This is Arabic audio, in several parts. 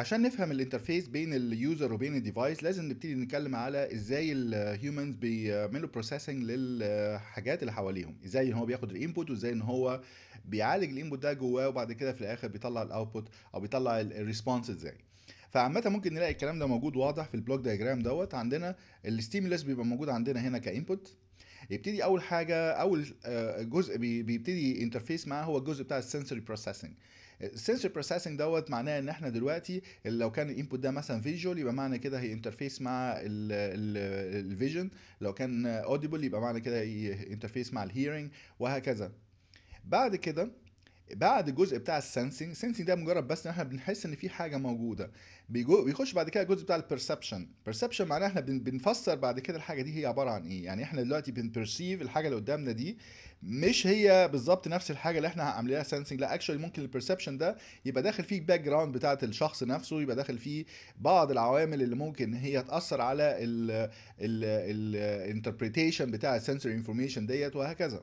عشان نفهم الانترفيس بين اليوزر وبين الديفايس لازم نبتدي نتكلم على ازاي الهيومنز بيعملوا بروسيسنج للحاجات اللي حواليهم ازاي ان هو بياخد الانبوت وازاي ان هو بيعالج الانبوت ده جواه وبعد كده في الاخر بيطلع الاوتبوت او بيطلع الريسبونس ازاي فعامة ممكن نلاقي الكلام ده موجود واضح في البلوك دياجرام دوت عندنا الستيمولس بيبقى موجود عندنا هنا كانبوت يبتدي اول حاجه اول آه، جزء بيبتدي انترفيس معاه هو الجزء بتاع السنسوري بروسيسنج السنسور بروسيسنج دوت معناه ان احنا دلوقتي لو كان الانبوت ده مثلا فيجوال يبقى معنى كده هي انترفيس مع الفيجن لو كان اوديبل يبقى معنى كده هي انترفيس مع الهيرنج وهكذا بعد كده بعد الجزء بتاع السنسنج سنسنج ده مجرد بس ان احنا بنحس ان في حاجه موجوده بيخش بعد كده الجزء بتاع البرسبشن بيرسبشن معناه احنا بنفسر بعد كده الحاجه دي هي عباره عن ايه يعني احنا دلوقتي بنبرسيف الحاجه اللي قدامنا دي مش هي بالظبط نفس الحاجه اللي احنا عاملينها سنسنج لا اكشولي ممكن البرسبشن ده يبقى داخل فيه الباك جراوند بتاعه الشخص نفسه يبقى داخل فيه بعض العوامل اللي ممكن هي تاثر على الانتربريتيشن بتاع السنسوري انفورميشن ديت وهكذا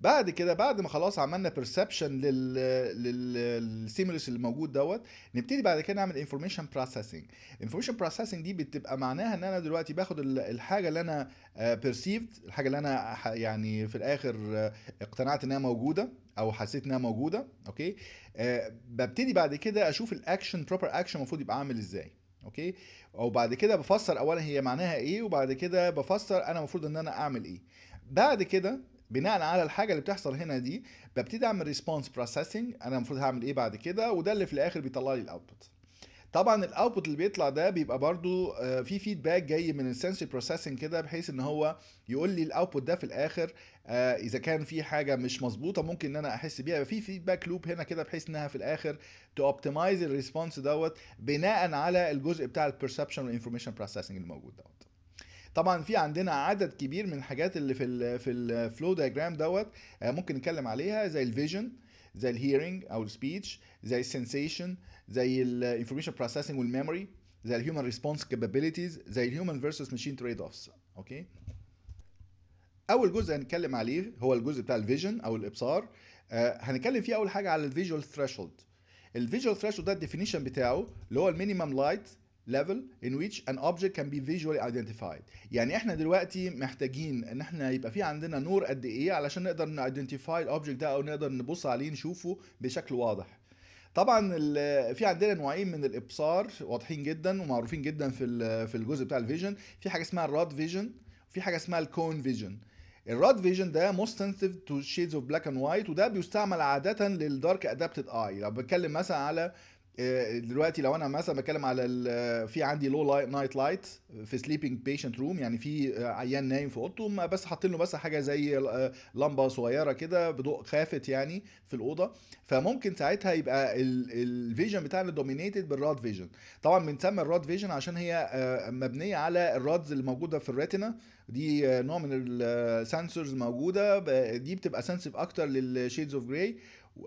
بعد كده بعد ما خلاص عملنا بيرسبشن لل للسيمولس اللي موجود دوت نبتدي بعد كده نعمل انفورميشن بروسيسنج انفورميشن بروسيسنج دي بتبقى معناها ان انا دلوقتي باخد الحاجه اللي انا بيرسيفد آه، الحاجه اللي انا يعني في الاخر آه، اقتنعت انها موجوده او حسيت انها موجوده اوكي آه، ببتدي بعد كده اشوف الاكشن بروبر اكشن المفروض يبقى عامل ازاي اوكي او بعد كده بفسر اولا هي معناها ايه وبعد كده بفسر انا المفروض ان انا اعمل ايه بعد كده بناء على الحاجه اللي بتحصل هنا دي ببتدي اعمل ريسبونس بروسيسنج انا المفروض هعمل ايه بعد كده وده اللي في الاخر بيطلع لي الاوتبوت طبعا الاوتبوت اللي بيطلع ده بيبقى برضو آه، في فيدباك جاي من السنسور بروسيسنج كده بحيث ان هو يقول لي الاوتبوت ده في الاخر آه، اذا كان في حاجه مش مظبوطه ممكن ان انا احس بيها في فيدباك لوب هنا كده بحيث انها في الاخر اوبتمايز الريسبونس دوت بناء على الجزء بتاع البرسبشن والانفورميشن بروسيسنج الموجود دوت طبعا في عندنا عدد كبير من الحاجات اللي في ال في الفلو دايجرام دوت آه، ممكن نتكلم عليها زي الفيجن زي الهيرنج او السبيتش زي السنسيشن زي الانفورميشن بروسيسنج والميموري زي الهيومن ريسبونس كابابيلتيز زي الهيومن فيرسس ماشين تريد اوفز اوكي اول جزء هنتكلم عليه هو الجزء بتاع الفيجن او الابصار آه، هنتكلم فيه اول حاجه على الفيجوال ثريشولد الفيجوال ثريشولد ده الديفينيشن بتاعه اللي هو المينيمم لايت level in which an object can be visually identified يعني احنا دلوقتي محتاجين ان احنا يبقى في عندنا نور قد ايه علشان نقدر identify object ده او نقدر نبص عليه نشوفه بشكل واضح طبعا في عندنا نوعين من الابصار واضحين جدا ومعروفين جدا في في الجزء بتاع الفيجن في حاجه اسمها الراد فيجن وفي حاجه اسمها الكون فيجن الراد فيجن ده موست سنسيتيف تو شيدز اوف بلاك اند وايت وده بيستعمل عاده للدارك ادابتد اي لو بتكلم مثلا على آه، دلوقتي لو انا مثلا بتكلم على آه، في عندي لو نايت لايت في سليبنج بيشنت روم يعني في آه، عيان نايم في اوضته بس حاطين له بس حاجه زي لمبه صغيره كده بضوء خافت يعني في الاوضه فممكن ساعتها يبقى الفيجن بتاعنا دومينيتد بالراد فيجن طبعا بنسمي الراد فيجن عشان هي مبنيه على الرادز اللي موجوده في الريتنا دي نوع من السنسورز موجوده دي بتبقى سنسيف اكتر للشيدز اوف جراي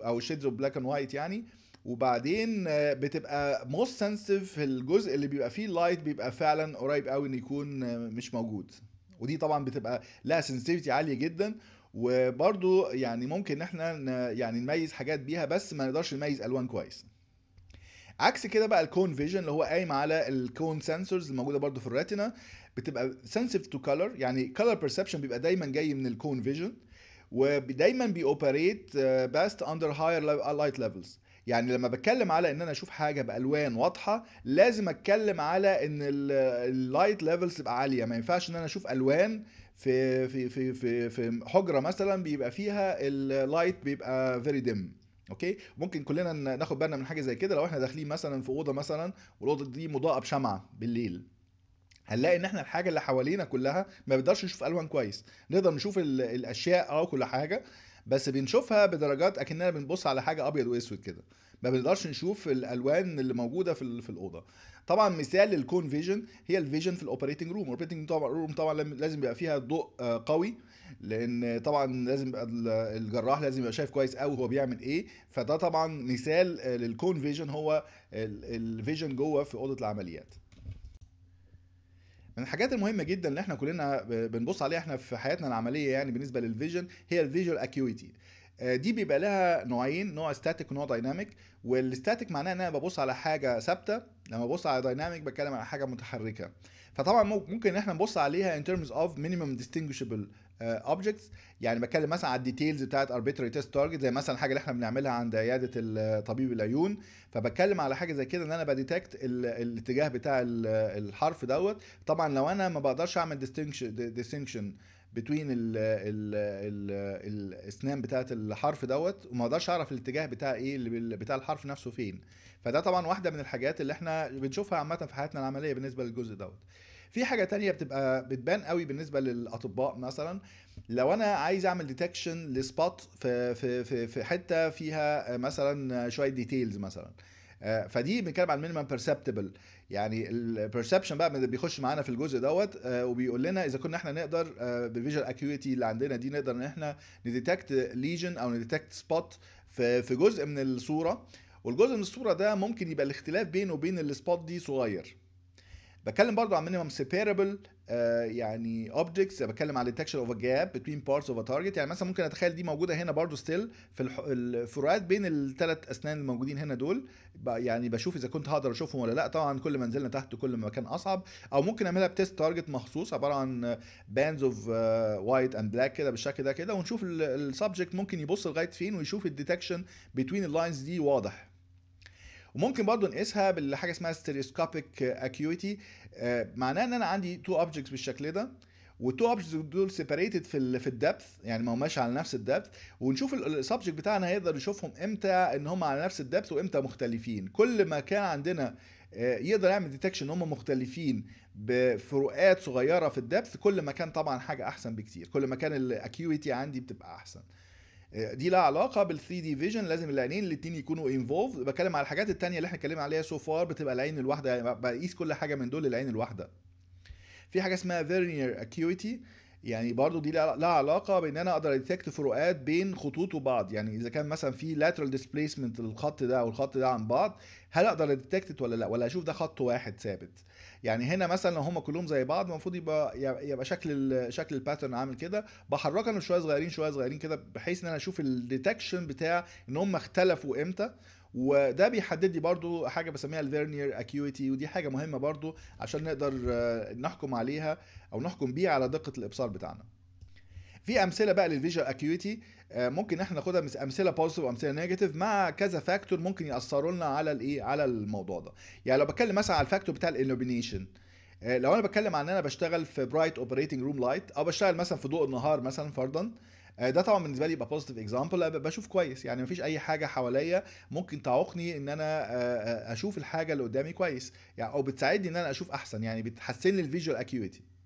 او شيدز اوف بلاك اند وايت يعني وبعدين آه، بتبقى موست سنسيتيف الجزء اللي بيبقى فيه اللايت بيبقى فعلا قريب قوي ان يكون آه، مش موجود ودي طبعا بتبقى لها سنسيتيفيتي عاليه جدا وبرده يعني ممكن ان احنا يعني نميز حاجات بيها بس ما نقدرش نميز الوان كويس عكس كده بقى الكون فيجن اللي هو قايم على الكون سنسورز الموجوده برضو في الريتنا بتبقى سنسيف تو كلر يعني كلر بيرسبشن بيبقى دايما جاي من الكون فيجن ودايما بيوبريت باست اندر هاير لايت ليفلز يعني لما بتكلم على ان انا اشوف حاجه بالوان واضحه لازم اتكلم على ان اللايت ليفلز تبقى عاليه ما ينفعش ان انا اشوف الوان في في في في, في حجره مثلا بيبقى فيها اللايت بيبقى فيري ديم اوكي ممكن كلنا ناخد بالنا من حاجه زي كده لو احنا داخلين مثلا في اوضه مثلا والاوضه دي مضاءه بشمعه بالليل هنلاقي ان احنا الحاجه اللي حوالينا كلها ما بنقدرش نشوف الوان كويس نقدر نشوف الاشياء اه كل حاجه بس بنشوفها بدرجات اكننا بنبص على حاجه ابيض واسود كده ما بنقدرش نشوف الالوان اللي موجوده في في الاوضه طبعا مثال للكون فيجن هي الفيجن في الاوبريتنج روم الاوبريتنج روم طبعا لازم يبقى فيها ضوء آه، قوي لان طبعا لازم يبقى الجراح لازم يبقى شايف كويس قوي هو بيعمل ايه فده طبعا مثال آه، للكون فيجن هو الفيجن جوه في اوضه العمليات من الحاجات المهمه جدا اللي احنا كلنا بنبص عليها احنا في حياتنا العمليه يعني بالنسبه للفيجن هي الفيجوال اكيويتي آه، دي بيبقى لها نوعين نوع ستاتيك ونوع دايناميك والستاتيك معناه ان انا ببص على حاجه ثابته لما ببص على دايناميك بتكلم على حاجه متحركه فطبعا ممكن احنا نبص عليها in terms of minimum distinguishable اوبجكتس آه، يعني بتكلم مثلا على الديتيلز بتاعت اربيتري تيست تارجت زي مثلا حاجه اللي احنا بنعملها عند عياده طبيب العيون فبتكلم على حاجه زي كده ان انا بديتكت الاتجاه بتاع الحرف دوت طبعا لو انا ما بقدرش اعمل ديستنكشن ال الاسنان بتاعه الحرف دوت وما اقدرش اعرف الاتجاه بتاع ايه بتاع الحرف نفسه فين فده طبعا واحده من الحاجات اللي احنا بنشوفها عامه في حياتنا العمليه بالنسبه للجزء دوت في حاجه تانية بتبقى بتبان قوي بالنسبه للاطباء مثلا لو انا عايز اعمل ديتكشن لسبوت في في في في حته فيها مثلا شويه ديتيلز مثلا آه، فدي بنتكلم على المينيمم بيرسبتبل يعني البيرسبشن بقى بيخش معانا في الجزء دوت آه، وبيقول لنا اذا كنا احنا نقدر آه، بالفيجوال اكيوتي اللي عندنا دي نقدر ان احنا نديتكت ليجن او نديتكت سبوت في في جزء من الصوره والجزء من الصوره ده ممكن يبقى الاختلاف بينه وبين السبوت دي صغير بتكلم برضو عن مينيمم سيبيربل يعني اوبجكتس بتكلم على detection اوف جاب بين بارتس اوف تارجت يعني مثلا ممكن اتخيل دي موجوده هنا برضو ستيل في الفروقات بين الثلاث اسنان الموجودين هنا دول يعني بشوف اذا كنت هقدر اشوفهم ولا لا طبعا كل ما نزلنا تحت كل ما كان اصعب او ممكن اعملها بتست تارجت مخصوص عباره عن باندز اوف وايت اند بلاك كده بالشكل ده كده ونشوف السبجكت ممكن يبص لغايه فين ويشوف الديتكشن بتوين اللاينز دي واضح وممكن برضو نقيسها بالحاجه اسمها ستيريوسكوبيك اكيوتي معناه ان انا عندي تو اوبجكتس بالشكل ده والتو اوبجكتس دول سيبريتد في في الدبث يعني ما هماش على نفس الدبث ونشوف السبجكت بتاعنا هيقدر يشوفهم امتى ان هم على نفس الدبث وامتى مختلفين كل ما كان عندنا آه، يقدر يعمل ديتكشن ان هم مختلفين بفروقات صغيره في الدبث كل ما كان طبعا حاجه احسن بكتير كل ما كان الاكيوتي عندي بتبقى احسن دي لها علاقه بال 3 دي فيجن لازم العينين الاثنين يكونوا انفولف بتكلم على الحاجات الثانيه اللي احنا اتكلمنا عليها سو فار بتبقى العين الواحده يعني بقيس كل حاجه من دول العين الواحده في حاجه اسمها فيرنير اكيوتي يعني برضو دي لها علاقه بان انا اقدر اديتكت فروقات بين خطوط وبعض يعني اذا كان مثلا في لاترال ديسبيسمنت للخط ده او الخط ده عن بعض هل اقدر اديتكت ولا لا ولا اشوف ده خط واحد ثابت يعني هنا مثلا لو هم كلهم زي بعض المفروض يبقى يبقى شكل شكل الباترن عامل كده من شويه صغيرين شويه صغيرين كده بحيث ان انا اشوف الديتكشن بتاع ان هم اختلفوا امتى وده بيحدد لي برضو حاجه بسميها الفيرنير اكيوتي ودي حاجه مهمه برضو عشان نقدر آه، نحكم عليها او نحكم بيها على دقه الابصار بتاعنا في امثله بقى للفيجوال اكيوتي آه، ممكن احنا ناخدها امثله بوزيتيف وامثله نيجاتيف مع كذا فاكتور ممكن ياثروا لنا على الايه على الموضوع ده يعني لو بتكلم مثلا على الفاكتور بتاع الالومينيشن آه، لو انا بتكلم عن ان انا بشتغل في برايت اوبريتنج روم لايت او بشتغل مثلا في ضوء النهار مثلا فرضا آه، ده طبعا بالنسبه لي يبقى بوزيتيف اكزامبل بشوف كويس يعني مفيش اي حاجه حواليا ممكن تعوقني ان انا اشوف الحاجه اللي قدامي كويس يعني او بتساعدني ان انا اشوف احسن يعني بتحسن لي الفيجوال اكيوتي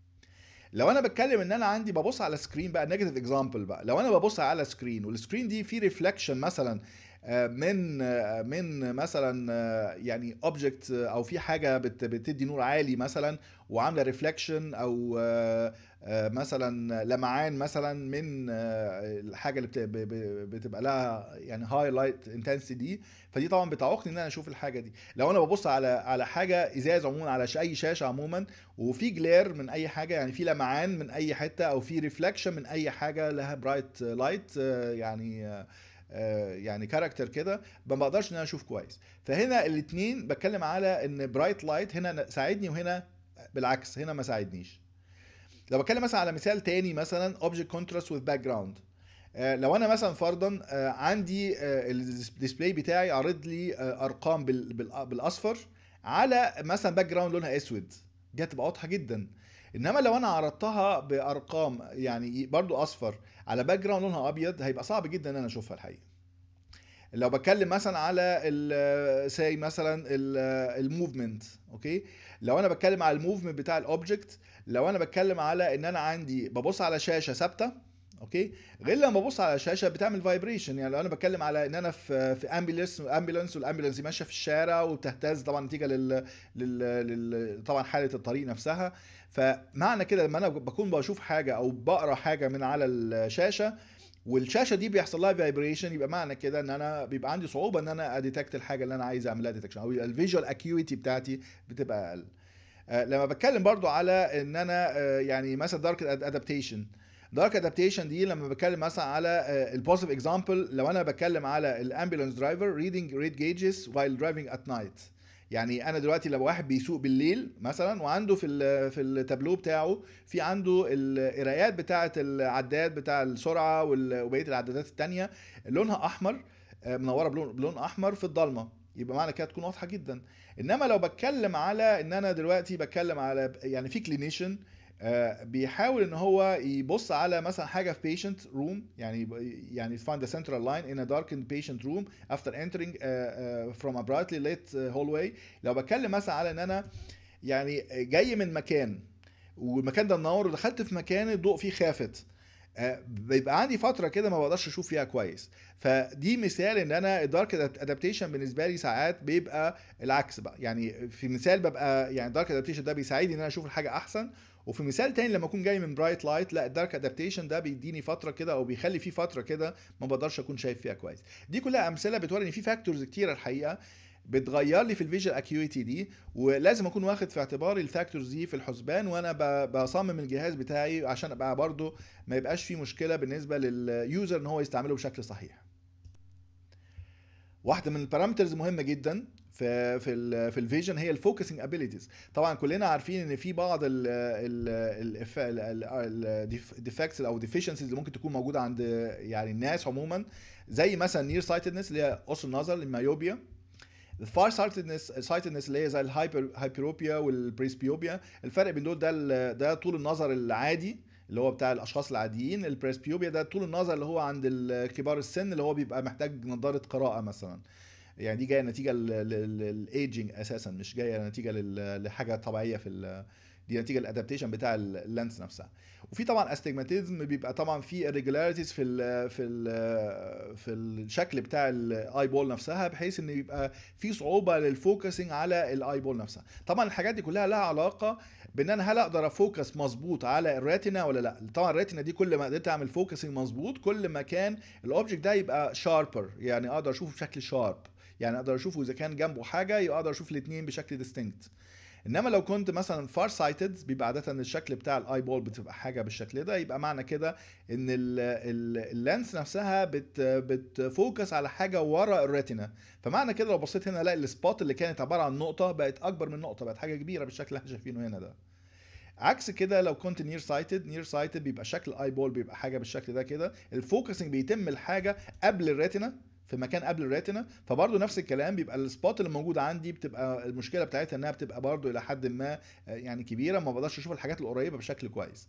لو انا بتكلم ان انا عندي ببص على سكرين بقى نيجاتيف اكزامبل بقى لو انا ببص على سكرين والسكرين دي فيه ريفلكشن مثلا آه، من آه، من مثلا آه، يعني اوبجكت او في حاجه بتدي نور عالي مثلا وعامله ريفلكشن او آه، مثلا لمعان مثلا من آه، الحاجه اللي بتبقى لها يعني هايلايت انتنسيتي دي فدي طبعا بتعوقني ان انا اشوف الحاجه دي لو انا ببص على على حاجه ازاز عموما على اي شاشه عموما وفي جلير من اي حاجه يعني في لمعان من اي حته او في ريفلكشن من اي حاجه لها برايت آه، لايت يعني يعني كاركتر كده ما بقدرش ان انا اشوف كويس فهنا الاثنين بتكلم على ان برايت لايت هنا ساعدني وهنا بالعكس هنا ما ساعدنيش لو بتكلم مثلا على مثال تاني مثلا object كونتراست with باك آه، جراوند لو انا مثلا فرضا آه، عندي آه، الديسبلاي بتاعي عارض لي ارقام بالاصفر على مثلا باك جراوند لونها اسود دي هتبقى واضحه جدا انما لو انا عرضتها بارقام يعني برضو اصفر على باك جراوند لونها ابيض هيبقى صعب جدا ان انا اشوفها الحقيقه لو بتكلم مثلا على ساي مثلا الموفمنت اوكي لو انا بتكلم على الموفمنت بتاع الاوبجكت لو انا بتكلم على ان انا عندي ببص على شاشه ثابته اوكي غير لما ببص على شاشه بتعمل فايبريشن يعني لو انا بتكلم على ان انا في في امبيلنس امبيلنس والامبيلنس ماشيه في الشارع وبتهتز طبعا نتيجه لل, لل... لل... طبعا حاله الطريق نفسها فمعنى كده لما انا بكون بشوف حاجه او بقرا حاجه من على الشاشه والشاشه دي بيحصل لها فايبريشن يبقى معنى كده ان انا بيبقى عندي صعوبه ان انا اديتكت الحاجه اللي انا عايز اعملها ديتكشن او الفيجوال اكيوتي بتاعتي بتبقى اقل آه، لما بتكلم برضو على ان انا آه، يعني مثلا دارك ادابتيشن دارك ادابتيشن دي لما بتكلم مثلا على آه، البوزيتيف اكزامبل لو انا بتكلم على الامبيلانس درايفر ريدنج ريد جيجز وايل درايفنج ات نايت يعني انا دلوقتي لو واحد بيسوق بالليل مثلا وعنده في في التابلو بتاعه في عنده القرايات بتاعه العداد بتاع السرعه وبقيه العدادات الثانيه لونها احمر منوره بلون بلون احمر في الضلمه يبقى معنى كده تكون واضحه جدا انما لو بتكلم على ان انا دلوقتي بتكلم على يعني في كلينيشن آه، بيحاول ان هو يبص على مثلا حاجه في بيشنت روم يعني يعني فايند ذا سنترال لاين ان a darkened بيشنت روم افتر انترينج uh, uh, from a brightly lit آه، لو بتكلم مثلا على ان انا يعني جاي من مكان والمكان ده منور ودخلت في مكان الضوء فيه خافت آه، بيبقى عندي فتره كده ما بقدرش اشوف فيها كويس فدي مثال ان انا الدارك ادابتيشن بالنسبه لي ساعات بيبقى العكس بقى يعني في مثال ببقى يعني الدارك ادابتيشن ده بيساعدني ان انا اشوف الحاجه احسن وفي مثال تاني لما اكون جاي من برايت لايت لا الدارك ادابتيشن ده بيديني فتره كده او بيخلي فيه فتره كده ما بقدرش اكون شايف فيها كويس دي كلها امثله بتوري ان في فاكتورز كتيره الحقيقه بتغير لي في الفيجوال اكيوريتي دي ولازم اكون واخد في اعتبار الفاكتورز دي في الحسبان وانا بصمم الجهاز بتاعي عشان ابقى برضه ما يبقاش في مشكله بالنسبه لليوزر ان هو يستعمله بشكل صحيح واحده من البارامترز مهمه جدا في في في الفيجن هي الفوكسنج ابيليتيز طبعا كلنا عارفين ان في بعض ال الديفكتس او ديفيشنسيز اللي ممكن تكون موجوده عند يعني الناس عموما زي مثلا نير سايتدنس اللي هي قصر النظر المايوبيا الفار سايتدنس سايتدنس اللي هي زي الهايبر هايبروبيا والبريسبيوبيا الفرق بين دول ده ده طول النظر العادي اللي هو بتاع الاشخاص العاديين البريسبيوبيا ده طول النظر اللي هو عند كبار السن اللي هو بيبقى محتاج نظاره قراءه مثلا يعني دي جايه نتيجه للايجنج اساسا مش جايه نتيجه لحاجه طبيعيه في دي نتيجه الادابتيشن بتاع اللانس نفسها وفي طبعا استجماتيزم بيبقى طبعا في irregularities في الـ في الـ في الشكل بتاع الاي بول نفسها بحيث ان يبقى في صعوبه للفوكسنج على الاي بول نفسها طبعا الحاجات دي كلها لها علاقه بان انا هل اقدر افوكس مظبوط على الريتنا ولا لا طبعا الريتنا دي كل ما قدرت اعمل فوكسنج مظبوط كل ما كان الاوبجكت ده يبقى شاربر يعني اقدر اشوفه بشكل شارب يعني اقدر اشوفه اذا كان جنبه حاجه يبقى اقدر اشوف الاثنين بشكل ديستنكت انما لو كنت مثلا فار سايتد بيبقى عاده الشكل بتاع الاي بول بتبقى حاجه بالشكل ده يبقى معنى كده ان اللانس نفسها بت بتفوكس على حاجه ورا الريتنا فمعنى كده لو بصيت هنا الاقي السبوت اللي كانت عباره عن نقطه بقت اكبر من نقطه بقت حاجه كبيره بالشكل اللي احنا شايفينه هنا ده عكس كده لو كنت نير سايتد نير سايتد بيبقى شكل الاي بول بيبقى حاجه بالشكل ده كده الفوكسنج بيتم الحاجه قبل الريتنا في مكان قبل الريتنا فبرضه نفس الكلام بيبقى السبوت اللي موجود عندي بتبقى المشكله بتاعتها انها بتبقى برضه الى حد ما آه، يعني كبيره ما بقدرش اشوف الحاجات القريبه بشكل كويس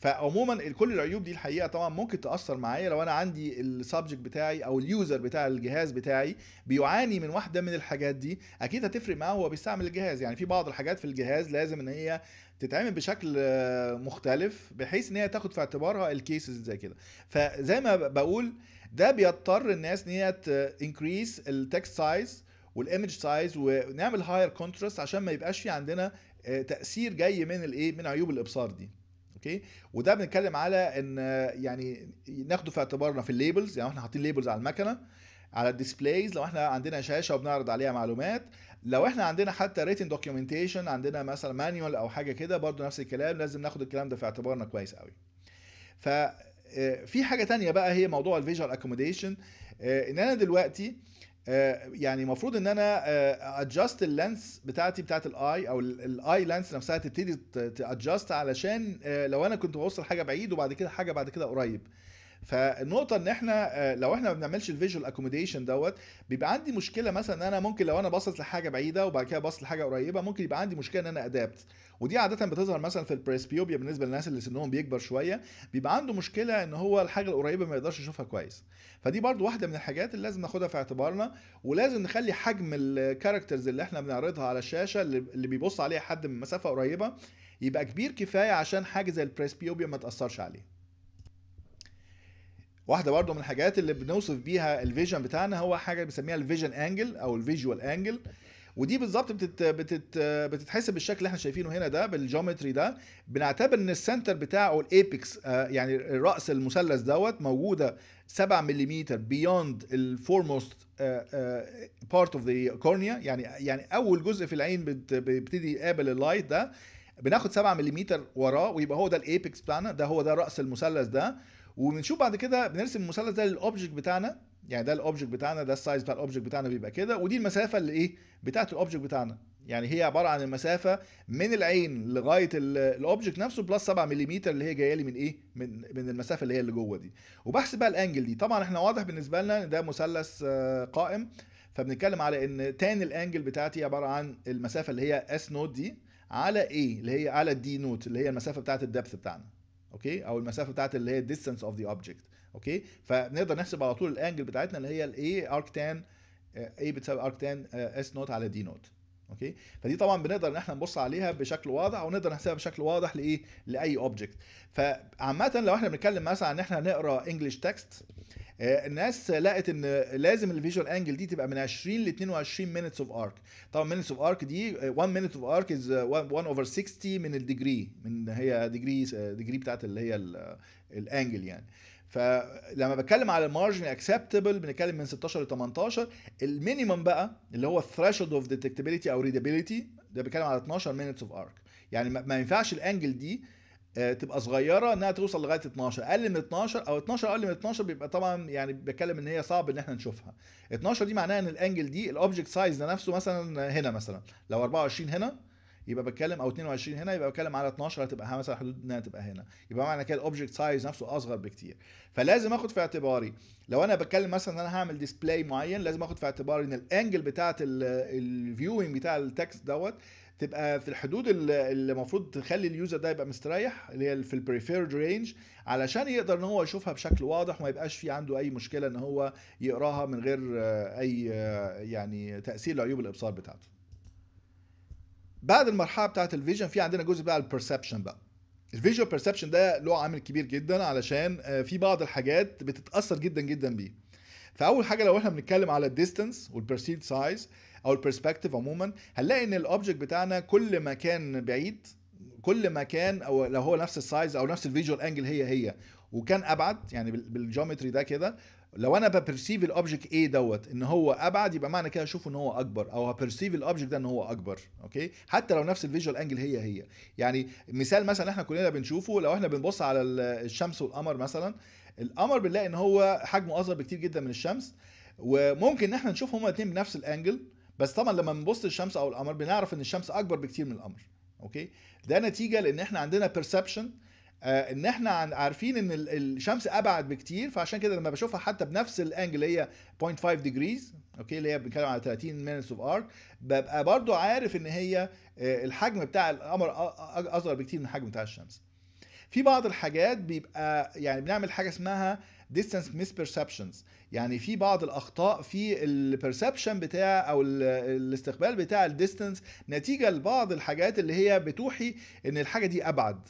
فعموما كل العيوب دي الحقيقه طبعا ممكن تاثر معايا لو انا عندي السبجكت بتاعي او اليوزر بتاع الجهاز بتاعي بيعاني من واحده من الحاجات دي اكيد هتفرق معاه وهو بيستعمل الجهاز يعني في بعض الحاجات في الجهاز لازم ان هي تتعمل بشكل آه، مختلف بحيث ان هي تاخد في اعتبارها الكيسز زي كده فزي ما بقول ده بيضطر الناس ان هي انكريس التكست سايز والايمج سايز ونعمل هاير كونتراست عشان ما يبقاش في عندنا آه، تاثير جاي من الايه من عيوب الابصار دي اوكي وده بنتكلم على ان يعني ناخده في اعتبارنا في الليبلز يعني احنا حاطين ليبلز على المكنه على الديسبلايز لو احنا عندنا شاشه وبنعرض عليها معلومات لو احنا عندنا حتى ريتن دوكيومنتيشن عندنا مثلا مانيوال او حاجه كده برضو نفس الكلام لازم ناخد الكلام ده في اعتبارنا كويس قوي ف آه، في حاجه تانية بقى هي موضوع الفيجوال اكوموديشن آه، ان انا دلوقتي آه، يعني المفروض ان انا ادجست اللانس بتاعتي بتاعت الاي او الاي لانس نفسها تبتدي تادجست علشان لو انا كنت بوصل حاجه بعيد وبعد كده حاجه بعد كده قريب فالنقطه ان احنا آه، لو احنا ما بنعملش الفيجوال اكوموديشن دوت بيبقى عندي مشكله مثلا ان انا ممكن لو انا باصص لحاجه بعيده وبعد كده باصص لحاجه قريبه ممكن يبقى عندي مشكله ان انا ادابت ودي عاده بتظهر مثلا في البريسبيوبيا بالنسبه للناس اللي سنهم بيكبر شويه بيبقى عنده مشكله ان هو الحاجه القريبه ما يقدرش يشوفها كويس فدي برضو واحده من الحاجات اللي لازم ناخدها في اعتبارنا ولازم نخلي حجم الكاركترز اللي احنا بنعرضها على الشاشه اللي بيبص عليها حد من مسافه قريبه يبقى كبير كفايه عشان حاجه زي البريسبيوبيا ما تاثرش عليه واحده برضو من الحاجات اللي بنوصف بيها الفيجن بتاعنا هو حاجه بنسميها الفيجن انجل او الفيجوال انجل ودي بالظبط بتت... بتت... بتتحسب بالشكل اللي احنا شايفينه هنا ده بالجيومتري ده بنعتبر ان السنتر بتاعه الايبكس آه، يعني الراس المثلث دوت موجوده 7 ملم بيوند الفورموست بارت اوف ذا كورنيا يعني يعني اول جزء في العين بيبتدي يقابل اللايت ده بناخد 7 ملم وراه ويبقى هو ده الايبكس بتاعنا ده هو ده راس المثلث ده وبنشوف بعد كده بنرسم المثلث ده للاوبجكت بتاعنا يعني ده الاوبجكت بتاعنا ده السايز بتاع الاوبجكت بتاعنا بيبقى كده ودي المسافه اللي ايه بتاعه الاوبجكت بتاعنا يعني هي عباره عن المسافه من العين لغايه الاوبجكت نفسه بلس 7 ملم اللي هي جايه لي من ايه من من المسافه اللي هي اللي جوه دي وبحسب بقى الانجل دي طبعا احنا واضح بالنسبه لنا ده مثلث آه، قائم فبنتكلم على ان تاني الانجل بتاعتي عباره عن المسافه اللي هي اس نوت دي على ايه اللي هي على الدي نوت اللي هي المسافه بتاعه الدبث بتاعنا اوكي او المسافه بتاعت اللي هي الديستانس اوف ذا اوبجكت اوكي فنقدر نحسب على طول الانجل بتاعتنا اللي هي الاي ارك تان اي بتساوي ارك تان اس نوت على دي نوت اوكي فدي طبعا بنقدر ان احنا نبص عليها بشكل واضح او نقدر نحسبها بشكل واضح لايه لاي اوبجكت فعامه لو احنا بنتكلم مثلا عن ان احنا نقرا انجلش آه، تكست الناس لقت ان لازم الفيجوال انجل دي تبقى من 20 ل 22 مينتس اوف ارك طبعا مينتس اوف ارك دي 1 مينت اوف ارك از 1 اوفر 60 من الديجري من هي ديجري ديجري آه، بتاعت اللي هي الانجل يعني فلما بتكلم على المارجن اكسبتبل بنتكلم من 16 ل 18 المينيمم بقى اللي هو الثريشولد اوف ديتكتبيليتي او ريدابيليتي ده بيتكلم على 12 مينتس اوف ارك يعني ما ينفعش الانجل دي آه، تبقى صغيره انها توصل لغايه 12 اقل من 12 او 12 اقل من 12 بيبقى طبعا يعني بتكلم ان هي صعب ان احنا نشوفها 12 دي معناها ان الانجل دي الاوبجكت سايز ده نفسه مثلا هنا مثلا لو 24 هنا يبقى بتكلم او 22 هنا يبقى بتكلم على 12 هتبقى مثلا حدود انها تبقى هنا يبقى معنى كده الاوبجكت سايز نفسه اصغر بكتير فلازم اخد في اعتباري لو انا بتكلم مثلا ان انا هعمل ديسبلاي معين لازم اخد في اعتباري ان الانجل بتاعه الفيوينج بتاع التكست دوت تبقى في الحدود اللي المفروض تخلي اليوزر ده يبقى مستريح اللي هي في البريفيرد رينج علشان يقدر ان هو يشوفها بشكل واضح وما يبقاش في عنده اي مشكله ان هو يقراها من غير اي يعني تاثير لعيوب الابصار بتاعته بعد المرحله بتاعت الفيجن في عندنا جزء بقى البرسبشن بقى الفيجوال بيرسبشن ده له عامل كبير جدا علشان آه، في بعض الحاجات بتتاثر جدا جدا بيه فاول حاجه لو احنا بنتكلم على الديستنس والبرسيد سايز او البرسبكتيف عموما هنلاقي ان الاوبجكت بتاعنا كل ما كان بعيد كل ما كان او لو هو نفس السايز او نفس الفيجوال انجل هي هي وكان ابعد يعني بالجيومتري ده كده لو انا ببرسيف الاوبجكت ايه دوت ان هو ابعد يبقى معنى كده اشوفه ان هو اكبر او هبرسيف الاوبجكت ده ان هو اكبر اوكي حتى لو نفس الفيجوال انجل هي هي يعني مثال مثلا احنا كلنا بنشوفه لو احنا بنبص على الشمس والقمر مثلا القمر بنلاقي ان هو حجمه اصغر بكتير جدا من الشمس وممكن ان احنا نشوف هما الاثنين بنفس الانجل بس طبعا لما بنبص للشمس او القمر بنعرف ان الشمس اكبر بكتير من القمر اوكي ده نتيجه لان احنا عندنا بيرسبشن آه، ان احنا عارفين ان الشمس ابعد بكتير فعشان كده لما بشوفها حتى بنفس الانجل اللي هي 0.5 ديجريز اوكي اللي هي بنتكلم على 30 مينتس اوف ارك ببقى برضو عارف ان هي آه، الحجم بتاع القمر اصغر بكتير من الحجم بتاع الشمس في بعض الحاجات بيبقى يعني بنعمل حاجه اسمها distance misperceptions يعني في بعض الاخطاء في البرسبشن بتاع او الاستقبال بتاع الديستنس نتيجه لبعض الحاجات اللي هي بتوحي ان الحاجه دي ابعد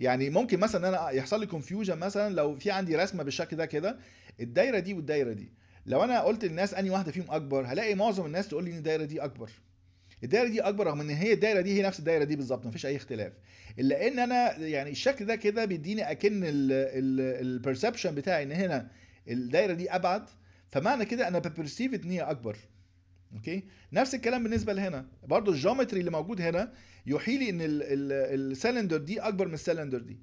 يعني ممكن مثلا انا يحصل لي كونفيوجن مثلا لو في عندي رسمه بالشكل ده كده الدايره دي والدايره دي لو انا قلت للناس اني واحده فيهم اكبر هلاقي معظم الناس تقول لي ان الدايره دي اكبر الدايره دي اكبر رغم ان هي الدايره دي هي نفس الدايره دي بالظبط مفيش اي اختلاف الا ان انا يعني الشكل ده كده بيديني اكن البرسبشن بتاعي ان هنا الدايره دي ابعد فمعنى كده انا ببرسيف ان هي اكبر اوكي نفس الكلام بالنسبه لهنا برضو الجيومتري اللي موجود هنا يوحي لي ان السلندر دي اكبر من السلندر دي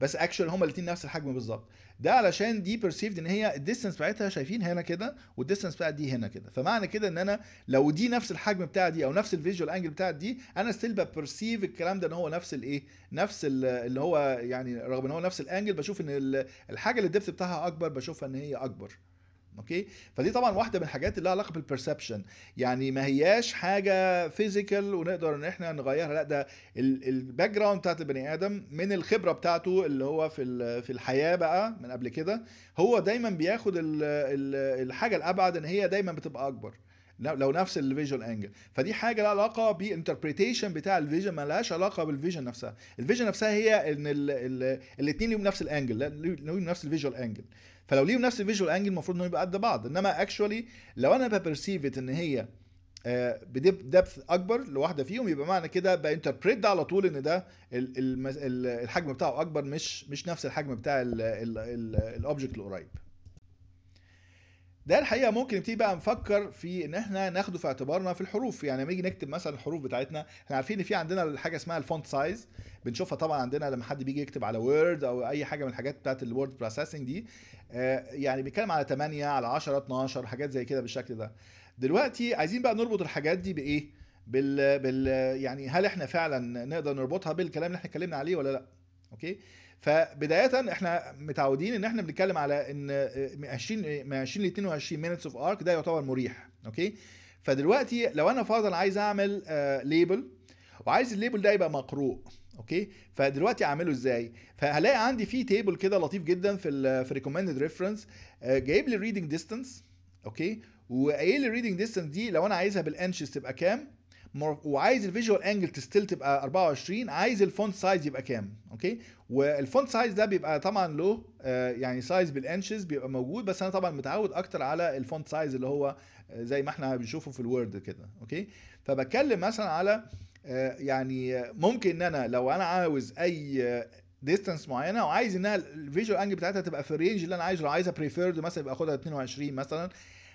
بس اكشوال هما الاثنين نفس الحجم بالظبط ده علشان دي بيرسيفد ان هي الديستنس بتاعتها شايفين هنا كده والديستنس بتاعت دي هنا كده فمعنى كده ان انا لو دي نفس الحجم بتاع دي او نفس الفيجوال انجل بتاعت دي انا ستيل ببرسيف الكلام ده ان هو نفس الايه نفس اللي هو يعني رغم ان هو نفس الانجل بشوف ان الحاجه اللي الدبث بتاعها اكبر بشوفها ان هي اكبر اوكي فدي طبعا واحده من الحاجات اللي لها علاقه بالبرسبشن يعني ما هياش حاجه فيزيكال ونقدر ان احنا نغيرها لا ده الباك جراوند بتاعت البني ادم من الخبره بتاعته اللي هو في في الحياه بقى من قبل كده هو دايما بياخد الحاجه الابعد ان هي دايما بتبقى اكبر لو نفس الفيجوال انجل فدي حاجه لها علاقه بالانتربريتيشن بتاع الفيجن مالهاش علاقه بالفيجن نفسها الفيجن نفسها هي ان الاثنين ليهم نفس الانجل ليهم نفس الفيجوال انجل فلو ليهم نفس الفيجوال انجل المفروض انهم يبقى قد بعض انما اكشولي لو انا ببرسيفت ان هي آه، بدبث اكبر لواحده فيهم يبقى معنى كده بانتربريت ده على طول ان ده الحجم بتاعه اكبر مش مش نفس الحجم بتاع الاوبجكت القريب ده الحقيقه ممكن نبتدي بقى نفكر في ان احنا ناخده في اعتبارنا في الحروف يعني لما نيجي نكتب مثلا الحروف بتاعتنا احنا عارفين ان في عندنا حاجه اسمها الفونت سايز بنشوفها طبعا عندنا لما حد بيجي يكتب على وورد او اي حاجه من الحاجات بتاعت الوورد بروسيسنج دي آه، يعني بيتكلم على 8 على 10 12 حاجات زي كده بالشكل ده دلوقتي عايزين بقى نربط الحاجات دي بايه بال بال يعني هل احنا فعلا نقدر نربطها بالكلام اللي احنا اتكلمنا عليه ولا لا اوكي فبدايه احنا متعودين ان احنا بنتكلم على ان من 20 من 20 ل 22 مينتس اوف ارك ده يعتبر مريح اوكي فدلوقتي لو انا فرضا عايز اعمل ليبل آه، وعايز الليبل ده يبقى مقروء اوكي فدلوقتي اعمله ازاي فهلاقي عندي في تيبل كده لطيف جدا في ال في ريكومندد ريفرنس آه، جايب لي ريدنج ديستانس اوكي وقايل لي الريدنج ديستانس دي لو انا عايزها بالانشز تبقى كام وعايز الفيجوال انجل تستيل تبقى 24 عايز الفونت سايز يبقى كام اوكي والفونت سايز ده بيبقى طبعا له آه، يعني سايز بالانشز بيبقى موجود بس انا طبعا متعود اكتر على الفونت سايز اللي هو آه، زي ما احنا بنشوفه في الوورد كده اوكي فبتكلم مثلا على آه، يعني ممكن ان انا لو انا عاوز اي ديستانس معينه وعايز انها الفيجوال انجل بتاعتها تبقى في الرينج اللي انا عايزه لو عايزها بريفيرد مثلا يبقى اخدها 22 مثلا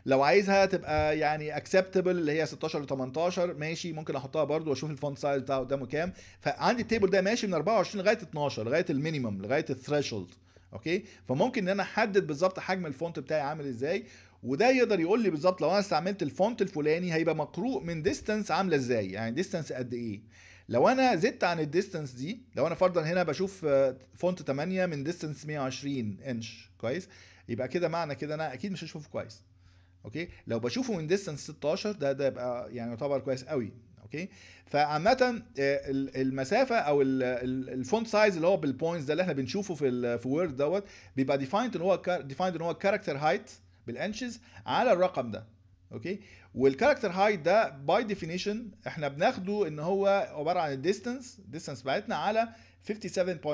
لو عايزها تبقى يعني اكسبتبل اللي هي 16 ل 18 ماشي ممكن احطها برده واشوف الفونت سايز بتاعه قدامه كام فعندي التيبل ده ماشي من 24 لغايه 12 لغايه المينيمم لغايه الثريشولد اوكي فممكن ان انا احدد بالظبط حجم الفونت بتاعي عامل ازاي وده يقدر يقول لي بالظبط لو انا استعملت الفونت الفلاني هيبقى مقروء من ديستانس عامله ازاي يعني ديستانس قد ايه لو انا زدت عن الديستانس دي لو انا فرضا هنا بشوف فونت آه، 8 من ديستانس 120 انش كويس يبقى كده معنى كده انا اكيد مش هشوفه كويس اوكي لو بشوفه من ديستانس 16 ده ده يبقى يعني يعتبر كويس قوي اوكي فعامه آه، المسافه او الفونت سايز اللي هو بالبوينتس ده اللي احنا بنشوفه في في وورد دوت بيبقى ديفايند ان هو ديفايند ان هو كاركتر هايت بالانشز على الرقم ده اوكي والكاركتر هايت ده باي ديفينيشن احنا بناخده ان هو عباره عن الديستانس الديستانس بتاعتنا على 57.3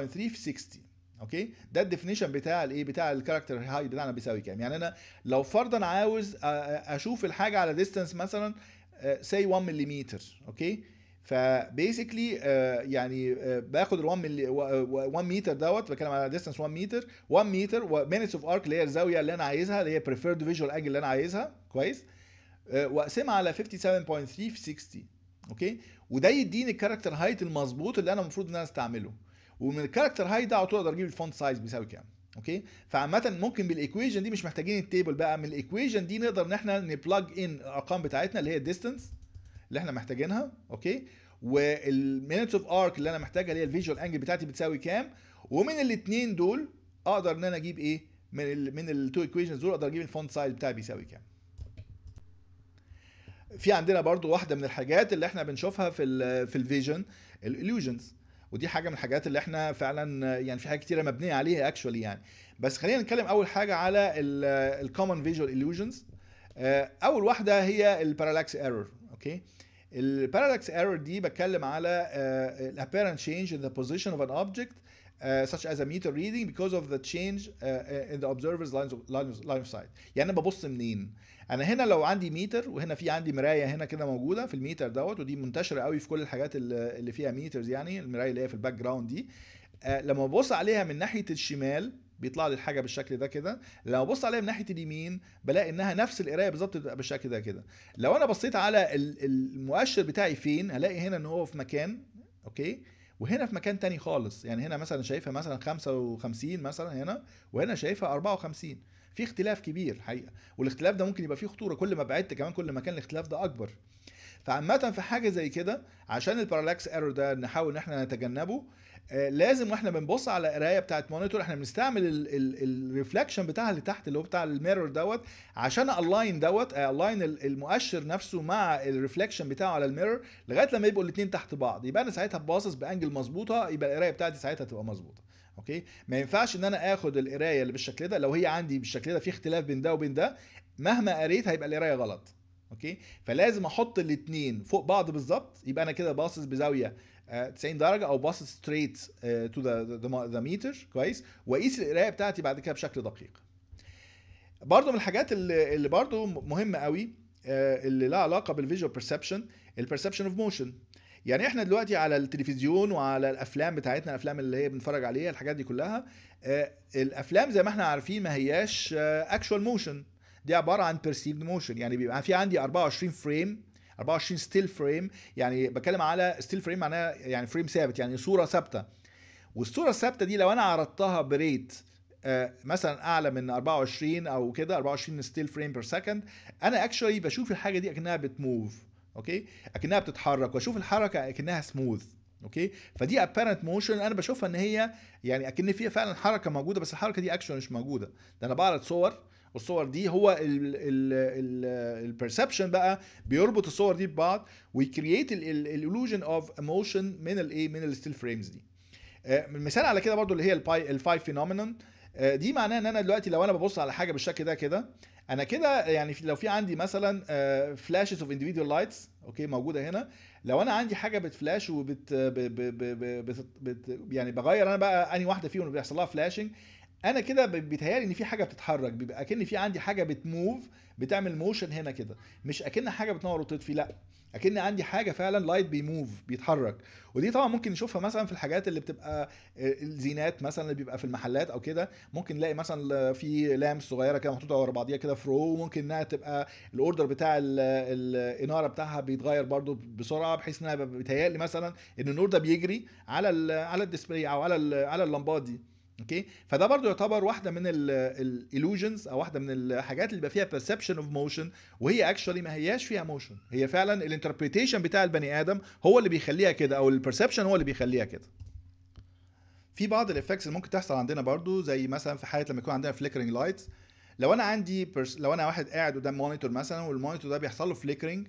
في 60 اوكي ده الديفينيشن بتاع الايه بتاع الكاركتر هايت بتاعنا بيساوي كام يعني انا لو فرضا عاوز اشوف الحاجه على ديستانس مثلا سي 1 ملم اوكي فبيسكلي يعني باخد ال 1 متر دوت بتكلم على ديستانس 1 متر 1 متر ومينتس اوف ارك اللي هي الزاويه اللي انا عايزها اللي هي بريفيرد فيجوال انجل اللي انا عايزها كويس واقسمها على 57.3 في 60 اوكي وده يديني الكاركتر هايت المظبوط اللي انا المفروض ان انا استعمله ومن الكاركتر هايد على طول اقدر اجيب الفونت سايز بيساوي كام اوكي فعامه ممكن بالايكويشن دي مش محتاجين التيبل بقى من الايكويشن دي نقدر ان احنا نبلج ان الارقام بتاعتنا اللي هي الديستنس اللي احنا محتاجينها اوكي والمينتس اوف ارك اللي انا محتاجها اللي هي الفيجوال انجل بتاعتي بتساوي كام ومن الاثنين دول اقدر ان انا اجيب ايه من الـ من التو ايكويشنز دول اقدر اجيب الفونت سايز بتاعي بيساوي كام في عندنا برضو واحده من الحاجات اللي احنا بنشوفها في الـ في الفيجن الالوجنز ودي حاجه من الحاجات اللي احنا فعلا يعني في حاجات كتيره مبنيه عليها اكشولي يعني بس خلينا نتكلم اول حاجه على الكومن فيجوال illusions آه، اول واحده هي البارالاكس ايرور اوكي البارالاكس ايرور دي بتكلم على الابيرنت تشينج ان ذا بوزيشن اوف ان اوبجكت Uh, such as a meter reading because of the change uh, uh, in the observer's lines of, line of sight يعني انا ببص منين انا هنا لو عندي ميتر وهنا في عندي مرايه هنا كده موجوده في الميتر دوت ودي منتشره قوي في كل الحاجات اللي فيها ميترز يعني المرايه اللي هي في الباك جراوند دي آه، لما ببص عليها من ناحيه الشمال بيطلع لي الحاجه بالشكل ده كده لو ببص عليها من ناحيه اليمين بلاقي انها نفس القرايه بالظبط بالشكل ده كده لو انا بصيت على المؤشر بتاعي فين هلاقي هنا ان هو في مكان اوكي وهنا في مكان تاني خالص يعني هنا مثلا شايفها مثلا 55 مثلا هنا وهنا شايفها 54 في اختلاف كبير حقيقه والاختلاف ده ممكن يبقى فيه خطوره كل ما بعدت كمان كل ما كان الاختلاف ده اكبر فعامة في حاجة زي كده عشان البارالاكس ايرور ده نحاول ان احنا نتجنبه آه، لازم واحنا بنبص على قرايه بتاعت مونيتور احنا بنستعمل الريفلكشن بتاعها اللي تحت اللي هو بتاع الميرور دوت عشان الاين دوت آه، الاين المؤشر نفسه مع الريفلكشن بتاعه على الميرور لغايه لما يبقوا الاثنين تحت بعض يبقى انا ساعتها باصص بانجل مظبوطه يبقى القرايه بتاعتي ساعتها تبقى مظبوطه اوكي ما ينفعش ان انا اخد القرايه اللي بالشكل ده لو هي عندي بالشكل ده في اختلاف بين ده وبين ده مهما قريت هيبقى القرايه غلط اوكي فلازم احط الاثنين فوق بعض بالظبط يبقى انا كده باصص بزاويه 90 درجه او باصص ستريت تو ذا ذا ميتر كويس واقيس القرايه بتاعتي بعد كده بشكل دقيق برضو من الحاجات اللي, اللي برضو مهمه قوي آه، اللي لها علاقه بالفيجوال بيرسبشن البيرسبشن اوف موشن يعني احنا دلوقتي على التلفزيون وعلى الافلام بتاعتنا الافلام اللي هي بنتفرج عليها الحاجات دي كلها آه، الافلام زي ما احنا عارفين ما هياش اكشوال آه، موشن دي عباره عن بيرسيفد موشن يعني بيبقى في عندي 24 فريم 24 ستيل فريم يعني بتكلم على ستيل فريم معناها يعني فريم ثابت يعني صوره ثابته والصوره الثابته دي لو انا عرضتها بريت آه، مثلا اعلى من 24 او كده 24 ستيل فريم بير سكند انا اكشولي بشوف الحاجه دي اكنها بتموف اوكي اكنها بتتحرك واشوف الحركه اكنها سموث اوكي فدي ابيرنت موشن انا بشوفها ان هي يعني اكن فيها فعلا حركه موجوده بس الحركه دي اكشن مش موجوده ده انا بعرض صور والصور دي هو البرسبشن بقى بيربط الصور دي ببعض ويكرييت الالوجن اوف ايموشن من الايه من الستيل فريمز دي آه، مثال على كده برضو اللي هي الباي الفايف فينومينون دي معناها ان انا دلوقتي لو انا ببص على حاجه بالشكل ده كده انا كده يعني لو في عندي مثلا فلاشز آه، اوف individual لايتس اوكي موجوده هنا لو انا عندي حاجه بتفلاش وبت بت بت بت يعني بغير انا بقى اني واحده فيهم بيحصل لها فلاشنج انا كده بيتهيالي ان في حاجه بتتحرك بيبقى اكن في عندي حاجه بتموف بتعمل موشن هنا كده مش اكن حاجه بتنور وتطفي لا اكن عندي حاجه فعلا لايت بيموف بيتحرك ودي طبعا ممكن نشوفها مثلا في الحاجات اللي بتبقى آه، الزينات مثلا اللي بيبقى في المحلات او كده ممكن نلاقي مثلا في لام صغيره كده محطوطه ورا بعضيها كده فرو ممكن انها تبقى الاوردر بتاع الاناره بتاعها بيتغير برده بسرعه بحيث انها بيتهيالي مثلا ان النور ده بيجري على على الديسبلاي او على على اللمبات دي اوكي فده برضو يعتبر واحده من الالوجنز او واحده من الحاجات اللي بيبقى فيها perception اوف موشن وهي اكشولي ما هياش فيها موشن هي فعلا الانتربريتيشن بتاع البني ادم هو اللي بيخليها كده او البرسبشن هو اللي بيخليها كده في بعض الايفكتس اللي ممكن تحصل عندنا برضو زي مثلا في حاله لما يكون عندنا فليكرنج لايتس لو انا عندي برس... لو انا واحد قاعد قدام مونيتور مثلا والمونيتور ده بيحصل له فليكرنج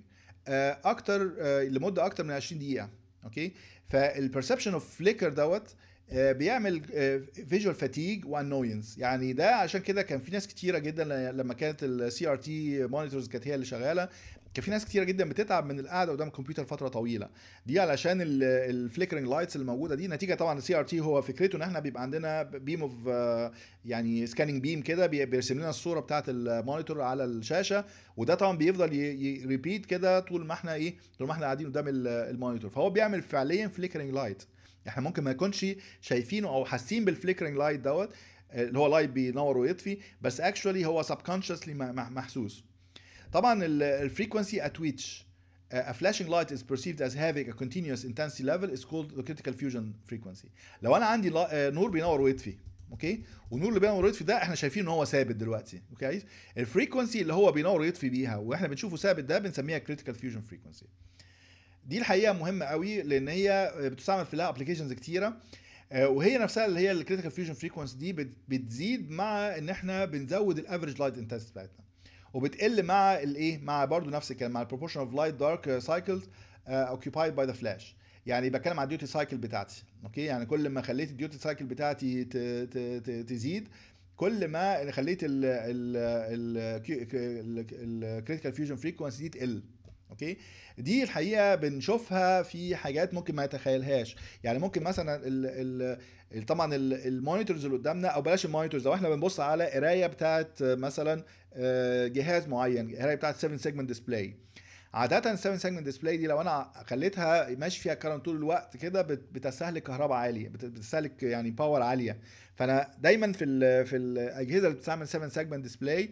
آه، اكتر آه، لمده اكتر من 20 دقيقه اوكي فالبرسبشن اوف فليكر دوت آه، بيعمل فيجوال فاتيج وانوينس يعني ده عشان كده كان في ناس كتيره جدا لما كانت السي ار تي مونيتورز كانت هي اللي شغاله كان في ناس كتيره جدا بتتعب من القعده قدام الكمبيوتر فتره طويله دي علشان الفليكرنج لايتس اللي موجوده دي نتيجه طبعا السي ار تي هو فكرته ان احنا بيبقى عندنا بيم اوف آه، يعني سكاننج بيم كده بيرسم لنا الصوره بتاعه المونيتور على الشاشه وده طبعا بيفضل ريبيت كده طول ما احنا ايه طول ما احنا قاعدين قدام المونيتور فهو بيعمل فعليا فليكرنج لايت احنا ممكن ما نكونش شايفينه او حاسين بالفليكرنج لايت دوت اللي هو لايت بينور ويطفي بس اكشولي هو سبكونشسلي محسوس طبعا الفريكونسي ات ويتش a flashing light is perceived as having a continuous intensity level is called the critical fusion frequency لو انا عندي آه، نور بينور ويطفي اوكي والنور اللي بينور ويطفي ده احنا شايفين ان هو ثابت دلوقتي اوكي الفريكونسي اللي هو بينور ويطفي بيها واحنا بنشوفه ثابت ده بنسميها كريتيكال fusion فريكونسي دي الحقيقه مهمه قوي لان هي بتستعمل في لها ابلكيشنز كتيره آه، وهي نفسها اللي هي الكريتيكال فيوجن فريكونسي دي بتزيد مع ان احنا بنزود الافريج لايت انتنسيتي بتاعتنا وبتقل مع الايه مع برضو نفس الكلام مع البروبورشن اوف لايت دارك سايكلز اوكيبايد باي ذا فلاش يعني بتكلم على الديوتي سايكل بتاعتي اوكي يعني كل ما خليت الديوتي سايكل بتاعتي تزيد كل ما خليت الكريتيكال فيوجن فريكونسي دي تقل اوكي دي الحقيقه بنشوفها في حاجات ممكن ما يتخيلهاش يعني ممكن مثلا الـ الـ الـ طبعا المونيتورز اللي قدامنا او بلاش المونيتورز لو احنا بنبص على قرايه بتاعت مثلا آه، جهاز معين قرايه بتاعت 7 سيجمنت ديسبلاي عادة 7 سيجمنت ديسبلاي دي لو انا خليتها ماشي فيها كرنت طول الوقت كده بتستهلك كهرباء عالية بتستهلك يعني باور عالية فانا دايما في في الاجهزة اللي بتستعمل 7 سيجمنت ديسبلاي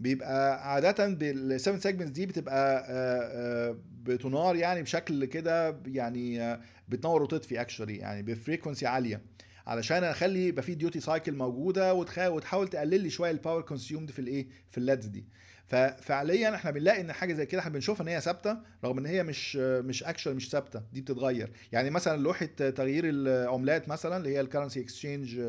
بيبقى عاده 7 سيجمنتس دي بتبقى آه، آه، بتنار يعني بشكل كده يعني آه، بتنور وتطفي اكشولي يعني بفريكونسي عاليه علشان اخلي يبقى في ديوتي سايكل موجوده وتحاول تقلل لي شويه الباور كونسيومد في الايه في اللادز دي ففعليا احنا بنلاقي ان حاجه زي كده احنا بنشوفها ان هي ثابته رغم ان هي مش مش اكشولي مش ثابته دي بتتغير يعني مثلا لوحه تغيير العملات مثلا اللي هي الكرنسي اكسشينج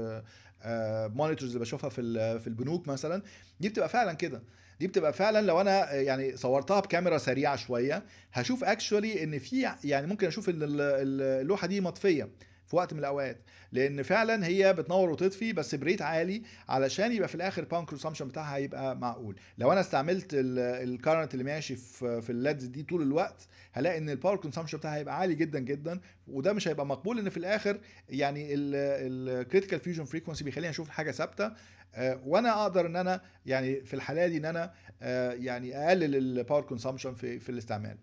مونيتورز آه، اللي بشوفها في في البنوك مثلا دي بتبقى فعلا كده دي بتبقى فعلا لو انا آه، يعني صورتها بكاميرا سريعه شويه هشوف اكشولي ان في يعني ممكن اشوف اللوحه دي مطفيه في وقت من الاوقات لان فعلا هي بتنور وتطفي بس بريت عالي علشان يبقى في الاخر الباور كونسومشن بتاعها هيبقى معقول لو انا استعملت الكرنت اللي ماشي في في e دي طول الوقت هلاقي ان الباور كونسومشن بتاعها هيبقى عالي جدا جدا وده مش هيبقى مقبول ان في الاخر يعني الكريتيكال فيوجن فريكونسي بيخلينا نشوف حاجه ثابته آه، وانا اقدر ان انا يعني في الحاله دي ان انا آه، يعني اقلل الباور كونسومشن في في الاستعمال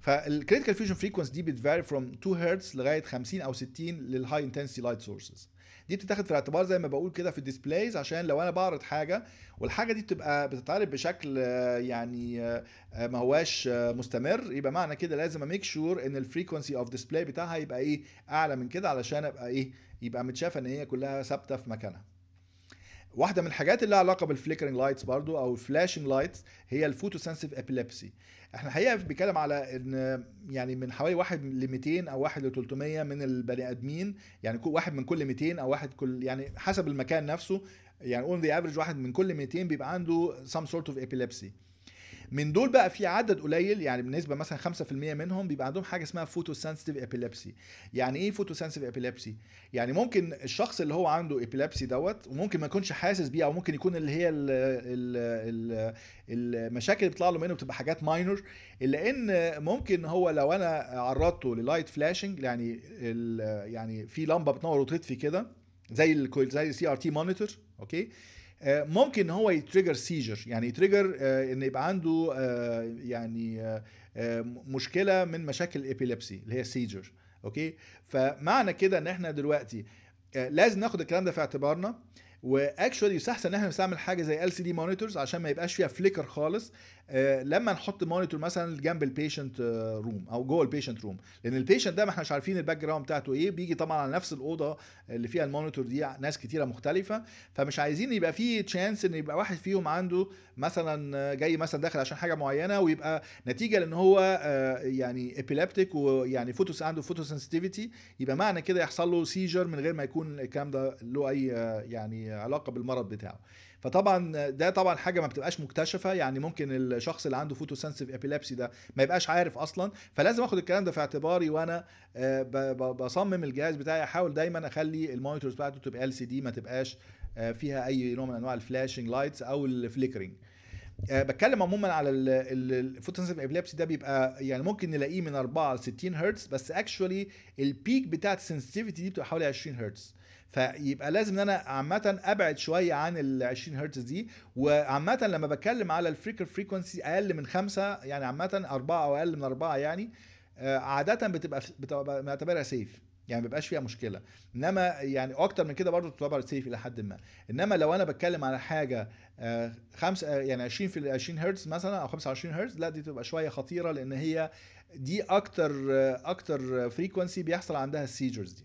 فالكريتيكال فيوجن فريكونس دي بتفاري فروم 2 هرتز لغايه 50 او 60 للهاي انتنسيتي لايت سورسز دي بتتاخد في الاعتبار زي ما بقول كده في الديسبلايز عشان لو انا بعرض حاجه والحاجه دي بتبقى بتتعرض بشكل آه، يعني آه، ما هواش آه، مستمر يبقى معنى كده لازم اميك شور ان الفريكونسي اوف ديسبلاي بتاعها يبقى ايه اعلى من كده علشان ابقى ايه يبقى متشافه ان هي كلها ثابته في مكانها واحده من الحاجات اللي لها علاقه بالفليكرنج لايتس برضو او الفلاشنج لايتس هي الفوتو سنسيف ابيليبسي احنا الحقيقه بنتكلم على ان يعني من حوالي واحد ل 200 او واحد ل 300 من البني ادمين يعني واحد من كل 200 او واحد كل يعني حسب المكان نفسه يعني اون ذا افريج واحد من كل 200 بيبقى عنده سام سورت اوف ابيليبسي من دول بقى في عدد قليل يعني بالنسبه مثلا 5% منهم بيبقى عندهم حاجه اسمها فوتو سنسيتيف ايبيلابسي يعني ايه فوتو سنسيتيف ايبيلابسي يعني ممكن الشخص اللي هو عنده ايبيلابسي دوت وممكن ما يكونش حاسس بيه او ممكن يكون اللي هي الـ الـ الـ المشاكل اللي بتطلع له منه بتبقى حاجات ماينور الا ان ممكن هو لو انا عرضته للايت فلاشنج يعني يعني في لمبه بتنور وتطفي كده زي الـ زي السي ار تي مونيتور اوكي آه، ممكن ان هو يتريجر سيجر يعني يتريجر آه، ان يبقى عنده آه، يعني مشكله من مشاكل الابيلبسي اللي هي سيجر اوكي فمعنى كده ان احنا دلوقتي لازم ناخد الكلام ده في اعتبارنا واكشوالي يستحسن ان احنا نستعمل حاجه زي ال سي دي مونيتورز عشان ما يبقاش فيها فليكر خالص آه، لما نحط مونيتور مثلا جنب البيشنت روم آه، او جوه البيشنت روم لان البيشنت ده ما احناش عارفين الباك جراوند بتاعته ايه بيجي طبعا على نفس الاوضه اللي فيها المونيتور دي ناس كتيره مختلفه فمش عايزين يبقى في تشانس ان يبقى واحد فيهم عنده مثلا جاي مثلا داخل عشان حاجه معينه ويبقى نتيجه لان هو آه، يعني ابيلابتيك ويعني فوتوس عنده فوتو سنسيتيفيتي يبقى معنى كده يحصل له سيجر من غير ما يكون الكلام ده له اي يعني علاقه بالمرض بتاعه فطبعا ده طبعا حاجه ما بتبقاش مكتشفه يعني ممكن الشخص اللي عنده فوتو سنسيف ابيلابسي ده ما يبقاش عارف اصلا فلازم اخد الكلام ده في اعتباري وانا آه، بصمم الجهاز بتاعي احاول دايما اخلي المونيتورز بتاعته تبقى ال سي دي ما تبقاش آه، فيها اي نوع من انواع الفلاشنج لايتس او الفليكرنج آه، بتكلم عموما على الفوتوسنسيف ابيلابسي ده بيبقى يعني ممكن نلاقيه من 4 ل 60 هرتز بس اكشولي البيك بتاعت السنسيفيتي دي بتبقى حوالي 20 هرتز فيبقى لازم ان انا عامه ابعد شويه عن ال 20 هرتز دي وعامه لما بتكلم على الفريكر فريكونسي اقل من خمسه يعني عامه اربعه او اقل من اربعه يعني آه، عاده بتبقى بتبقى معتبرها سيف يعني ما بيبقاش فيها مشكله انما يعني اكتر من كده برضه تعتبر سيف الى حد ما انما لو انا بتكلم على حاجه آه، خمسة آه، يعني 20 في 20 هرتز مثلا او 25 هرتز لا دي تبقى شويه خطيره لان هي دي اكتر اكتر فريكونسي بيحصل عندها السيجرز دي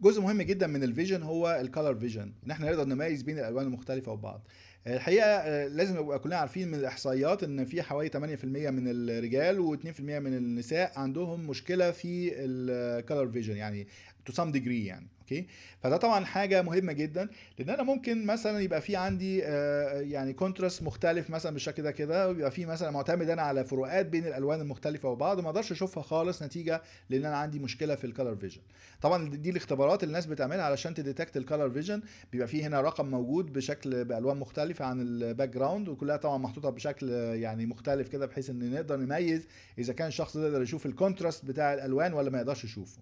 جزء مهم جدا من الفيجن هو الكالر فيجن ان احنا نقدر نميز بين الالوان المختلفه وبعض الحقيقه آه، لازم نبقى كلنا عارفين من الاحصائيات ان في حوالي 8% من الرجال و2% من النساء عندهم مشكله في الكالر فيجن يعني تو سام ديجري يعني اوكي فده طبعا حاجه مهمه جدا لان انا ممكن مثلا يبقى في عندي آه، يعني كونتراست مختلف مثلا بالشكل ده كده ويبقى في مثلا معتمد انا على فروقات بين الالوان المختلفه وبعض ما اقدرش اشوفها خالص نتيجه لان انا عندي مشكله في الكالر فيجن طبعا دي الاختبارات اللي الناس بتعملها علشان تديتكت الكالر فيجن بيبقى فيه هنا رقم موجود بشكل بالوان مختلفه عن الباك جراوند وكلها طبعا محطوطه بشكل آه، يعني مختلف كده بحيث ان نقدر نميز اذا كان الشخص ده يقدر يشوف الكونتراست بتاع الالوان ولا ما يقدرش يشوفه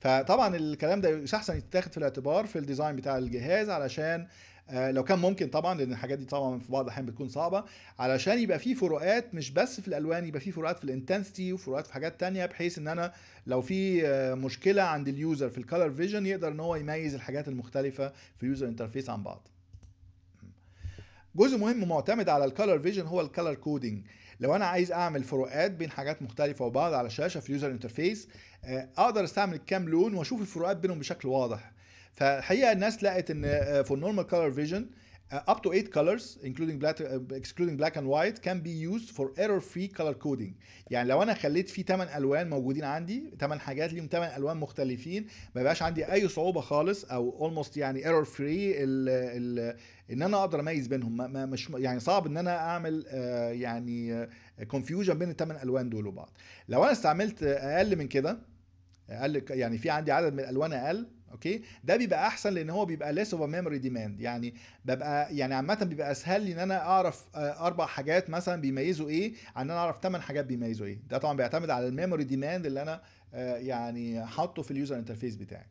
فطبعا الكلام ده مش احسن يتاخد في الاعتبار في الديزاين بتاع الجهاز علشان آه، لو كان ممكن طبعا لان الحاجات دي طبعا في بعض الاحيان بتكون صعبه علشان يبقى في فروقات مش بس في الالوان يبقى في فروقات في الانتنسيتي وفروقات في حاجات تانية بحيث ان انا لو في آه، مشكله عند اليوزر في الكالر فيجن يقدر ان هو يميز الحاجات المختلفه في اليوزر انترفيس عن بعض جزء مهم معتمد على الكالر فيجن هو الكالر كودينج لو انا عايز اعمل فروقات بين حاجات مختلفه وبعض على الشاشه في اليوزر انترفيس آه، اقدر استعمل كام لون واشوف الفروقات بينهم بشكل واضح فالحقيقه الناس لقت ان في النورمال كلر فيجن up to 8 colors including black, آه، excluding black and white can be used for error free color coding يعني لو انا خليت فيه 8 الوان موجودين عندي 8 حاجات ليهم 8 الوان مختلفين ما بقاش عندي اي صعوبه خالص او almost يعني error free ان انا اقدر اميز بينهم ما, مش يعني صعب ان انا اعمل آه، يعني كونفيوجن آه، بين الثمان الوان دول وبعض لو انا استعملت اقل من كده اقل يعني في عندي عدد من الالوان اقل اوكي ده بيبقى احسن لان هو بيبقى less of a memory demand يعني ببقى يعني عامه بيبقى اسهل لي ان انا اعرف آه، اربع حاجات مثلا بيميزوا ايه عن ان انا اعرف ثمان حاجات بيميزوا ايه ده طبعا بيعتمد على الميموري ديماند اللي انا يعني حاطه في اليوزر انترفيس بتاعي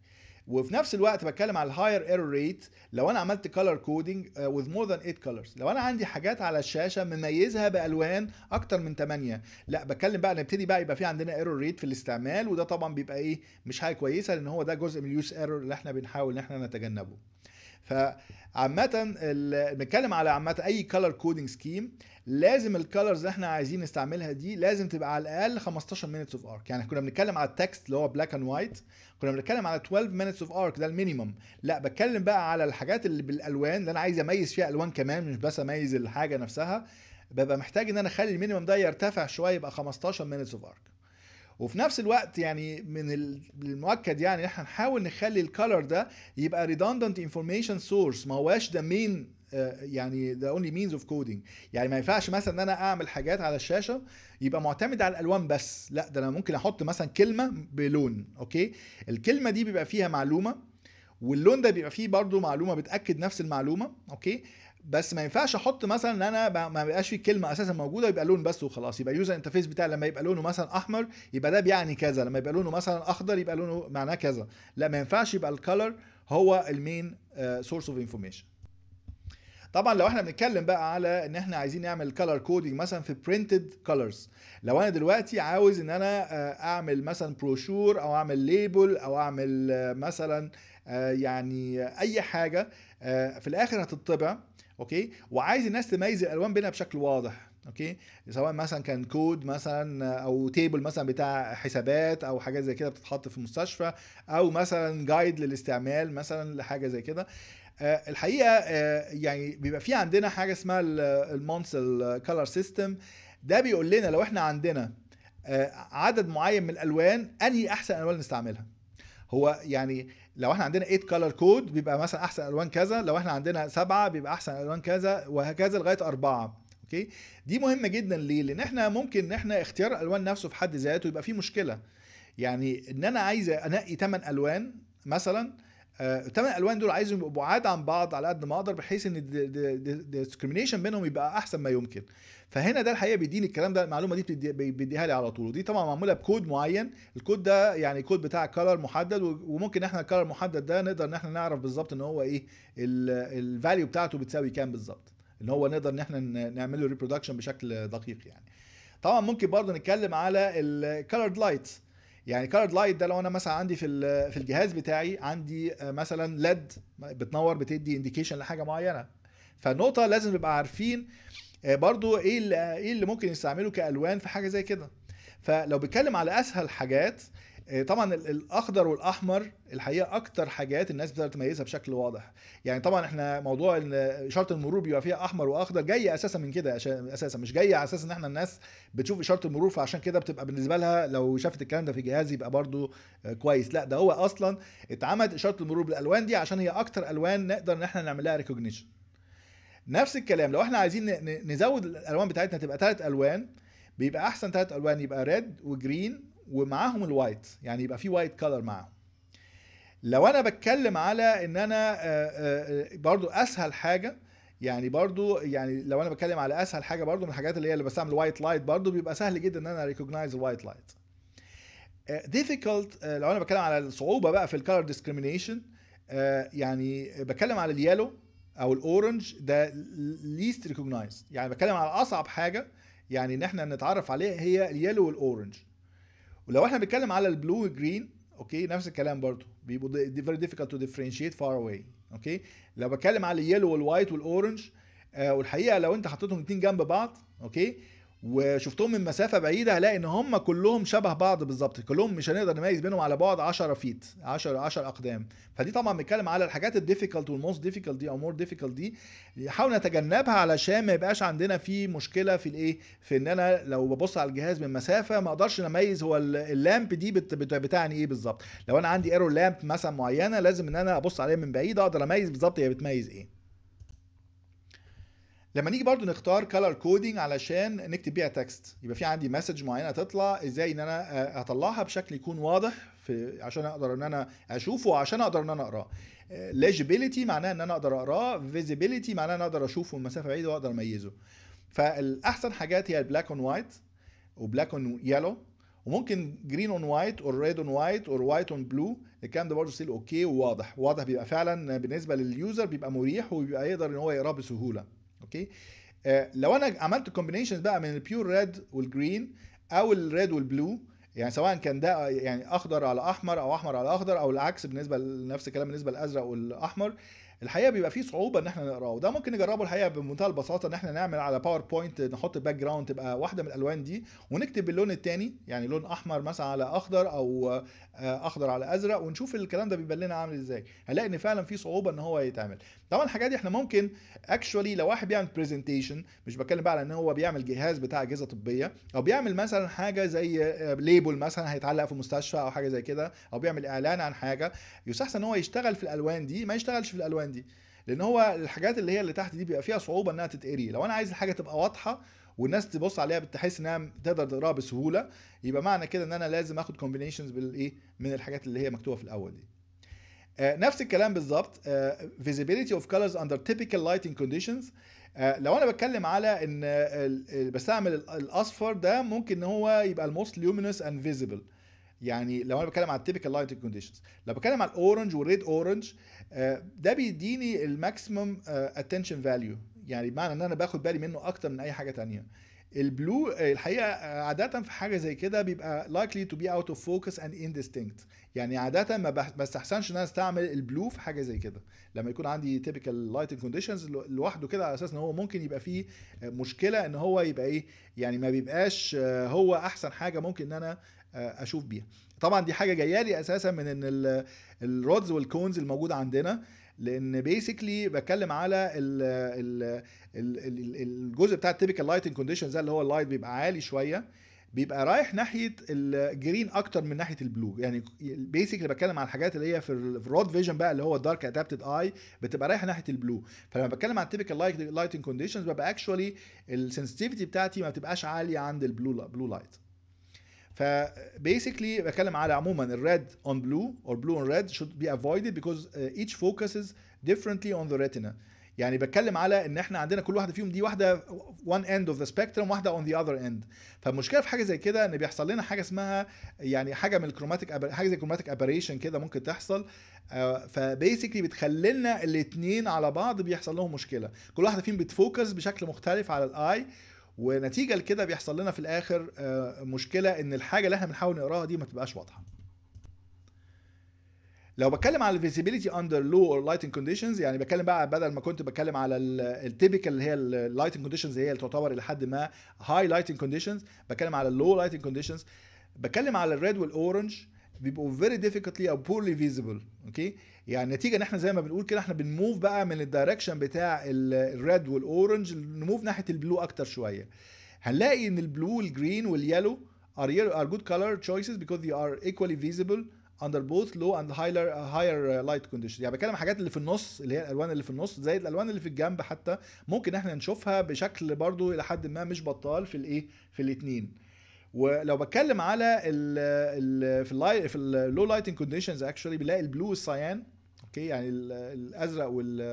وفي نفس الوقت بتكلم على الهاير ايرور ريت لو انا عملت كلر كودنج وذ مور ذان 8 كلرز لو انا عندي حاجات على الشاشه مميزها بالوان اكتر من 8 لا بتكلم بقى نبتدي بقى يبقى في عندنا ايرور ريت في الاستعمال وده طبعا بيبقى ايه مش حاجه كويسه لان هو ده جزء من اليوز ايرور اللي احنا بنحاول ان احنا نتجنبه فعامة بنتكلم على عامة أي كلر كودنج سكيم لازم الكلرز اللي احنا عايزين نستعملها دي لازم تبقى على الأقل 15 minutes اوف ارك يعني كنا بنتكلم على التكست اللي هو بلاك اند وايت كنا بنتكلم على 12 minutes اوف ارك ده المينيمم لا بتكلم بقى على الحاجات اللي بالألوان اللي أنا عايز أميز فيها ألوان كمان مش بس أميز الحاجة نفسها ببقى محتاج ان انا اخلي المينيمم ده يرتفع شويه يبقى 15 minutes اوف ارك وفي نفس الوقت يعني من المؤكد يعني احنا نحاول نخلي الكالر ده يبقى redundant information source ما هواش ده آه، مين يعني ده اونلي مينز اوف كودينج يعني ما ينفعش مثلا ان انا اعمل حاجات على الشاشه يبقى معتمد على الالوان بس لا ده انا ممكن احط مثلا كلمه بلون اوكي الكلمه دي بيبقى فيها معلومه واللون ده بيبقى فيه برضو معلومه بتاكد نفس المعلومه اوكي بس ما ينفعش احط مثلا ان انا ما بيبقاش في كلمه اساسا موجوده يبقى لون بس وخلاص يبقى اليوزر انترفيس بتاعي لما يبقى لونه مثلا احمر يبقى ده بيعني كذا لما يبقى لونه مثلا اخضر يبقى لونه معناه كذا لا ما ينفعش يبقى الكالر هو المين سورس اوف انفورميشن طبعا لو احنا بنتكلم بقى على ان احنا عايزين نعمل كلر كودنج مثلا في برينتد كلرز لو انا دلوقتي عاوز ان انا آه، اعمل مثلا بروشور او اعمل ليبل او اعمل آه، مثلا آه، يعني اي حاجه في الاخر هتطبع اوكي وعايز الناس تميز الالوان بينها بشكل واضح اوكي سواء مثلا كان كود مثلا او تيبل مثلا بتاع حسابات او حاجات زي كده بتتحط في المستشفى او مثلا جايد للاستعمال مثلا لحاجه زي كده آه، الحقيقه آه، يعني بيبقى في عندنا حاجه اسمها المونس كلر سيستم ده بيقول لنا لو احنا عندنا آه، عدد معين من الالوان انهي احسن الوان نستعملها هو يعني لو احنا عندنا 8 كلر كود بيبقى مثلا احسن الوان كذا لو احنا عندنا 7 بيبقى احسن الوان كذا وهكذا لغايه 4 اوكي دي مهمه جدا ليه لان احنا ممكن ان احنا اختيار الالوان نفسه في حد ذاته يبقى فيه مشكله يعني ان انا عايز انقي 8 الوان مثلا الثمان آه، الوان دول عايزهم يبقوا بعاد عن بعض على قد ما اقدر بحيث ان الديسكريميشن بينهم يبقى احسن ما يمكن فهنا ده الحقيقه بيديني الكلام ده المعلومه دي بيديها لي على طول ودي طبعا معموله بكود معين الكود ده يعني كود بتاع كلر محدد وممكن احنا الكلر المحدد ده نقدر ان احنا نعرف بالظبط ان هو ايه الفاليو بتاعته بتساوي كام بالظبط ان هو نقدر ان احنا نعمله ريبرودكشن بشكل دقيق يعني طبعا ممكن برضه نتكلم على الكالرد لايتس يعني كارد لايت ده لو انا مثلا عندي في في الجهاز بتاعي عندي آه، مثلا ليد بتنور بتدي انديكيشن لحاجه معينه فالنقطه لازم نبقى عارفين آه، برضو ايه اللي ايه اللي ممكن يستعمله كالوان في حاجه زي كده فلو بيتكلم على اسهل حاجات آه، طبعا الاخضر والاحمر الحقيقه اكتر حاجات الناس بتقدر تميزها بشكل واضح يعني طبعا احنا موضوع ان اشاره المرور بيبقى فيها احمر واخضر جايه اساسا من كده اساسا مش جايه على اساس ان احنا الناس بتشوف اشاره المرور فعشان كده بتبقى بالنسبه لها لو شافت الكلام ده في جهاز يبقى برده آه، كويس لا ده هو اصلا اتعمد اشاره المرور بالالوان دي عشان هي اكتر الوان نقدر ان احنا نعمل لها ريكوجنيشن نفس الكلام لو احنا عايزين نزود الالوان بتاعتنا تبقى ثلاث الوان بيبقى احسن ثلاث الوان يبقى ريد وجرين ومعاهم الوايت يعني يبقى في وايت كلر معاهم لو انا بتكلم على ان انا برضو اسهل حاجه يعني برضو يعني لو انا بتكلم على اسهل حاجه برضو من الحاجات اللي هي اللي بستعمل وايت لايت برضو بيبقى سهل جدا ان انا ريكوجنايز الوايت لايت ديفيكولت لو انا بتكلم على الصعوبه بقى في الكلر ديسكريميشن يعني بتكلم على اليالو او الاورنج ده ليست ريكوجنايزد يعني بتكلم على اصعب حاجه يعني ان احنا نتعرف عليها هي اليلو والاورنج ولو احنا بنتكلم على البلو والجرين اوكي نفس الكلام برضو بيبقوا فيري ديفيكالت تو ديفرينشيت فار اواي اوكي لو بتكلم على اليلو والوايت والاورنج آه والحقيقه لو انت حطيتهم الاثنين جنب بعض اوكي وشفتهم من مسافه بعيده هلاقي ان هم كلهم شبه بعض بالظبط كلهم مش هنقدر نميز بينهم على بعد 10 فيت 10 10 اقدام فدي طبعا بنتكلم على الحاجات الديفيكالت والموست ديفيكالت دي او مور ديفيكالت دي نحاول نتجنبها علشان ما يبقاش عندنا في مشكله في الايه في ان انا لو ببص على الجهاز من مسافه ما اقدرش اميز هو اللامب دي بتعني ايه بالظبط لو انا عندي ايرور لامب مثلا معينه لازم ان انا ابص عليها من بعيد اقدر اميز بالظبط هي بتميز ايه لما نيجي برضو نختار color coding علشان نكتب بيها تكست يبقى في عندي مسج معينه تطلع ازاي ان انا آه، اطلعها بشكل يكون واضح في عشان اقدر ان انا اشوفه وعشان اقدر ان انا اقراه آه، legibility معناها ان انا اقدر اقراه visibility معناها ان انا اقدر اشوفه من مسافه بعيده واقدر اميزه فالاحسن حاجات هي البلاك اون وايت وبلاك اون يلو وممكن جرين اون وايت اور ريد اون وايت اور وايت اون بلو الكلام ده برضه ستيل اوكي وواضح واضح بيبقى فعلا بالنسبه لليوزر بيبقى مريح وبيبقى يقدر ان هو يقراه بسهوله اوكي آه، لو انا عملت كومبينيشنز بقى من البيور ريد والجرين او الريد والبلو يعني سواء كان ده يعني اخضر على احمر او احمر على اخضر او العكس بالنسبه لنفس الكلام بالنسبه للازرق والاحمر الحقيقه بيبقى فيه صعوبه ان احنا نقراه وده ممكن نجربه الحقيقه بمنتهى البساطه ان احنا نعمل على باوربوينت نحط الباك جراوند تبقى واحده من الالوان دي ونكتب باللون الثاني يعني لون احمر مثلا على اخضر او آه، اخضر على ازرق ونشوف الكلام ده بيبان لنا عامل ازاي هنلاقي ان فعلا في صعوبه ان هو يتعمل طبعا الحاجات دي احنا ممكن اكشولي لو واحد بيعمل برزنتيشن مش بتكلم بقى على ان هو بيعمل جهاز بتاع اجهزه طبيه او بيعمل مثلا حاجه زي ليبل آه، مثلا هيتعلق في مستشفى او حاجه زي كده او بيعمل اعلان عن حاجه يستحسن ان هو يشتغل في الالوان دي ما يشتغلش في الالوان الالوان دي لان هو الحاجات اللي هي اللي تحت دي بيبقى فيها صعوبه انها تتقري لو انا عايز الحاجه تبقى واضحه والناس تبص عليها بتحس انها تقدر تقراها بسهوله يبقى معنى كده ان انا لازم اخد كومبينيشنز بالايه من الحاجات اللي هي مكتوبه في الاول دي آه نفس الكلام بالظبط آه visibility of colors under typical lighting conditions آه لو انا بتكلم على ان بستعمل الاصفر ده ممكن ان هو يبقى الموست luminous and visible يعني لو انا بتكلم على التيبيكال لايتنج كونديشنز لو بتكلم على الاورنج والريد اورنج ده بيديني الماكسيمم اتنشن فاليو يعني بمعنى ان انا باخد بالي منه اكتر من اي حاجه تانية البلو آه، الحقيقه آه، عاده في حاجه زي كده بيبقى لايكلي تو بي اوت اوف فوكس اند indistinct يعني عاده ما بستحسنش ان انا استعمل البلو في حاجه زي كده لما يكون عندي typical لايتنج كونديشنز لوحده كده على اساس ان هو ممكن يبقى فيه آه، مشكله ان هو يبقى ايه يعني ما بيبقاش هو احسن حاجه ممكن ان انا آه، اشوف بيها طبعا دي حاجه جايه لي اساسا من ان الرودز والكونز الموجوده عندنا لان بيسكلي بتكلم على ال ال ال الجزء بتاع التيبيكال لايتنج كونديشنز ده اللي هو اللايت بيبقى عالي شويه بيبقى رايح ناحيه الجرين اكتر من ناحيه البلو يعني بيسكلي بتكلم على الحاجات اللي هي في الرود فيجن بقى اللي هو الدارك ادابتد اي بتبقى رايحه ناحيه البلو فلما بتكلم عن التيبيكال لايتنج كونديشنز ببقى اكشولي السنسيتيفيتي بتاعتي ما بتبقاش عاليه عند البلو بلو لايت فبيسكلي بتكلم على عموما الريد اون بلو اور بلو اون ريد should be avoided because uh, each focuses differently on the retina يعني بتكلم على ان احنا عندنا كل واحده فيهم دي واحده وان اند اوف ذا سبيكترم واحده اون ذا اذر اند فالمشكله في حاجه زي كده ان بيحصل لنا حاجه اسمها يعني حاجه من الكروماتيك حاجه زي الكروماتيك اباريشن كده ممكن تحصل uh، فبيسكلي بتخلي لنا الاثنين على بعض بيحصل لهم مشكله كل واحده فيهم بتفوكس بشكل مختلف على الاي ونتيجه لكده بيحصل لنا في الاخر آه، مشكله ان الحاجه اللي احنا بنحاول نقراها دي ما تبقاش واضحه لو بتكلم على الفيزيبيليتي اندر لو اور لايتنج كونديشنز يعني بتكلم بقى بدل ما كنت بتكلم على التيبيكال اللي هي اللايتنج كونديشنز هي اللي تعتبر الى حد ما هاي لايتنج كونديشنز بتكلم على اللو لايتنج كونديشنز بتكلم على الريد والاورنج بيبقوا فيري ديفيكولتلي او بورلي فيزيبل اوكي يعني نتيجه ان احنا زي ما بنقول كده احنا بنموف بقى من الدايركشن بتاع الريد والاورنج نموف ناحيه البلو اكتر شويه هنلاقي ان البلو والجرين واليلو are, are good color choices because they are equally visible under both low and higher higher uh, light conditions يعني بتكلم حاجات اللي في النص اللي هي الالوان اللي في النص زي الالوان اللي في الجنب حتى ممكن احنا نشوفها بشكل برضو الى حد ما مش بطال في الايه في الاثنين ولو بتكلم على ال في اللايت في اللو لايتنج كونديشنز اكشولي بنلاقي البلو والسيان اوكي يعني الازرق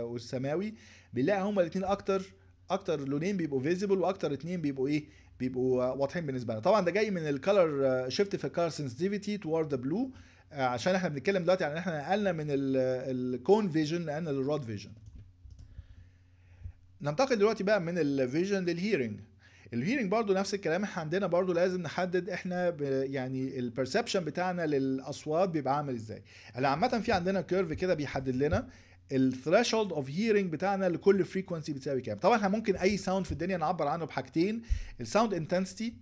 والسماوي بنلاقي هما الاثنين اكتر اكتر لونين بيبقوا فيزيبل واكتر اثنين بيبقوا ايه بيبقوا واضحين بالنسبه لنا طبعا ده جاي من الكالر آه، شيفت في الكالر سنسيتيفيتي توارد بلو عشان احنا بنتكلم دلوقتي يعني ان احنا نقلنا من الكون فيجن نقلنا للراد فيجن ننتقل دلوقتي بقى من الفيجن للهيرنج الهيرنج برضو نفس الكلام احنا عندنا برضو لازم نحدد احنا يعني البرسبشن بتاعنا للاصوات بيبقى عامل ازاي انا عامه في عندنا كيرف كده بيحدد لنا الثريشولد اوف هيرنج بتاعنا لكل فريكونسي بتساوي كام طبعا احنا ممكن اي ساوند في الدنيا نعبر عنه بحاجتين الساوند انتنسيتي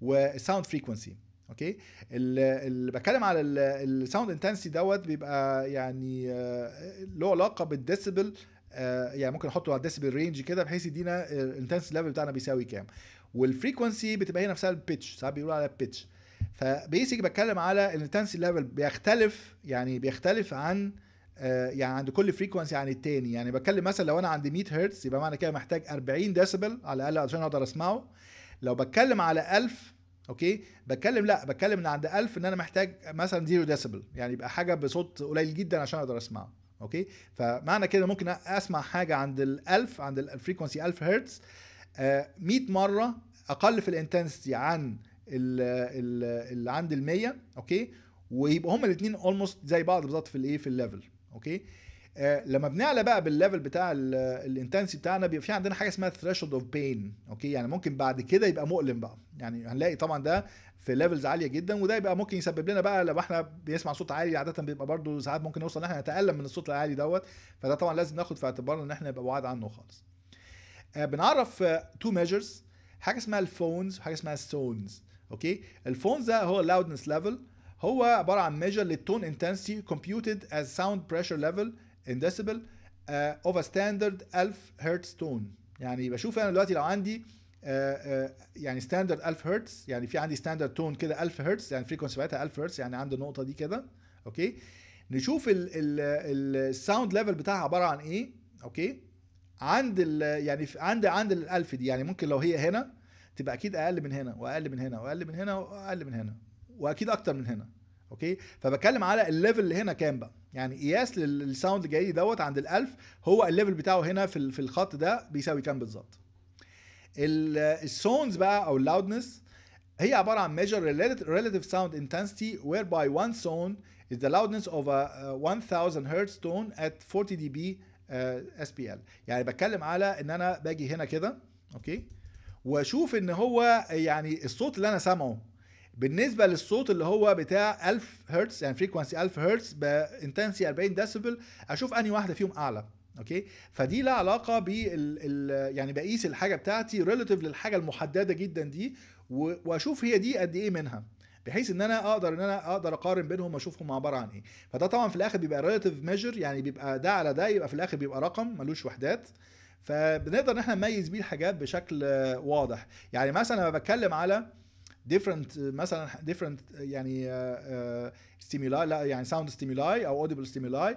والساوند فريكونسي اوكي اللي بتكلم على الساوند انتنسيتي دوت بيبقى يعني آه، له علاقه بالديسيبل آه، يعني ممكن احطه على الديسيبل رينج كده بحيث يدينا الانتنس ليفل بتاعنا بيساوي كام والفريكونسي بتبقى هي نفسها البيتش ساعات بيقولوا عليها البيتش فبيسك بتكلم على الانتنس ليفل بيختلف يعني بيختلف عن آه، يعني عند كل فريكونسي عن التاني يعني بتكلم مثلا لو انا عند 100 هرتز يبقى معنى كده محتاج 40 ديسيبل على الاقل عشان اقدر اسمعه لو بتكلم على 1000 اوكي بتكلم لا بتكلم ان عند 1000 ان انا محتاج مثلا 0 ديسيبل يعني يبقى حاجه بصوت قليل جدا عشان اقدر اسمعه اوكي فمعنى كده ممكن اسمع حاجه عند ال1000 عند الفريكوانسي 1000 هرتز 100 مره اقل في الانتنسيتي عن اللي عند ال100 اوكي ويبقى هما الاثنين اولموست زي بعض بالظبط في الايه في الليفل اوكي آه، لما بنعلى بقى بالليفل بتاع الانتنسي بتاعنا بيبقى في عندنا حاجه اسمها ثريشولد اوف بين اوكي يعني ممكن بعد كده يبقى مؤلم بقى يعني هنلاقي طبعا ده في ليفلز عاليه جدا وده يبقى ممكن يسبب لنا بقى لو احنا بنسمع صوت عالي عاده بيبقى برده ساعات ممكن نوصل ان احنا نتالم من الصوت العالي دوت فده طبعا لازم ناخد في اعتبارنا ان احنا نبقى بعاد عنه خالص آه، بنعرف تو آه، ميجرز حاجه اسمها الفونز وحاجه اسمها الستونز اوكي الفونز ده هو اللاودنس ليفل هو عباره عن ميجر للتون انتنسيتي كومبيوتد از ساوند بريشر ليفل in decibel uh, of a standard 1000 هرتز تون يعني بشوف انا دلوقتي لو عندي uh, uh, يعني ستاندرد 1000 هرتز يعني في عندي ستاندرد تون كده 1000 هرتز يعني فريكونسي بتاعتها 1000 هرتز يعني عند النقطه دي كده اوكي نشوف الساوند ليفل بتاعها عباره عن ايه اوكي عند الـ يعني عند عند ال 1000 دي يعني ممكن لو هي هنا تبقى اكيد اقل من هنا واقل من هنا واقل من هنا واقل من هنا واكيد اكتر من هنا اوكي فبتكلم على الليفل اللي هنا كام بقى يعني قياس للساوند اللي جاي دوت عند ال1000 هو الليفل بتاعه هنا في في الخط ده بيساوي كام بالظبط السونز بقى او اللاودنس هي عباره عن ميجر ريليتيف ساوند انتنسيتي وير باي وان is the loudness of a 1000 هرتز تون at 40 دي بي اس بي ال يعني بتكلم على ان انا باجي هنا كده اوكي واشوف ان هو يعني الصوت اللي انا سامعه بالنسبه للصوت اللي هو بتاع 1000 هرتز يعني فريكوانسي 1000 هرتز بانتنسي 40 ديسيبل اشوف انهي واحده فيهم اعلى اوكي فدي لها علاقه بال يعني بقيس الحاجه بتاعتي ريلاتيف للحاجه المحدده جدا دي واشوف هي دي قد ايه منها بحيث ان انا اقدر ان انا اقدر اقارن بينهم واشوفهم عباره عن ايه فده طبعا في الاخر بيبقى ريلاتيف ميجر يعني بيبقى ده على ده يبقى في الاخر بيبقى رقم ملوش وحدات فبنقدر ان احنا نميز بيه الحاجات بشكل واضح يعني مثلا لما بتكلم على ديفرنت مثلا ديفرنت يعني ستيمولاي آه، آه، لا يعني ساوند ستيمولاي او اوديبل آه، ستيمولاي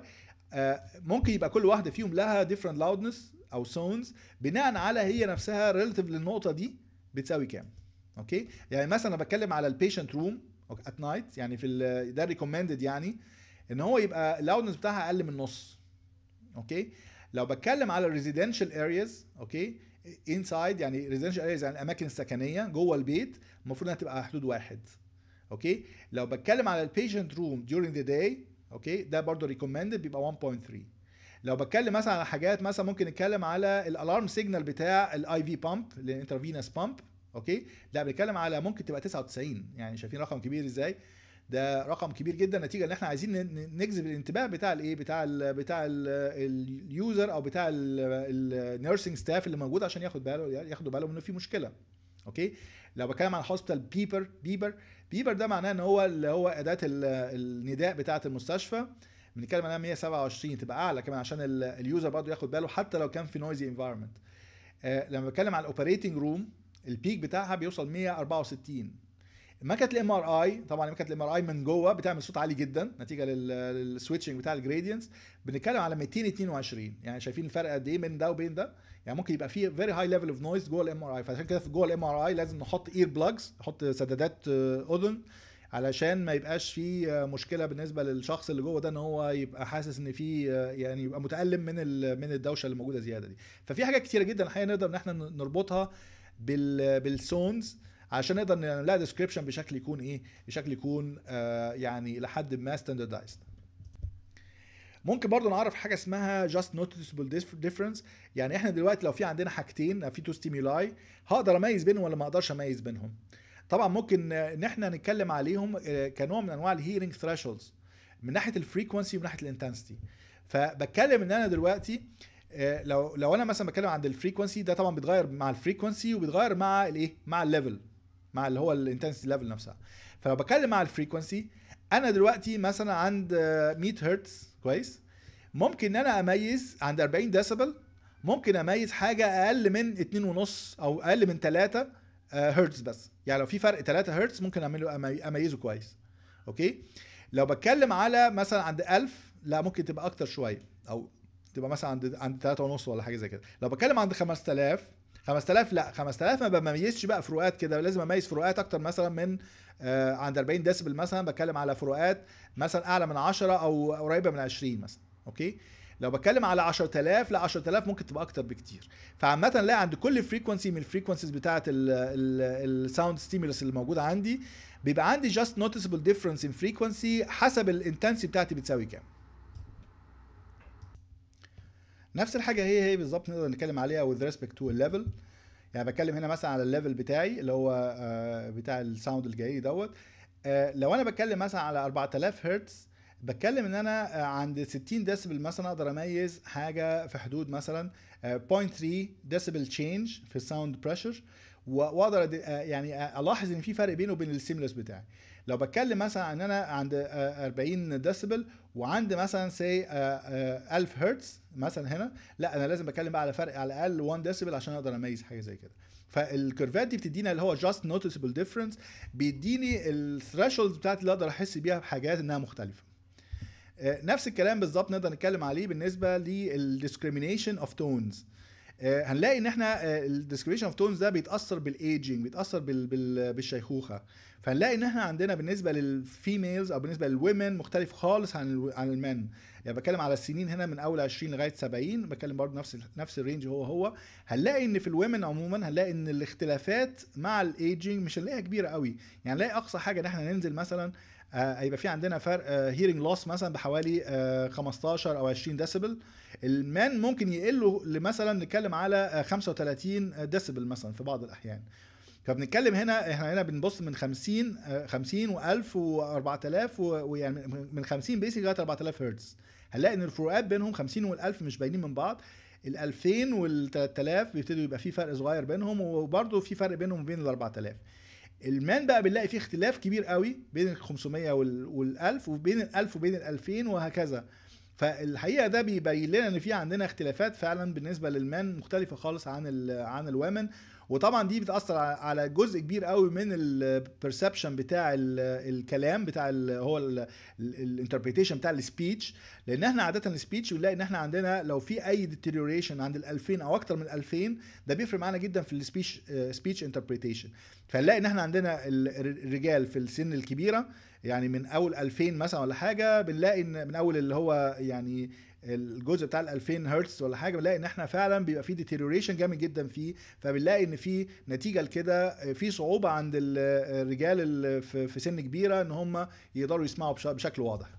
ممكن يبقى كل واحده فيهم لها ديفرنت لاودنس او سونز بناء على هي نفسها ريليتيف للنقطه دي بتساوي كام اوكي يعني مثلا بتكلم على البيشنت روم ات نايت يعني في ده ريكومندد يعني ان هو يبقى اللاودنس بتاعها اقل من نص اوكي لو بتكلم على الريزيدنشال ارياز اوكي انسايد يعني ريزيدنشال ارياز يعني الاماكن السكنيه جوه البيت المفروض انها تبقى حدود واحد اوكي لو بتكلم على البيشنت روم ديورينج ذا داي اوكي ده برضه ريكومندد بيبقى 1.3 لو بتكلم مثلا على حاجات مثلا ممكن نتكلم على الالارم سيجنال بتاع الاي في بامب الانترفينس بامب اوكي لا بنتكلم على ممكن تبقى 99 يعني شايفين رقم كبير ازاي ده رقم كبير جدا نتيجه ان احنا عايزين نجذب الانتباه بتاع الايه بتاع الـ بتاع اليوزر او بتاع النيرسينج ستاف اللي موجود عشان ياخد باله ياخدوا بالهم انه في مشكله اوكي لو بتكلم عن هوسبيتال بيبر بيبر بيبر ده معناه ان هو اللي هو اداه النداء بتاعه المستشفى بنتكلم عنها 127 تبقى اعلى كمان عشان اليوزر برضه ياخد باله حتى لو كان في نويزي انفايرمنت آه، لما بتكلم على الاوبريتنج روم البيك بتاعها بيوصل 164 مكنه الام ار اي طبعا مكنه الام ار اي من جوه بتعمل صوت عالي جدا نتيجه للسويتشنج بتاع الجريدينتس بنتكلم على 222 يعني شايفين الفرق قد ايه بين ده وبين ده يعني ممكن يبقى في فيري هاي ليفل اوف نويز جوه الام ار اي فعشان كده جوه الام ار اي لازم نحط اير بلاجز نحط سدادات آه، اذن علشان ما يبقاش في آه، مشكله بالنسبه للشخص اللي جوه ده ان هو يبقى حاسس ان في آه، يعني يبقى متالم من من الدوشه اللي موجوده زياده دي ففي حاجات كتيره جدا الحقيقه نقدر ان احنا نربطها بالسونز عشان نقدر نلاقي ديسكريبشن بشكل يكون ايه بشكل يكون آه يعني لحد ما ستاندردايزد ممكن برضو نعرف حاجه اسمها just noticeable difference يعني احنا دلوقتي لو في عندنا حاجتين في تو ستيمولاي هقدر اميز بينهم ولا ما اقدرش اميز بينهم طبعا ممكن ان احنا نتكلم عليهم آه، كنوع من انواع الهيرنج ثريشولدز من ناحيه الفريكونسي ومن ناحيه الانتنسيتي فبتكلم ان انا دلوقتي آه، لو لو انا مثلا بتكلم عن الفريكونسي ده طبعا بيتغير مع الفريكونسي وبيتغير مع الايه مع الليفل مع اللي هو الانتنسيتي ليفل نفسها فلو بتكلم على الفريكونسي انا دلوقتي مثلا عند 100 هرتز كويس ممكن ان انا اميز عند 40 ديسيبل ممكن اميز حاجه اقل من 2.5 او اقل من 3 آه، هرتز بس يعني لو في فرق 3 هرتز ممكن اعمله اميزه كويس اوكي لو بتكلم على مثلا عند 1000 لا ممكن تبقى اكتر شويه او تبقى مثلا عند عند 3.5 ولا حاجه زي كده لو بتكلم عند 5000 5000 لا 5000 ما بميزش بقى فروقات كده لازم اميز فروقات اكتر مثلا من آه، عند 40 ديسبل مثلا بتكلم على فروقات مثلا اعلى من 10 او قريبه من 20 مثلا اوكي لو بتكلم على 10000 لا 10000 ممكن تبقى اكتر بكتير فعامه لا عند كل فريكونسي من الفريكونسيز بتاعه الساوند ستيمولس اللي موجوده عندي بيبقى عندي جاست نوتيسبل ديفرنس ان فريكونسي حسب الانتنسي بتاعتي بتساوي كام نفس الحاجه هي هي بالظبط نقدر نتكلم عليها with respect to level يعني بتكلم هنا مثلا على الليفل بتاعي اللي هو آه، بتاع الساوند اللي جاي دوت آه، لو انا بتكلم مثلا على 4000 هرتز بتكلم ان انا آه، عند 60 ديسيبل مثلا اقدر اميز حاجه في حدود مثلا 0.3 ديسيبل تشينج في الساوند بريشر واقدر يعني الاحظ ان في فرق بينه وبين السيملس بتاعي لو بتكلم مثلا ان انا عند 40 ديسيبل وعندي مثلا سي 1000 هرتز مثلا هنا لا انا لازم بتكلم بقى على فرق على الاقل 1 ديسيبل عشان اقدر اميز حاجه زي كده فالكيرفات دي بتدينا اللي هو جاست نوتسبل ديفرنس بيديني الثريشولد بتاعت اللي اقدر احس بيها بحاجات انها مختلفه آه، نفس الكلام بالظبط نقدر نتكلم عليه بالنسبه للديسكريميشن اوف تونز آه، هنلاقي ان احنا الديسكريبشن اوف تونز ده بيتاثر بالايجنج بيتاثر بالشيخوخه فهنلاقي ان احنا عندنا بالنسبه للفيميلز او بالنسبه للومن مختلف خالص عن عن المن يعني بتكلم على السنين هنا من اول 20 لغايه 70 بتكلم برضه نفس نفس الرينج هو هو هنلاقي ان في الومن عموما هنلاقي ان الاختلافات مع الايجنج مش هنلاقيها كبيره قوي يعني هنلاقي اقصى حاجه ان احنا ننزل مثلا آه، هيبقى في عندنا فرق هيرنج آه، لوس مثلا بحوالي 15 آه، او 20 ديسيبل المان ممكن يقله لمثلا نتكلم على 35 ديسيبل مثلا في بعض الاحيان فبنتكلم هنا احنا هنا بنبص من 50 50 و1000 و4000 ويعني من 50 بيسك لغايه 4000 هرتز هنلاقي ان الفروقات بينهم 50 وال1000 مش باينين من بعض ال2000 وال3000 بيبتدوا يبقى في فرق صغير بينهم وبرده في فرق بينهم وبين ال4000 المان بقى بنلاقي فيه اختلاف كبير قوي بين ال 500 وال 1000 وبين ال 1000 وبين ال 2000 وهكذا فالحقيقه ده بيبين لنا ان في عندنا اختلافات فعلا بالنسبه للمان مختلفه خالص عن الـ عن الومن وطبعا دي بتاثر على جزء كبير قوي من البرسبشن بتاع الكلام بتاع الـ هو الانتربريتيشن بتاع السبيتش لان احنا عاده السبيتش بنلاقي ان احنا عندنا لو في اي ديتيريوريشن عند ال 2000 او اكتر من 2000 ده بيفرق معانا جدا في السبيتش سبيتش انتربريتيشن فنلاقي ان احنا عندنا الرجال في السن الكبيره يعني من اول 2000 مثلا ولا حاجه بنلاقي ان من اول اللي هو يعني الجزء بتاع ال 2000 هرتز ولا حاجه بنلاقي ان احنا فعلا بيبقى في ديتيريوريشن جامد جدا فيه فبنلاقي ان في نتيجه لكده في صعوبه عند الرجال اللي في سن كبيره ان هم يقدروا يسمعوا بشكل واضح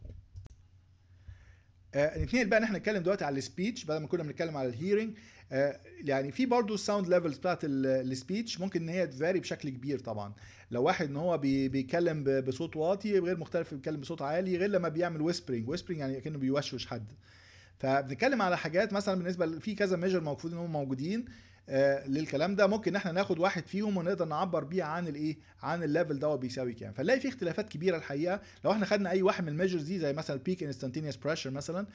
آه نتنقل بقى ان احنا نتكلم دلوقتي على السبيتش بدل ما كنا بنتكلم على الهيرنج آه يعني في برضه الساوند ليفلز بتاعت السبيتش ممكن ان هي تفاري بشكل كبير طبعا لو واحد ان هو بي بيتكلم بصوت واطي غير مختلف بيتكلم بصوت عالي غير لما بيعمل ويسبرنج ويسبرنج يعني كانه بيوشوش حد آه فبنتكلم على حاجات مثلا بالنسبه في كذا ميجر المفروض ان هم موجودين آه، للكلام ده ممكن احنا ناخد واحد فيهم ونقدر نعبر بيه عن الايه عن الليفل دوت بيساوي كام فنلاقي في اختلافات كبيره الحقيقه لو احنا خدنا اي واحد من الميجرز دي زي مثلا البيك انستنتينيوس بريشر مثلا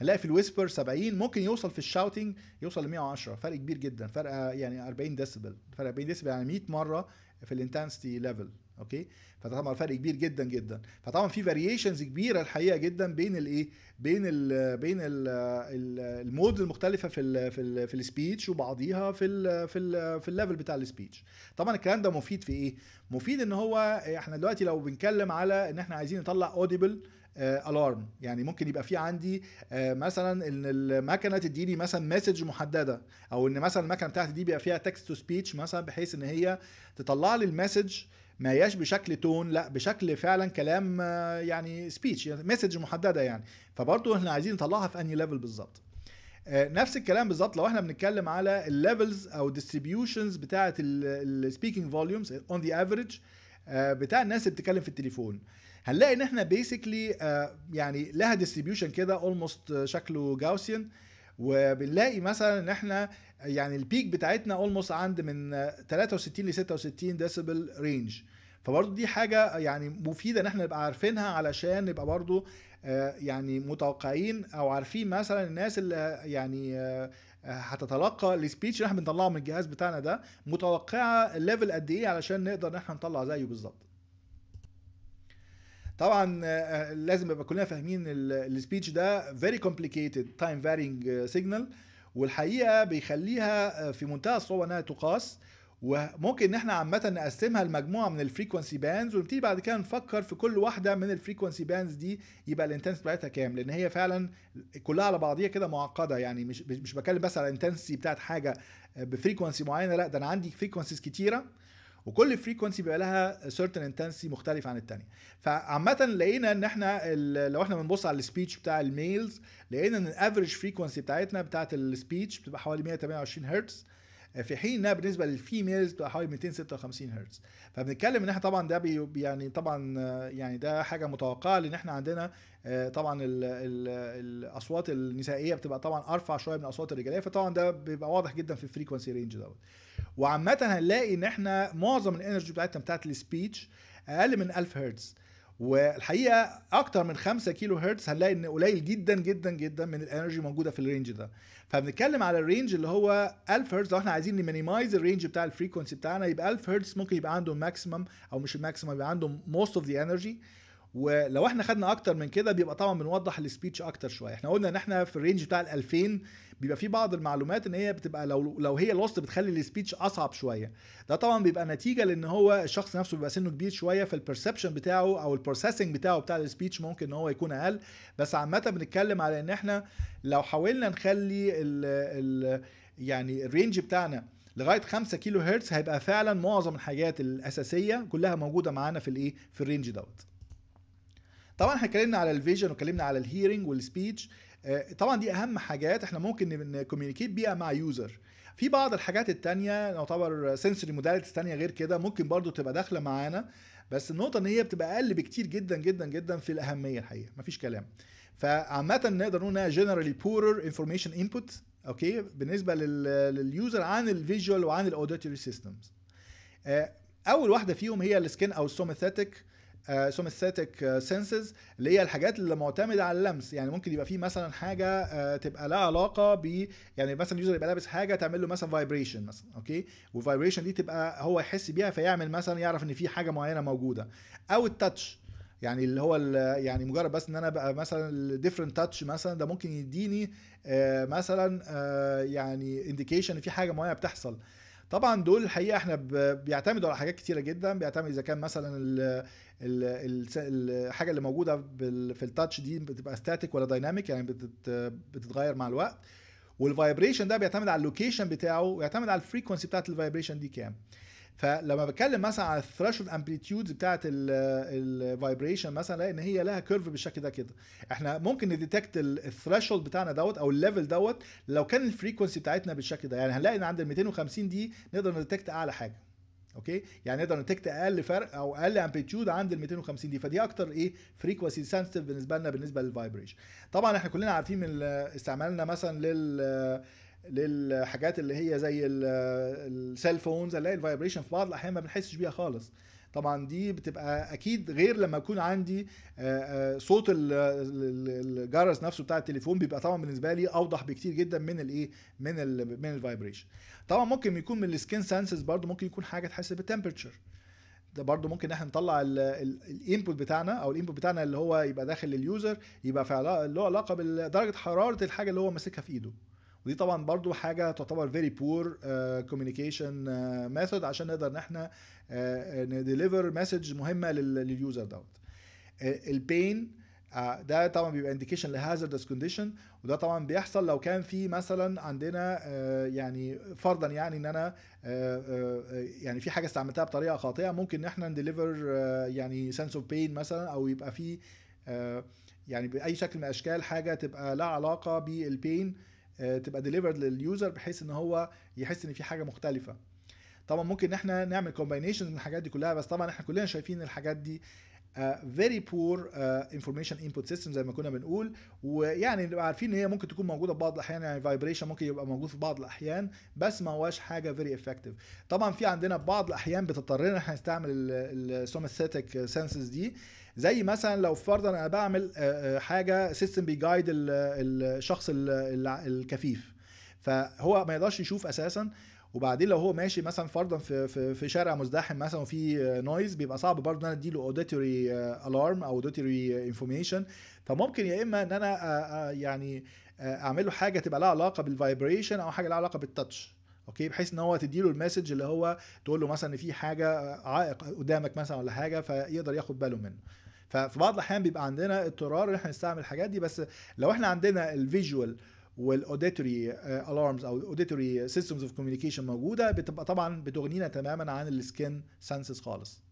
هنلاقي في الويسبر 70 ممكن يوصل في الشاوتنج يوصل ل 110 فرق كبير جدا فرق آه، يعني 40 ديسيبل فرق 40 ديسيبل يعني 100 مره في الانتنسيتي ليفل اوكي فده طبعا فرق كبير جدا جدا فطبعا في فاريشنز كبيره الحقيقه جدا بين الايه بين الـ بين المود المختلفه في الـ في الـ في السبيتش وبعضيها في الـ في الـ في الليفل بتاع السبيتش طبعا الكلام ده مفيد في ايه مفيد ان هو احنا دلوقتي لو بنتكلم على ان احنا عايزين نطلع اوديبل الارم آه، يعني ممكن يبقى في عندي آه، مثلا ان المكنه تديني مثلا مسج محدده او ان مثلا المكنه بتاعتي دي بيبقى فيها تكست تو سبيتش مثلا بحيث ان هي تطلع لي المسج ما هياش بشكل تون لا بشكل فعلا كلام آه، يعني سبيتش يعني مسج محدده يعني فبرضو احنا عايزين نطلعها في انهي ليفل بالظبط آه، نفس الكلام بالظبط لو احنا بنتكلم على الليفلز او الديستريبيوشنز بتاعه السبيكينج فوليومز اون ذا افريج بتاع الناس اللي بتتكلم في التليفون هنلاقي ان احنا بيسكلي آه، يعني لها ديستريبيوشن كده اولموست شكله جاوسيان وبنلاقي مثلا ان احنا يعني البيك بتاعتنا اولموست عند من 63 ل 66 ديسيبل رينج فبرضه دي حاجه يعني مفيده ان احنا نبقى عارفينها علشان نبقى برضه آه، يعني متوقعين او عارفين مثلا الناس اللي يعني آه، هتتلقى السبيتش اللي احنا بنطلعه من الجهاز بتاعنا ده متوقعه الليفل قد ايه علشان نقدر ان احنا نطلع زيه بالظبط طبعا آه، آه، لازم يبقى كلنا فاهمين السبيتش ده فيري كومبليكيتد تايم فارينج سيجنال والحقيقه بيخليها آه، في منتهى الصعوبه انها تقاس وممكن ان احنا عامه نقسمها لمجموعه من الفريكونسي باندز ونبتدي بعد كده نفكر في كل واحده من الفريكونسي باندز دي يبقى الانتنس بتاعتها كام لان هي فعلا كلها على بعضيها كده معقده يعني مش مش بتكلم بس على الانتنسي بتاعت حاجه بفريكونسي معينه لا ده انا عندي فريكونسيز كتيره وكل فريكونسي بيبقى لها سيرتن انتنسي مختلف عن الثانيه فعامه لقينا ان احنا لو احنا بنبص على السبيتش بتاع الميلز لقينا ان الافريج فريكونسي بتاعتنا بتاعت السبيتش بتبقى حوالي 128 هرتز في حين انها بالنسبه للفيميلز بتبقى حوالي 256 هرتز فبنتكلم ان احنا طبعا ده يعني طبعا يعني ده حاجه متوقعه لان احنا عندنا آه، طبعا الـ الـ الاصوات النسائيه بتبقى طبعا ارفع شويه من الاصوات الرجاليه فطبعا ده بيبقى واضح جدا في الفريكونسي رينج دوت وعامه هنلاقي ان احنا معظم الانرجي بتاعتنا بتاعت السبيتش اقل من 1000 هرتز والحقيقه اكتر من 5 كيلو هرتز هنلاقي ان قليل جدا جدا جدا من الانرجي موجوده في الرينج ده فبنتكلم على الرينج اللي هو 1000 هرتز لو احنا عايزين نمينيمايز الرينج بتاع الفريكونسي بتاعنا يبقى 1000 هرتز ممكن يبقى عنده ماكسيمم او مش الماكسيمم يبقى عنده موست اوف ذا انرجي ولو احنا خدنا اكتر من كده بيبقى طبعا بنوضح السبيتش اكتر شويه احنا قلنا ان احنا في الرينج بتاع ال 2000 بيبقى في بعض المعلومات ان هي بتبقى لو لو هي لوست بتخلي السبيتش اصعب شويه ده طبعا بيبقى نتيجه لان هو الشخص نفسه بيبقى سنه كبير شويه فالبرسبشن بتاعه او البروسيسنج بتاعه بتاع السبيتش ممكن ان هو يكون اقل بس عامه بنتكلم على ان احنا لو حاولنا نخلي ال ال يعني الرينج بتاعنا لغايه 5 كيلو هرتز هيبقى فعلا معظم الحاجات الاساسيه كلها موجوده معانا في الايه في الرينج دوت طبعا احنا اتكلمنا على الفيجن واتكلمنا على الهيرنج والسبيتش آه، طبعا دي اهم حاجات احنا ممكن نكوميونيكيت بيها مع يوزر في بعض الحاجات التانية يعتبر سنسوري موداليتيز تانية غير كده ممكن برضو تبقى داخلة معانا بس النقطة ان هي بتبقى اقل بكتير جدا جدا جدا في الاهمية الحقيقة مفيش كلام فعامة نقدر نقول انها جنرالي بورر انفورميشن انبوت اوكي بالنسبة لليوزر عن الفيجوال وعن الاوديتوري آه، سيستمز اول واحدة فيهم هي السكن او السوماثيتك سومستاتيك آه، سنسز آه، اللي هي الحاجات اللي معتمده على اللمس يعني ممكن يبقى في مثلا حاجه آه، تبقى لها علاقه ب يعني مثلا اليوزر يبقى لابس حاجه تعمل له مثلا فايبريشن مثلا اوكي والفايبريشن دي تبقى هو يحس بيها فيعمل مثلا يعرف ان في حاجه معينه موجوده او التاتش يعني اللي هو يعني مجرد بس ان انا بقى مثلا الديفرنت تاتش مثلا ده ممكن يديني مثلا يعني انديكيشن ان في حاجه معينه بتحصل طبعا دول الحقيقه احنا بيعتمدوا على حاجات كتيره جدا بيعتمد اذا كان مثلا الحاجه اللي موجوده في التاتش دي بتبقى ستاتيك ولا دايناميك يعني بتتغير مع الوقت والفايبريشن ده بيعتمد على اللوكيشن بتاعه ويعتمد على الفريكونسي بتاعت الفايبريشن دي كام فلما بتكلم مثلا على الثريشولد امبليتيودز بتاعت الفايبريشن مثلا لان هي لها كيرف بالشكل ده كده احنا ممكن نديتكت الثريشولد بتاعنا دوت او الليفل دوت لو كان الفريكونسي بتاعتنا بالشكل ده يعني هنلاقي ان عند ال 250 دي نقدر نديتكت اعلى حاجه اوكي يعني نقدر نتكت اقل فرق او اقل امبليتيود عند ال 250 دي فدي اكتر ايه فريكوانسي سنسيتيف بالنسبه لنا بالنسبه للفايبريشن طبعا احنا كلنا عارفين من استعمالنا مثلا لل للحاجات اللي هي زي السيل فونز هنلاقي الفايبريشن في بعض الاحيان ما بنحسش بيها خالص طبعا دي بتبقى اكيد غير لما يكون عندي آه، آه، صوت الجرس نفسه بتاع التليفون بيبقى طبعا بالنسبه لي اوضح بكتير جدا من الايه من الـ من الفايبريشن طبعا ممكن يكون من السكين سنسز برضو ممكن يكون حاجه تحس بالتمبرتشر ده برضو ممكن احنا نطلع الانبوت بتاعنا او الانبوت بتاعنا اللي هو يبقى داخل لليوزر يبقى له علاقه بدرجه حراره الحاجه اللي هو ماسكها في ايده ودي طبعا برضو حاجه تعتبر فيري بور كوميونيكيشن ميثود عشان نقدر ان احنا uh, uh, نديليفر مسج مهمه لليوزر دوت uh, البين ده طبعا بيبقى انديكيشن لهازردس كونديشن وده طبعا بيحصل لو كان في مثلا عندنا يعني فرضا يعني ان انا يعني في حاجه استعملتها بطريقه خاطئه ممكن ان احنا نديليفر يعني سنس اوف بين مثلا او يبقى في يعني باي شكل من الاشكال حاجه تبقى لها علاقه بالبين آه، تبقى ديليفرد لليوزر بحيث ان هو يحس ان في حاجه مختلفه طبعا ممكن ان احنا نعمل كومباينيشنز من الحاجات دي كلها بس طبعا احنا كلنا شايفين الحاجات دي فيري بور انفورميشن انبوت سيستم زي ما كنا بنقول ويعني نبقى عارفين ان هي ممكن تكون موجوده في بعض الاحيان يعني فايبريشن ممكن يبقى موجود في بعض الاحيان بس ما هواش حاجه فيري افكتيف طبعا في عندنا بعض الاحيان بتضطرنا ان احنا نستعمل السوماثيتك سنسز دي زي مثلا لو فرضا انا بعمل آه، آه، حاجه سيستم بيجايد الشخص الكفيف فهو ما يقدرش يشوف اساسا وبعدين لو هو ماشي مثلا فرضا في في, في شارع مزدحم مثلا وفي نويز آه، بيبقى صعب برضه ان انا اديله اوديتوري الارم او اوديتوري انفورميشن فممكن يا اما ان انا يعني اعمل له حاجه تبقى لها علاقه بالفايبريشن او حاجه لها علاقه بالتاتش اوكي بحيث ان هو تديله المسج اللي هو تقول له مثلا ان في حاجه عائق قدامك مثلا ولا حاجه فيقدر ياخد باله منه ففي بعض الاحيان بيبقى عندنا اضطرار ان احنا نستعمل الحاجات دي بس لو احنا عندنا الفيجوال والاوديتوري الارمز او الاوديتوري سيستمز اوف كوميونيكيشن موجوده بتبقى طبعا بتغنينا تماما عن السكن سنسز خالص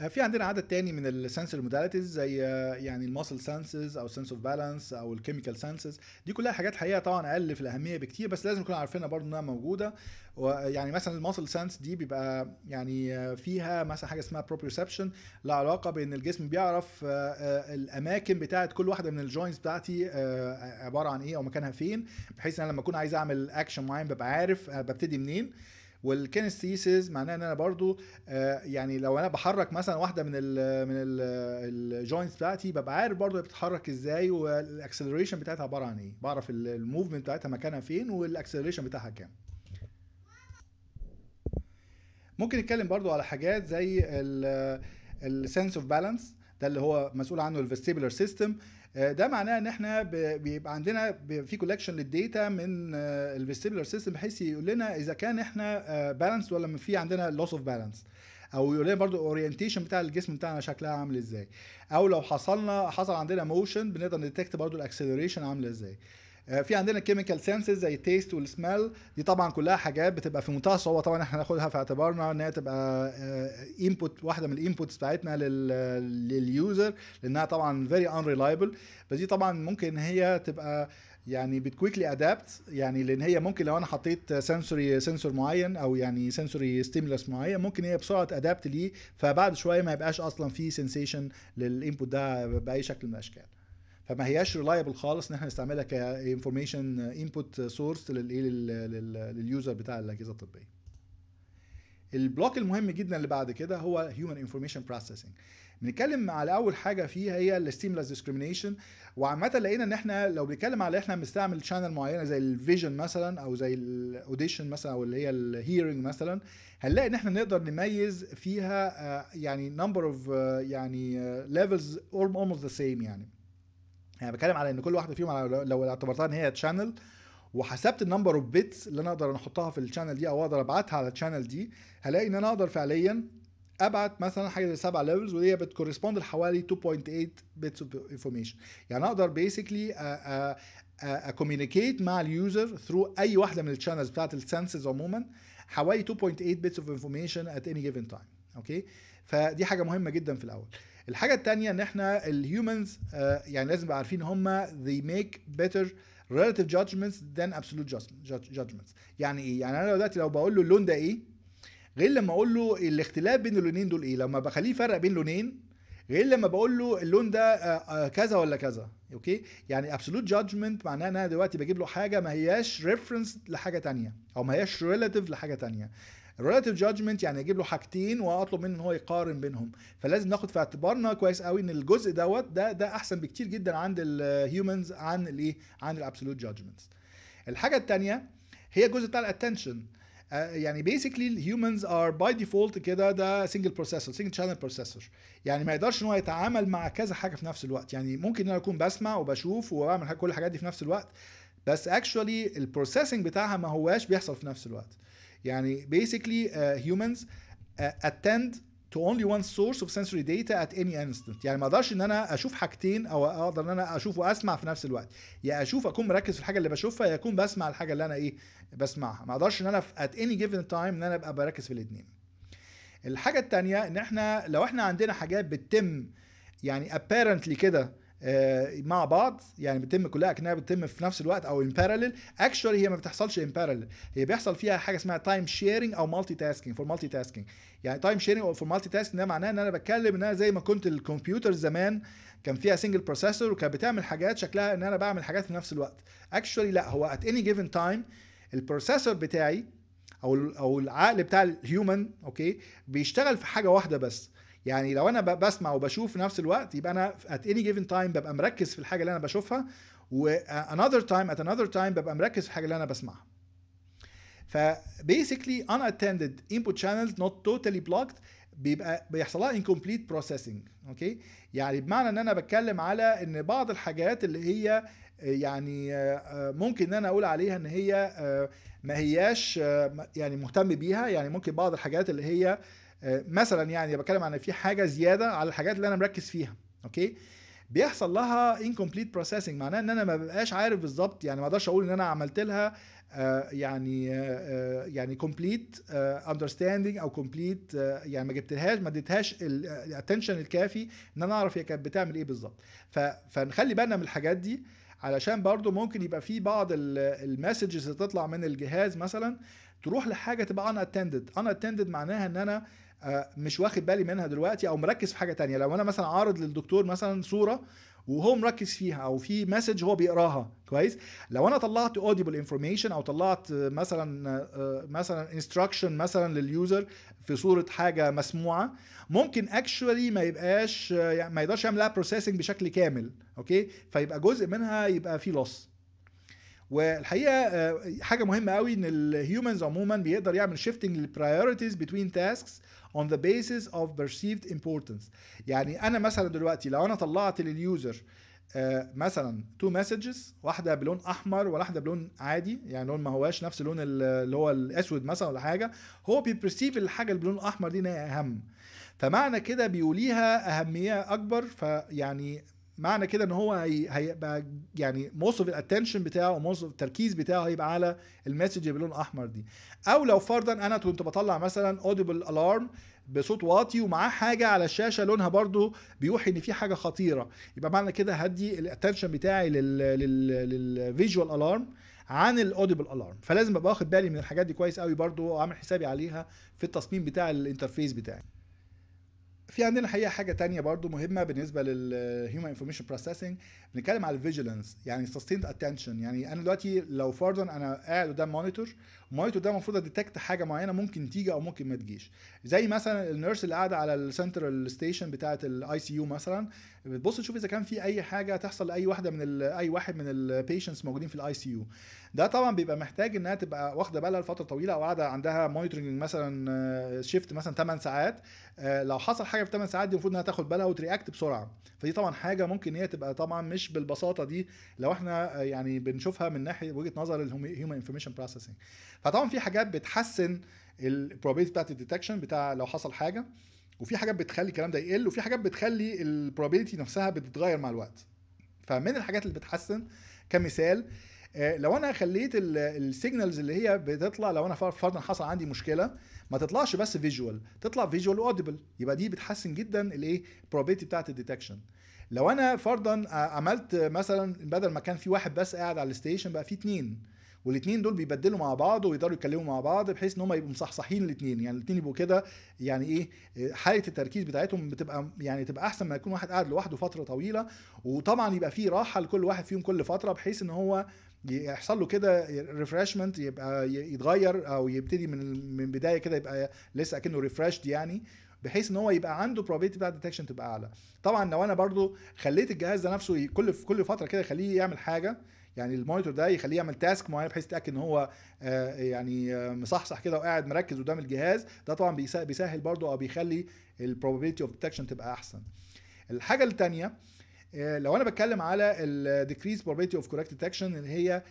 آه، في عندنا عدد تاني من السنسور موداليتيز زي آه، يعني الماسل سنسز او سنس اوف بالانس او الكيميكال سنسز دي كلها حاجات حقيقه طبعا اقل في الاهميه بكتير بس لازم نكون عارفينها برضو انها موجوده ويعني آه، مثلا الماسل سنس دي بيبقى يعني فيها مثلا حاجه اسمها بروبريسبشن لها علاقه بان الجسم بيعرف الاماكن بتاعه كل واحده من الجوينتس بتاعتي عباره عن ايه او مكانها فين بحيث ان انا لما اكون عايز اعمل اكشن معين ببقى عارف ببتدي منين والكينستيسيس معناه ان انا برضو آه، يعني لو انا بحرك مثلا واحده من الـ من الجوينتس بتاعتي ببقى عارف برضو بتتحرك ازاي والاكسلريشن بتاعتها عباره عن ايه بعرف الموفمنت بتاعتها مكانها فين والاكسلريشن بتاعها كام ممكن نتكلم برضو على حاجات زي السنس اوف بالانس ده اللي هو مسؤول عنه الفيستيبولر سيستم آه، ده معناه ان احنا بيبقى عندنا في كولكشن للديتا من آه، الفيستيبولار سيستم بحيث يقول لنا اذا كان احنا بالانس آه، ولا في عندنا لوس اوف بالانس او يقول لنا برضو الاورينتيشن بتاع الجسم بتاعنا شكلها عامل ازاي او لو حصلنا حصل عندنا موشن بنقدر نديتكت برضو الاكسلريشن عامله ازاي آه، في عندنا الكيميكال سنسز زي التيست والسمال دي طبعا كلها حاجات بتبقى في منتهى الصعوبه طبعا احنا هناخدها في اعتبارنا ان هي تبقى انبوت آه، واحده من الانبوتس بتاعتنا لليوزر لانها طبعا فيري unreliable بس دي طبعا ممكن هي تبقى يعني بتكويكلي ادابت يعني لان هي ممكن لو انا حطيت سنسوري سنسور معين او يعني سنسوري ستيمولس معين ممكن هي بسرعه ادابت ليه فبعد شويه ما يبقاش اصلا في سنسيشن للانبوت ده باي شكل من الاشكال فما هياش ريلايبل خالص ان احنا نستعملها كانفورميشن انبوت سورس للايه لليوزر بتاع الاجهزه الطبيه البلوك المهم جدا اللي بعد كده هو هيومن انفورميشن بروسيسنج بنتكلم على اول حاجه فيها هي الستيملس ديسكريميشن وعامه لقينا ان احنا لو بنتكلم على احنا بنستعمل شانل معينه زي الفيجن مثلا او زي الاوديشن مثلا او اللي هي الهيرنج مثلا هنلاقي ان احنا نقدر نميز فيها آه، يعني نمبر اوف آه، يعني ليفلز اولموست ذا سيم يعني يعني بتكلم على ان كل واحده فيهم لو اعتبرتها ان هي تشانل وحسبت النمبر اوف بيتس اللي انا اقدر احطها في الشانل دي او اقدر ابعتها على الشانل دي هلاقي ان انا اقدر فعليا ابعت مثلا حاجه زي 7 ليفلز وهي بتكورسبوند لحوالي 2.8 بيتس اوف انفورميشن يعني اقدر بيسكلي اكوميونيكيت مع اليوزر ثرو اي واحده من الشانلز بتاعت السنسز عموما حوالي 2.8 بيتس اوف انفورميشن ات اني جيفن تايم اوكي فدي حاجه مهمه جدا في الاول الحاجه التانية ان احنا الهيومنز آه، يعني لازم نبقى عارفين هما they make better relative judgments than absolute judgments يعني ايه يعني انا دلوقتي لو بقول له اللون ده ايه غير لما اقول له الاختلاف بين اللونين دول ايه لما بخليه يفرق بين لونين غير لما بقول له اللون ده آه، آه، كذا ولا كذا اوكي يعني ابسولوت جادجمنت معناه ان انا دلوقتي بجيب له حاجه ما هياش ريفرنس لحاجه تانية او ما هياش ريلاتيف لحاجه تانية الريلاتيف جادجمنت يعني اجيب له حاجتين واطلب منه ان هو يقارن بينهم فلازم ناخد في اعتبارنا كويس قوي ان الجزء دوت ده ده احسن بكتير جدا عند الهيومنز uh, عن الايه عن الابسولوت جادجمنتس الحاجه الثانيه هي الجزء بتاع الاتنشن uh, يعني بيسكلي الهيومنز ار باي ديفولت كده ده سنجل بروسيسور سنجل شانل بروسيسور يعني ما يقدرش ان هو يتعامل مع كذا حاجه في نفس الوقت يعني ممكن ان انا اكون بسمع وبشوف وبعمل كل الحاجات دي في نفس الوقت بس اكشولي البروسيسنج بتاعها ما هواش بيحصل في نفس الوقت يعني basically uh, humans uh, attend to only one source of sensory data at any instant يعني ما اقدرش ان انا اشوف حاجتين او اقدر ان انا اشوف واسمع في نفس الوقت يا اشوف اكون مركز في الحاجه اللي بشوفها يا اكون بسمع الحاجه اللي انا ايه بسمعها ما اقدرش ان انا at any given time ان انا ابقى بركز في الاثنين الحاجه الثانيه ان احنا لو احنا عندنا حاجات بتتم يعني apparently كده آه، مع بعض يعني بتتم كلها اكنها بتتم في نفس الوقت او ان بارالل اكشولي هي ما بتحصلش ان بارالل هي بيحصل فيها حاجه اسمها تايم شيرنج او مالتي تاسكينج فور مالتي تاسكينج يعني تايم شيرنج او فور مالتي تاسكينج ده معناه ان انا بتكلم ان انا زي ما كنت الكمبيوتر زمان كان فيها سنجل بروسيسور وكانت بتعمل حاجات شكلها ان انا بعمل حاجات في نفس الوقت اكشولي لا هو ات اني جيفن تايم البروسيسور بتاعي او او العقل بتاع الهيومن اوكي بيشتغل في حاجه واحده بس يعني لو انا بسمع وبشوف في نفس الوقت يبقى انا at any given time ببقى مركز في الحاجه اللي انا بشوفها و uh, another time at another time ببقى مركز في الحاجه اللي انا بسمعها ف basically unattended input channels not totally blocked بيبقى بيحصل لها incomplete processing اوكي يعني بمعنى ان انا بتكلم على ان بعض الحاجات اللي هي آه، يعني آه، آه، ممكن ان انا اقول عليها ان هي ما هياش يعني مهتم بيها يعني ممكن بعض الحاجات اللي هي آه، مثلا يعني بتكلم عن في حاجه زياده على الحاجات اللي انا مركز فيها اوكي بيحصل لها incomplete processing معناه ان انا ما ببقاش عارف بالظبط يعني ما اقدرش اقول ان انا عملت لها آه، يعني آه، يعني complete اندرستاندنج understanding او complete يعني ما جبتلهاش ما اديتهاش الاتنشن الكافي ان انا اعرف هي كانت بتعمل ايه بالظبط فنخلي بالنا من الحاجات دي علشان برضو ممكن يبقى في بعض المسجز اللي تطلع من الجهاز مثلا تروح لحاجه تبقى unattended unattended معناها ان انا مش واخد بالي منها دلوقتي او مركز في حاجه تانية لو انا مثلا عارض للدكتور مثلا صوره وهو مركز فيها او في مسج هو بيقراها كويس لو انا طلعت اوديبل انفورميشن او طلعت مثلا مثلا انستراكشن مثلا لليوزر في صوره حاجه مسموعه ممكن اكشولي ما يبقاش ما يقدرش يعملها بروسيسنج بشكل كامل اوكي فيبقى جزء منها يبقى فيه لوس والحقيقه آه، حاجه مهمه قوي ان الهيومنز عموما بيقدر يعمل شيفتنج للبرايورتيز بتوين تاسكس on the basis of perceived importance يعني انا مثلا دلوقتي لو انا طلعت لليوزر آه، مثلا تو مسجز واحده بلون احمر وواحده بلون عادي يعني لون ما هواش نفس لون اللي هو الاسود مثلا ولا حاجه هو بيبرسيف الحاجه اللي باللون الاحمر دي انها اهم فمعنى كده بيوليها اهميه اكبر فيعني معنى كده ان هو هيبقى يعني موست اوف الاتنشن بتاعه موست اوف التركيز بتاعه هيبقى على المسج باللون الاحمر دي او لو فرضا انا كنت بطلع مثلا اوديبل الارم بصوت واطي ومعاه حاجه على الشاشه لونها برضو بيوحي ان في حاجه خطيره يبقى معنى كده هدي الاتنشن بتاعي للفيجوال الارم عن الاوديبل الارم فلازم ابقى واخد بالي من الحاجات دي كويس قوي برضو واعمل حسابي عليها في التصميم بتاع الانترفيس بتاعي في عندنا الحقيقه حاجه تانية برضو مهمه بالنسبه للهيومن انفورميشن بروسيسنج بنتكلم على الفيجيلنس يعني سستيند اتنشن يعني انا دلوقتي لو فرضا انا قاعد قدام مونيتور مايتو ده المفروض اديتكت حاجه معينه ممكن تيجي او ممكن ما تجيش زي مثلا النيرس اللي قاعده على السنترال ستيشن بتاعه الاي سي يو مثلا بتبص تشوف اذا كان في اي حاجه تحصل لاي واحده من اي واحد من البيشنتس موجودين في الاي سي يو ده طبعا بيبقى محتاج انها تبقى واخده بالها لفتره طويله او قاعده عندها مونيتورنج مثلا شيفت آه، مثلا 8 ساعات آه، لو حصل حاجه في 8 ساعات دي المفروض انها تاخد بالها وترياكت بسرعه فدي طبعا حاجه ممكن هي تبقى طبعا مش بالبساطه دي لو احنا آه، يعني بنشوفها من ناحيه وجهه نظر الهيومن انفورميشن بروسيسنج فطبعا في حاجات بتحسن البروبابيلتي بتاعت الديتكشن بتاع لو حصل حاجه وفي حاجات بتخلي الكلام ده يقل وفي حاجات بتخلي البروبابيلتي نفسها بتتغير مع الوقت فمن الحاجات اللي بتحسن كمثال آه، لو انا خليت السيجنالز اللي هي بتطلع لو انا فرضا حصل عندي مشكله ما تطلعش بس فيجوال تطلع فيجوال اوديبل يبقى دي بتحسن جدا الايه probability بتاعه الديتكشن لو انا فرضا عملت مثلا بدل ما كان في واحد بس قاعد على الستيشن بقى في اتنين والاثنين دول بيبدلوا مع بعض ويقدروا يتكلموا مع بعض بحيث ان هم يبقوا مصحصحين الاثنين يعني الاثنين يبقوا كده يعني ايه آه، حاله التركيز بتاعتهم بتبقى يعني تبقى احسن ما يكون واحد قاعد لوحده فتره طويله وطبعا يبقى في راحه لكل واحد فيهم كل فتره بحيث ان هو يحصل له كده ريفرشمنت يبقى يتغير او يبتدي من من بدايه كده يبقى لسه اكنه ريفرشد يعني بحيث ان هو يبقى عنده probability بتاع ديتكشن تبقى اعلى طبعا لو انا برضو خليت الجهاز ده نفسه كل كل فتره كده خليه يعمل حاجه يعني المونيتور ده يخليه يعمل تاسك معين بحيث يتاكد ان هو آه، يعني آه، مصحصح كده وقاعد مركز قدام الجهاز ده طبعا بيسهل برده او بيخلي البروبابيلتي اوف ديتكشن تبقى احسن الحاجه الثانيه آه، لو انا بتكلم على الديكريز بروبابيلتي اوف كوركت ديتكشن اللي هي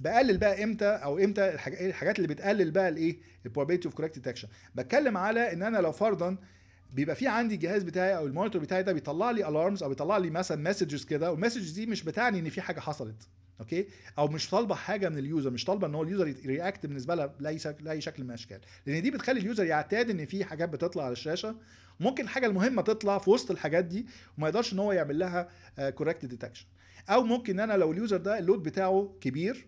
بقلل بقى امتى او امتى الحاجات اللي بتقلل بقى الايه البروبابيلتي اوف كوركت ديتكشن بتكلم على ان انا لو فرضا بيبقى في عندي الجهاز بتاعي او المونيتور بتاعي ده بيطلع لي الارمز او بيطلع لي مثلا مسجز كده والمسجز دي مش بتعني ان في حاجه حصلت اوكي او مش طالبه حاجه من اليوزر مش طالبه ان هو اليوزر رياكت بالنسبه لها باي لاي شكل من الاشكال لان دي بتخلي اليوزر يعتاد ان في حاجات بتطلع على الشاشه ممكن الحاجه المهمه تطلع في وسط الحاجات دي وما يقدرش ان هو يعمل لها كوركت آه، ديتكشن او ممكن انا لو اليوزر ده اللود بتاعه كبير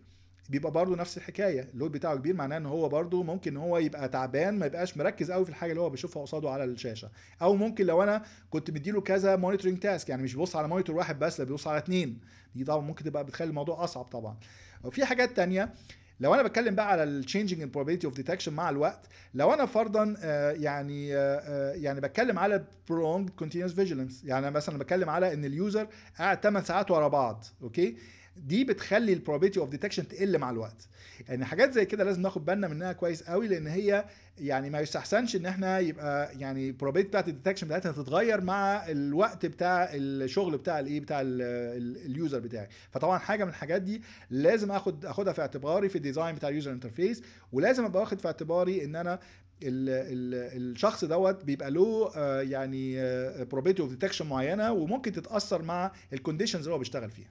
بيبقى برضه نفس الحكايه اللود بتاعه كبير معناه ان هو برضه ممكن ان هو يبقى تعبان ما يبقاش مركز قوي في الحاجه اللي هو بيشوفها قصاده على الشاشه او ممكن لو انا كنت مديله كذا مونيتورنج تاسك يعني مش بيبص على مونيتور واحد بس لا بيبص على اثنين دي طبعا ممكن تبقى بتخلي الموضوع اصعب طبعا وفي حاجات تانية لو انا بتكلم بقى على التشينجنج probability اوف ديتكشن مع الوقت لو انا فرضا آه، يعني آه، آه، يعني بتكلم على برونج كونتينوس فيجيلنس يعني مثلا بتكلم على ان اليوزر قاعد 8 ساعات ورا بعض اوكي دي بتخلي البروبابيلتي اوف ديتكشن تقل مع الوقت يعني حاجات زي كده لازم ناخد بالنا منها كويس قوي لان هي يعني ما يستحسنش ان احنا يبقى يعني البروبابيلتي بتاعت الديتكشن بتاعتها تتغير مع الوقت بتاع الشغل بتاع الايه بتاع اليوزر بتاعي فطبعا حاجه من الحاجات دي لازم اخد اخدها في اعتباري في الديزاين بتاع اليوزر انترفيس ولازم ابقى واخد في اعتباري ان انا الشخص دوت بيبقى له آه، يعني بروبيتي اوف ديتكشن معينه وممكن تتاثر مع الكونديشنز اللي هو بيشتغل فيها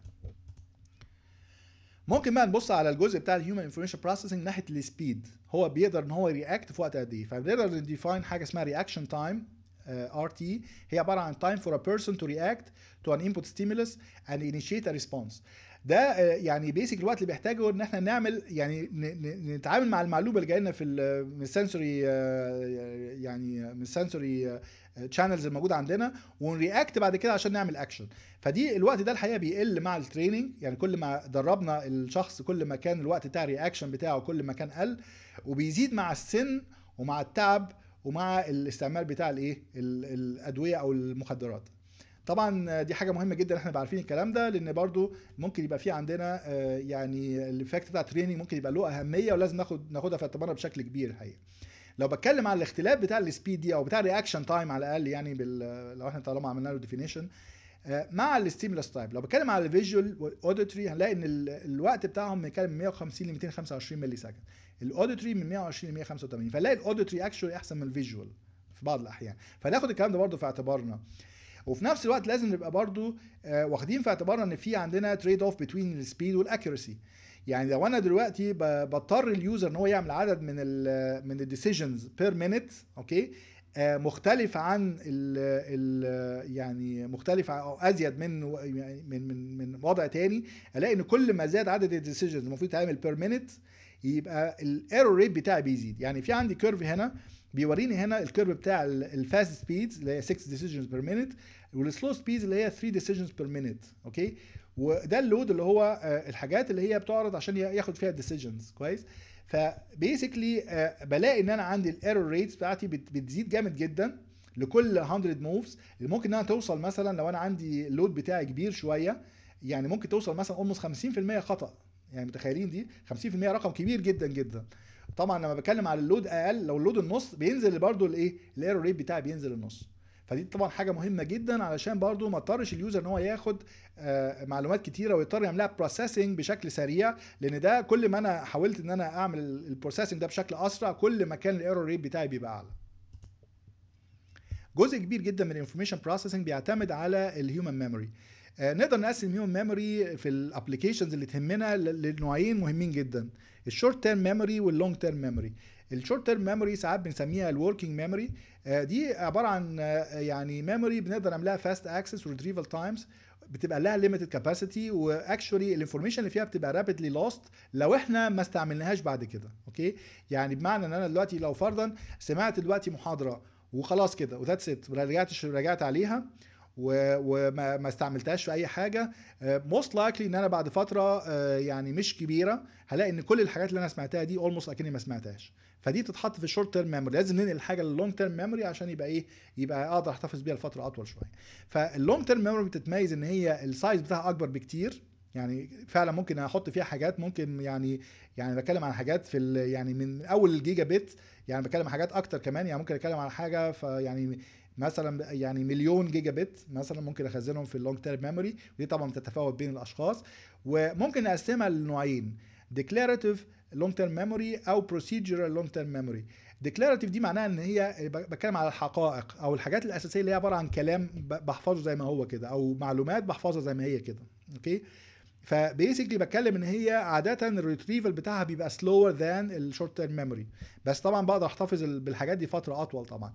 ممكن بقى نبص على الجزء بتاع الهيومن انفورميشن بروسيسنج ناحيه السبيد هو بيقدر ان هو رياكت في وقت قد ايه فبنقدر نديفاين حاجه اسمها رياكشن تايم ار تي هي عباره عن تايم فور ا بيرسون تو رياكت تو ان انبوت ستيمولس اند انيشيت ا ريسبونس ده آه، يعني بيسك الوقت اللي بيحتاجه ان احنا نعمل يعني نتعامل مع المعلومه اللي جايه لنا في السنسوري آه، يعني من السنسوري آه، تشانلز الموجوده عندنا ونرياكت بعد كده عشان نعمل اكشن فدي الوقت ده الحقيقه بيقل مع التريننج يعني كل ما دربنا الشخص كل ما كان الوقت بتاع الرياكشن بتاعه كل ما كان قل وبيزيد مع السن ومع التعب ومع الاستعمال بتاع الايه الادويه او المخدرات طبعا دي حاجه مهمه جدا احنا عارفين الكلام ده لان برضو ممكن يبقى في عندنا آه، يعني الايفكت بتاع التريننج ممكن يبقى له اهميه ولازم ناخد ناخدها في اعتبارنا بشكل كبير الحقيقه لو بتكلم على الاختلاف بتاع السبيد دي او بتاع الرياكشن تايم على الاقل يعني بال... لو احنا طالما عملنا له ديفينيشن آه، مع الستيمولس تايم لو بتكلم على الفيجوال والاوديتري هنلاقي ان الوقت بتاعهم بيتكلم من 150 ل 225 ملي سكند الاوديتري من 120 ل 185 فنلاقي الاوديتري اكشولي احسن من الفيجوال في بعض الاحيان فناخد الكلام ده برضه في اعتبارنا وفي نفس الوقت لازم نبقى برضه آه، واخدين في اعتبارنا ان في عندنا تريد اوف بتوين السبيد والاكيرسي يعني لو انا دلوقتي بضطر اليوزر ان هو يعمل عدد من ال آه، من الديسيجنز بير مينيت اوكي آه، مختلف عن ال ال آه، يعني مختلف او ازيد من يعني من من من وضع تاني الاقي ان كل ما زاد عدد الديسيجنز المفروض تعمل بير مينيت يبقى الايرور ريت بتاعي بيزيد يعني في عندي كيرف هنا بيوريني هنا الكيرف بتاع الفاست سبيدز اللي هي 6 ديسيجنز بير مينيت والسلو سبيدز اللي هي 3 ديسيجنز بير مينيت اوكي وده اللود اللي هو آه، الحاجات اللي هي بتعرض عشان ياخد فيها الديسيجنز كويس فبيسكلي آه، بلاقي ان انا عندي الايرور ريتس بتاعتي بتزيد جامد جدا لكل 100 موفز ممكن انها توصل مثلا لو انا عندي اللود بتاعي كبير شويه يعني ممكن توصل مثلا اولموست 50% خطا يعني متخيلين دي 50% رقم كبير جدا جدا طبعا لما بتكلم على اللود اقل لو اللود النص بينزل برضو الايه الايرور ريت بتاعي بينزل النص فدي طبعا حاجه مهمه جدا علشان برضو ما اضطرش اليوزر ان هو ياخد آه، معلومات كتيره ويضطر يعملها بروسيسنج بشكل سريع لان ده كل ما انا حاولت ان انا اعمل البروسيسنج ده بشكل اسرع كل ما كان الايرور ريت بتاعي بيبقى اعلى جزء كبير جدا من الانفورميشن بروسيسنج بيعتمد على الهيومن آه، ميموري نقدر نقسم الهيومن ميموري في الابلكيشنز اللي تهمنا لنوعين مهمين جدا الشورت تيرم ميموري واللونج تيرم ميموري الشورت تيرم ميموري ساعات بنسميها الوركينج ميموري آه، دي عباره عن آه، يعني ميموري بنقدر نعملها فاست اكسس وريtrieval تايمز بتبقى لها ليميتد كاباسيتي واكشولي الانفورميشن اللي فيها بتبقى رابيدلي لوست لو احنا ما استعملناهاش بعد كده اوكي يعني بمعنى ان انا دلوقتي لو فرضا سمعت دلوقتي محاضره وخلاص كده وذاتس ات رجعتش رجعت عليها وما استعملتهاش في اي حاجه موست آه، لايكلي ان انا بعد فتره يعني مش كبيره هلاقي ان كل الحاجات اللي انا سمعتها دي اولموست اكني ما سمعتهاش فدي تتحط في الشورت تيرم ميموري لازم ننقل الحاجه لللونج تيرم ميموري عشان يبقى ايه يبقى اقدر احتفظ بيها لفتره اطول شويه فاللونج تيرم ميموري بتتميز ان هي السايز بتاعها اكبر بكتير يعني فعلا ممكن احط فيها حاجات ممكن يعني يعني بتكلم عن حاجات في يعني من اول الجيجا بت يعني بتكلم عن حاجات اكتر كمان يعني ممكن اتكلم عن حاجه فيعني مثلا يعني مليون جيجا بت مثلا ممكن اخزنهم في اللونج تيرم ميموري ودي طبعا بتتفاوت بين الاشخاص وممكن نقسمها لنوعين ديكلاراتيف لونج تيرم ميموري او بروسيجرال لونج تيرم ميموري ديكلاراتيف دي معناها ان هي بتكلم على الحقائق او الحاجات الاساسيه اللي هي عباره عن كلام بحفظه زي ما هو كده او معلومات بحفظها زي ما هي كده اوكي فبيسكلي بتكلم ان هي عاده الريتريفل بتاعها بيبقى سلوور ذان الشورت تيرم ميموري بس طبعا بقدر احتفظ بالحاجات دي فتره اطول طبعا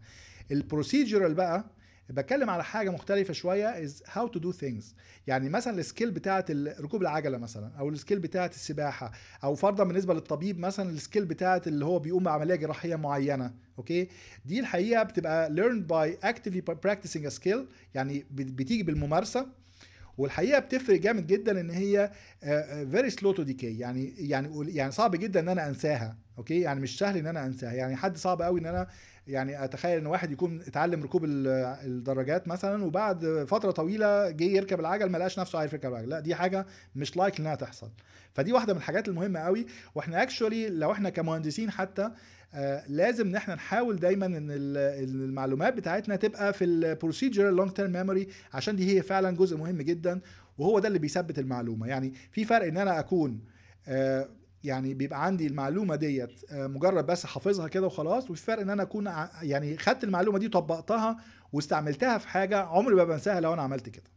البروسيجرال بقى بتكلم على حاجه مختلفه شويه از هاو تو دو ثينجز يعني مثلا السكيل بتاعه ركوب العجله مثلا او السكيل بتاعه السباحه او فرضا بالنسبه للطبيب مثلا السكيل بتاعه اللي هو بيقوم بعمليه جراحيه معينه اوكي دي الحقيقه بتبقى ليرند باي اكتفلي practicing سكيل يعني بتيجي بالممارسه والحقيقه بتفرق جامد جدا ان هي فيري سلو تو ديكي يعني يعني يعني صعب جدا ان انا انساها اوكي يعني مش سهل ان انا انساها يعني حد صعب قوي ان انا يعني اتخيل ان واحد يكون اتعلم ركوب الدراجات مثلا وبعد فتره طويله جه يركب العجل ما لقاش نفسه عارف يركب العجل لا دي حاجه مش لايك انها تحصل فدي واحده من الحاجات المهمه قوي واحنا اكشولي لو احنا كمهندسين حتى آه لازم ان احنا نحاول دايما ان المعلومات بتاعتنا تبقى في البروسيجر لونج تيرم ميموري عشان دي هي فعلا جزء مهم جدا وهو ده اللي بيثبت المعلومه يعني في فرق ان انا اكون آه يعني بيبقى عندي المعلومه ديت آه، مجرد بس حافظها كده وخلاص وفي فارق ان انا اكون يعني خدت المعلومه دي طبقتها واستعملتها في حاجه عمري ما بنساها لو انا عملت كده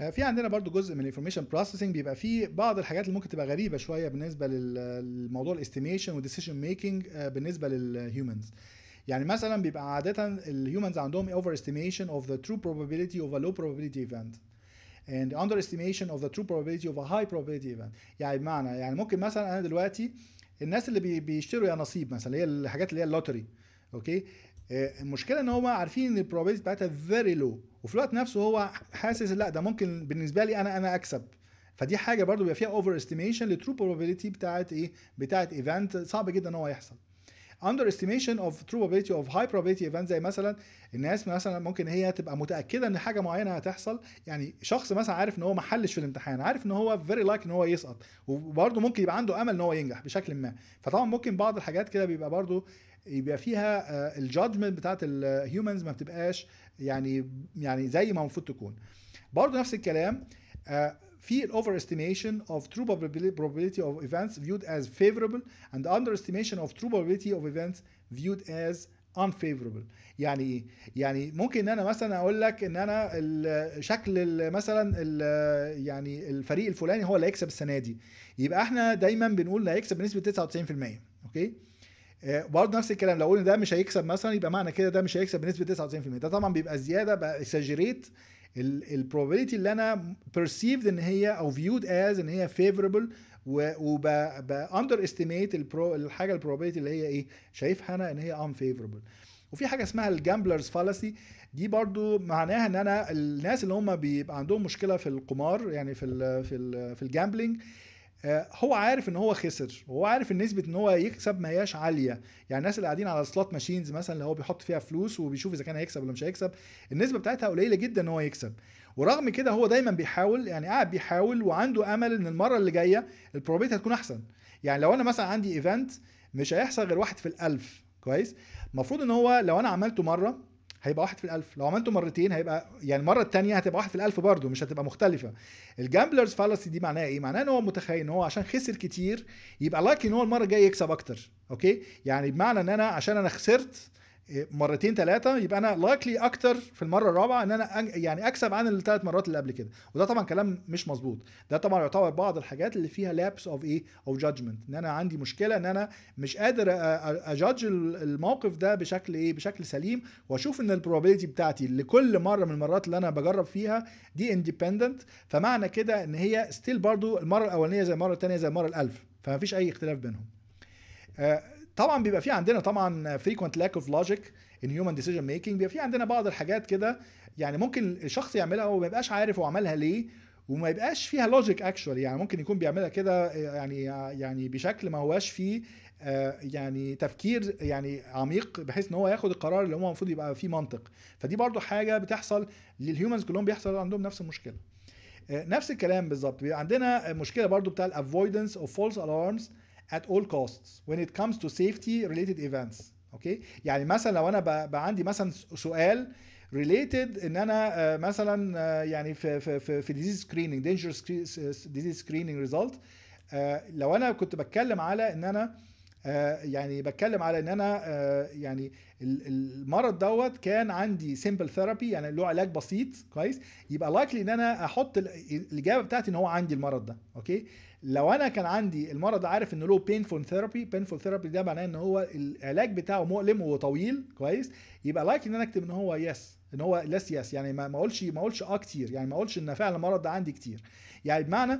آه، في عندنا برضو جزء من الانفورميشن بروسيسنج بيبقى فيه بعض الحاجات اللي ممكن تبقى غريبه شويه بالنسبه للموضوع الاستيميشن والديسيجن ميكنج بالنسبه للهيومنز يعني مثلا بيبقى عاده الهيومنز عندهم اوفر استيميشن اوف ذا ترو probability اوف ا لو probability ايفنت and underestimation of the true probability of a high probability event يعني بمعنى يعني ممكن مثلا انا دلوقتي الناس اللي بيشتروا يا نصيب مثلا اللي هي الحاجات اللي هي اللوتري اوكي آه، المشكله ان هم عارفين ان البروبابيلتي بتاعتها فيري لو وفي الوقت نفسه هو حاسس لا ده ممكن بالنسبه لي انا انا اكسب فدي حاجه برضو بيبقى فيها اوفر استيميشن للترو بروبابيلتي بتاعت ايه بتاعت ايفنت صعب جدا ان هو يحصل اندر استيميشن اوف probability اوف هاي probability ايفنت زي مثلا الناس مثلا ممكن هي تبقى متاكده ان حاجه معينه هتحصل يعني شخص مثلا عارف ان هو ما حلش في الامتحان عارف ان هو فيري لايك ان هو يسقط وبرده ممكن يبقى عنده امل ان هو ينجح بشكل ما فطبعا ممكن بعض الحاجات كده بيبقى برده يبقى فيها آه، الجادجمنت بتاعت الهيومنز آه، ما بتبقاش يعني يعني زي ما المفروض تكون برضه نفس الكلام آه، في الاوفر estimation of true probability of events viewed as favorable and underestimation of true probability of events viewed as unfavorable يعني ايه يعني ممكن ان انا مثلا اقول لك ان انا شكل مثلا يعني الفريق الفلاني هو اللي هيكسب السنه دي يبقى احنا دايما بنقول اللي هيكسب بنسبه 99% اوكي آه، برضه نفس الكلام لو قلنا ده مش هيكسب مثلا يبقى معنى كده ده مش هيكسب بنسبه 99% ده طبعا بيبقى زياده بقى اكسجريت البروبابيلتي اللي انا بيرسيفد ان هي او فيود از ان هي favorable وب اندر استيميت الحاجه البروبابيلتي اللي هي ايه شايفها انا ان هي unfavorable وفي حاجه اسمها الجامبلرز فالسي دي برضو معناها ان انا الناس اللي هم بيبقى عندهم مشكله في القمار يعني في الـ في الـ في الجامبلينج آه، هو عارف ان هو خسر وهو عارف ان نسبه ان هو يكسب ما هياش عاليه يعني الناس اللي قاعدين على سلوت ماشينز مثلا اللي هو بيحط فيها فلوس وبيشوف اذا كان هيكسب ولا مش هيكسب النسبه بتاعتها قليله جدا ان هو يكسب ورغم كده هو دايما بيحاول يعني قاعد بيحاول وعنده امل ان المره اللي جايه البروبيت هتكون احسن يعني لو انا مثلا عندي ايفنت مش هيحصل غير واحد في الالف كويس المفروض ان هو لو انا عملته مره هيبقى واحد في الألف لو عملته مرتين هيبقى يعني المرة التانية هتبقى واحد في الألف برضه مش هتبقى مختلفة الجامبلرز فالسي دي معناها إيه؟ معناها إن هو متخيل إن هو عشان خسر كتير يبقى لاكي إن هو المرة الجاية يكسب أكتر أوكي يعني بمعنى إن أنا عشان أنا خسرت مرتين ثلاثه يبقى انا لايكلي اكتر في المره الرابعه ان انا يعني اكسب عن الثلاث مرات اللي قبل كده وده طبعا كلام مش مظبوط ده طبعا يعتبر بعض الحاجات اللي فيها لابس اوف ايه او جادجمنت ان انا عندي مشكله ان انا مش قادر اجادج الموقف ده بشكل ايه بشكل سليم واشوف ان البروبابيلتي بتاعتي لكل مره من المرات اللي انا بجرب فيها دي اندبندنت فمعنى كده ان هي ستيل برضو المره الاولانيه زي المره الثانيه زي المره الالف فما فيش اي اختلاف بينهم آه طبعا بيبقى في عندنا طبعا frequent lack of logic in human decision making بيبقى في عندنا بعض الحاجات كده يعني ممكن الشخص يعملها وما يبقاش عارف هو عملها ليه وما يبقاش فيها لوجيك اكشولي يعني ممكن يكون بيعملها كده يعني يعني بشكل ما هواش فيه آه، يعني تفكير يعني عميق بحيث ان هو ياخد القرار اللي هو المفروض يبقى فيه منطق فدي برضو حاجه بتحصل للهيومنز كلهم بيحصل عندهم نفس المشكله آه، نفس الكلام بالظبط بيبقى عندنا مشكله برضو بتاع الافويدنس اوف فولس الارمز at all costs when it comes to safety related events okay? يعني مثلا لو انا بقى عندي مثلا سؤال related ان انا مثلا يعني في في في, disease screening dangerous disease screening result لو انا كنت بتكلم على ان انا آه، يعني بتكلم على ان انا آه، يعني المرض دوت كان عندي سيمبل ثيرابي يعني له علاج بسيط كويس يبقى لايكلي ان انا احط الاجابه بتاعتي ان هو عندي المرض ده اوكي لو انا كان عندي المرض عارف ان له بينفول ثيرابي بينفول ثيرابي ده معناه ان هو العلاج بتاعه مؤلم وطويل كويس يبقى لايكلي ان انا اكتب ان هو يس ان هو لس يس يعني ما اقولش ما اقولش اه كتير يعني ما اقولش ان فعلا المرض ده عندي كتير يعني بمعنى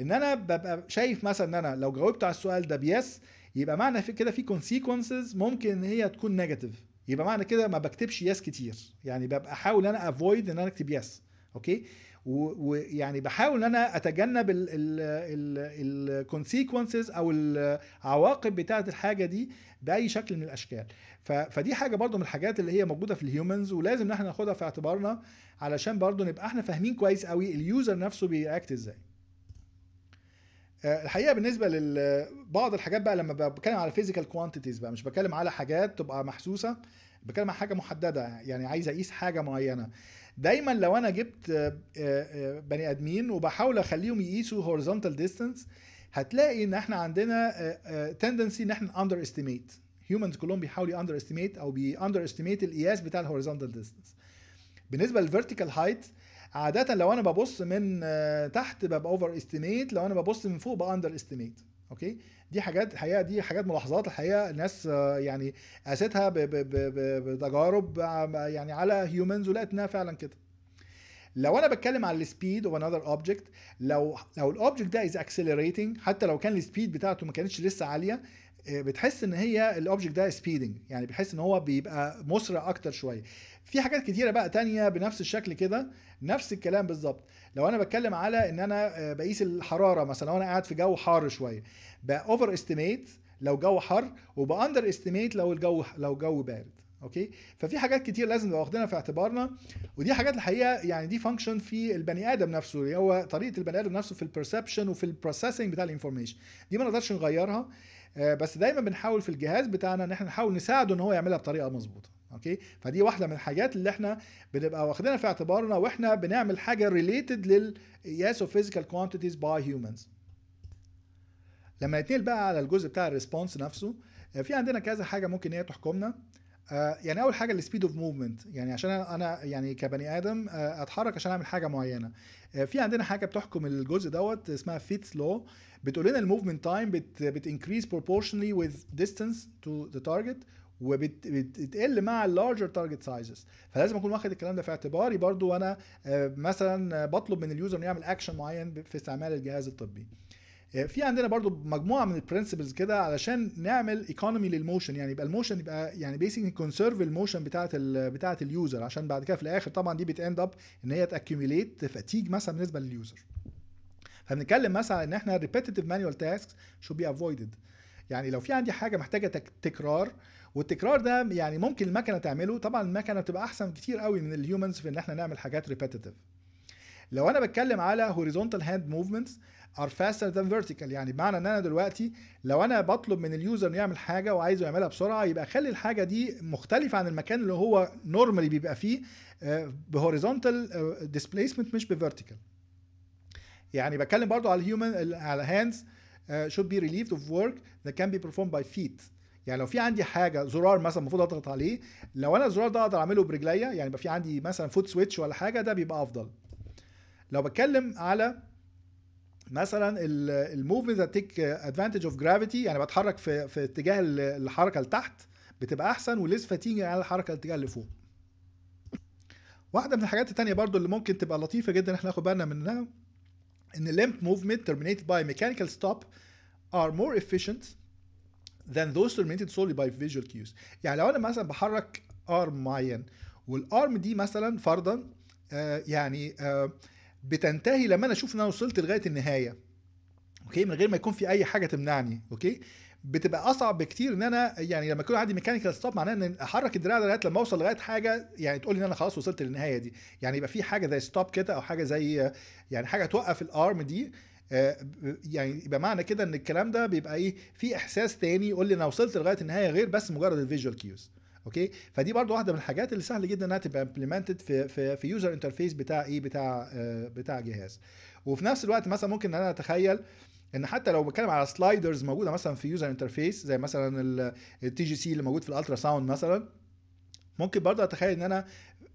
ان انا ببقى شايف مثلا ان انا لو جاوبت على السؤال ده بيس يبقى معنى كده في كونسيكونسز ممكن ان هي تكون نيجاتيف يبقى معنى كده ما بكتبش يس كتير يعني ببقى احاول انا افويد ان انا اكتب يس اوكي ويعني بحاول ان انا اتجنب الكونسيكونسز او العواقب بتاعه الحاجه دي باي شكل من الاشكال فدي حاجه برضو من الحاجات اللي هي موجوده في الهيومنز ولازم ان احنا ناخدها في اعتبارنا علشان برضو نبقى احنا فاهمين كويس قوي اليوزر نفسه بيرياكت ازاي آه، الحقيقه بالنسبه لبعض الحاجات بقى لما بتكلم على فيزيكال كوانتيتيز بقى مش بتكلم على حاجات تبقى محسوسه بتكلم على حاجه محدده يعني عايز اقيس حاجه معينه دايما لو انا جبت آه، آه، بني ادمين وبحاول اخليهم يقيسوا هوريزونتال ديستانس هتلاقي ان احنا عندنا تندنسي ان احنا اندر استيميت هيومنز كلهم بيحاولوا اندر استيميت او بي اندر استيميت القياس بتاع الهوريزونتال ديستانس بالنسبه للفيرتيكال هايت عاده لو انا ببص من آه، تحت ببقى اوفر استيميت لو انا ببص من فوق بقى اندر استيميت اوكي دي حاجات الحقيقه دي حاجات ملاحظات الحقيقه الناس آه، يعني قاستها بتجارب آه، يعني على هيومنز ولقت انها فعلا كده لو انا بتكلم على السبيد اوف انذر اوبجكت لو لو الاوبجكت ده از اكسلريتنج حتى لو كان السبيد بتاعته ما كانتش لسه عاليه بتحس ان هي الاوبجكت ده سبيدنج يعني بتحس ان هو بيبقى مسرع اكتر شويه في حاجات كتيرة بقى تانية بنفس الشكل كده نفس الكلام بالظبط لو انا بتكلم على ان انا آه، بقيس الحرارة مثلا لو انا قاعد في جو حار شوية باوفر استيميت لو جو حر وباندر استيميت لو الجو لو جو بارد اوكي ففي حاجات كتير لازم نبقى واخدينها في اعتبارنا ودي حاجات الحقيقه يعني دي فانكشن في البني ادم نفسه اللي هو طريقه البني ادم نفسه في البرسبشن وفي البروسيسنج بتاع الانفورميشن دي ما نقدرش نغيرها آه، بس دايما بنحاول في الجهاز بتاعنا ان احنا نحاول نساعده ان هو يعملها بطريقه مظبوطه اوكي فدي واحده من الحاجات اللي احنا بنبقى واخدينها في اعتبارنا واحنا بنعمل حاجه ريليتد للقياس اوف فيزيكال كوانتيتيز باي هيومنز لما نتنقل بقى على الجزء بتاع الريسبونس نفسه آه، في عندنا كذا حاجه ممكن هي تحكمنا آه، يعني اول حاجه السبيد اوف موفمنت يعني عشان انا يعني كبني ادم آه، اتحرك عشان اعمل حاجه معينه في عندنا حاجه بتحكم الجزء دوت اسمها فيتس لو بتقول لنا الموفمنت تايم بت increase بروبورشنلي وذ ديستانس تو ذا تارجت وبتقل مع اللارجر تارجت سايزز فلازم اكون واخد الكلام ده في اعتباري برضو وانا آه، مثلا بطلب من اليوزر انه يعمل اكشن معين في استعمال الجهاز الطبي آه، في عندنا برضو مجموعه من البرنسبلز كده علشان نعمل ايكونومي للموشن يعني يبقى الموشن يبقى يعني بيسكلي كونسيرف الموشن بتاعه بتاعه اليوزر عشان بعد كده في الاخر طبعا دي بتاند اب ان هي تاكيوميليت فاتيج مثلا بالنسبه لليوزر فبنتكلم مثلا ان احنا repetitive manual tasks should be avoided يعني لو في عندي حاجه محتاجه تكرار والتكرار ده يعني ممكن المكنه تعمله طبعا المكنه بتبقى احسن كتير قوي من الهيومنز في ان احنا نعمل حاجات ريبيتيتيف لو انا بتكلم على هوريزونتال هاند موفمنتس ار faster than vertical يعني بمعنى ان انا دلوقتي لو انا بطلب من اليوزر انه يعمل حاجه وعايزه يعملها بسرعه يبقى خلي الحاجه دي مختلفه عن المكان اللي هو نورمالي بيبقى فيه آه، بهوريزونتال آه، ديسبيسمنت مش بفيرتيكال يعني بتكلم برضو على الهيومن على هاندز آه، should be relieved of work that can be performed by feet يعني لو في عندي حاجه زرار مثلا المفروض اضغط عليه لو انا الزرار ده اقدر اعمله برجليا يعني يبقى في عندي مثلا فوت سويتش ولا حاجه ده بيبقى افضل لو بتكلم على مثلا الموف ذا تيك ادفانتج اوف جرافيتي يعني بتحرك في في اتجاه الحركه لتحت بتبقى احسن وليس فاتيج على الحركه الاتجاه اللي فوق واحده من الحاجات التانية برضو اللي ممكن تبقى لطيفه جدا احنا ناخد بالنا منها ان الليمب موفمنت terminated by mechanical stop are more efficient than those terminated solely by visual cues يعني لو انا مثلا بحرك ارم معين والارم دي مثلا فرضا آه، يعني آه، بتنتهي لما انا اشوف ان انا وصلت لغايه النهايه اوكي من غير ما يكون في اي حاجه تمنعني اوكي بتبقى اصعب بكتير ان انا يعني لما يكون عندي ميكانيكال ستوب معناه ان احرك الدراع ده لغايه لما اوصل لغايه حاجه يعني تقول لي ان انا خلاص وصلت للنهايه دي يعني يبقى في حاجه زي ستوب كده او حاجه زي يعني حاجه توقف الارم دي آه، يعني يبقى معنى كده ان الكلام ده بيبقى ايه في احساس تاني يقول لي انا وصلت لغايه النهايه غير بس مجرد الفيجوال كيوز اوكي فدي برضو واحده من الحاجات اللي سهل جدا انها تبقى امبلمنتد في في في يوزر انترفيس بتاع ايه بتاع آه، بتاع جهاز وفي نفس الوقت مثلا ممكن ان انا اتخيل ان حتى لو بتكلم على سلايدرز موجوده مثلا في يوزر انترفيس زي مثلا التي جي سي اللي موجود في الالترا ساوند مثلا ممكن برضه اتخيل ان انا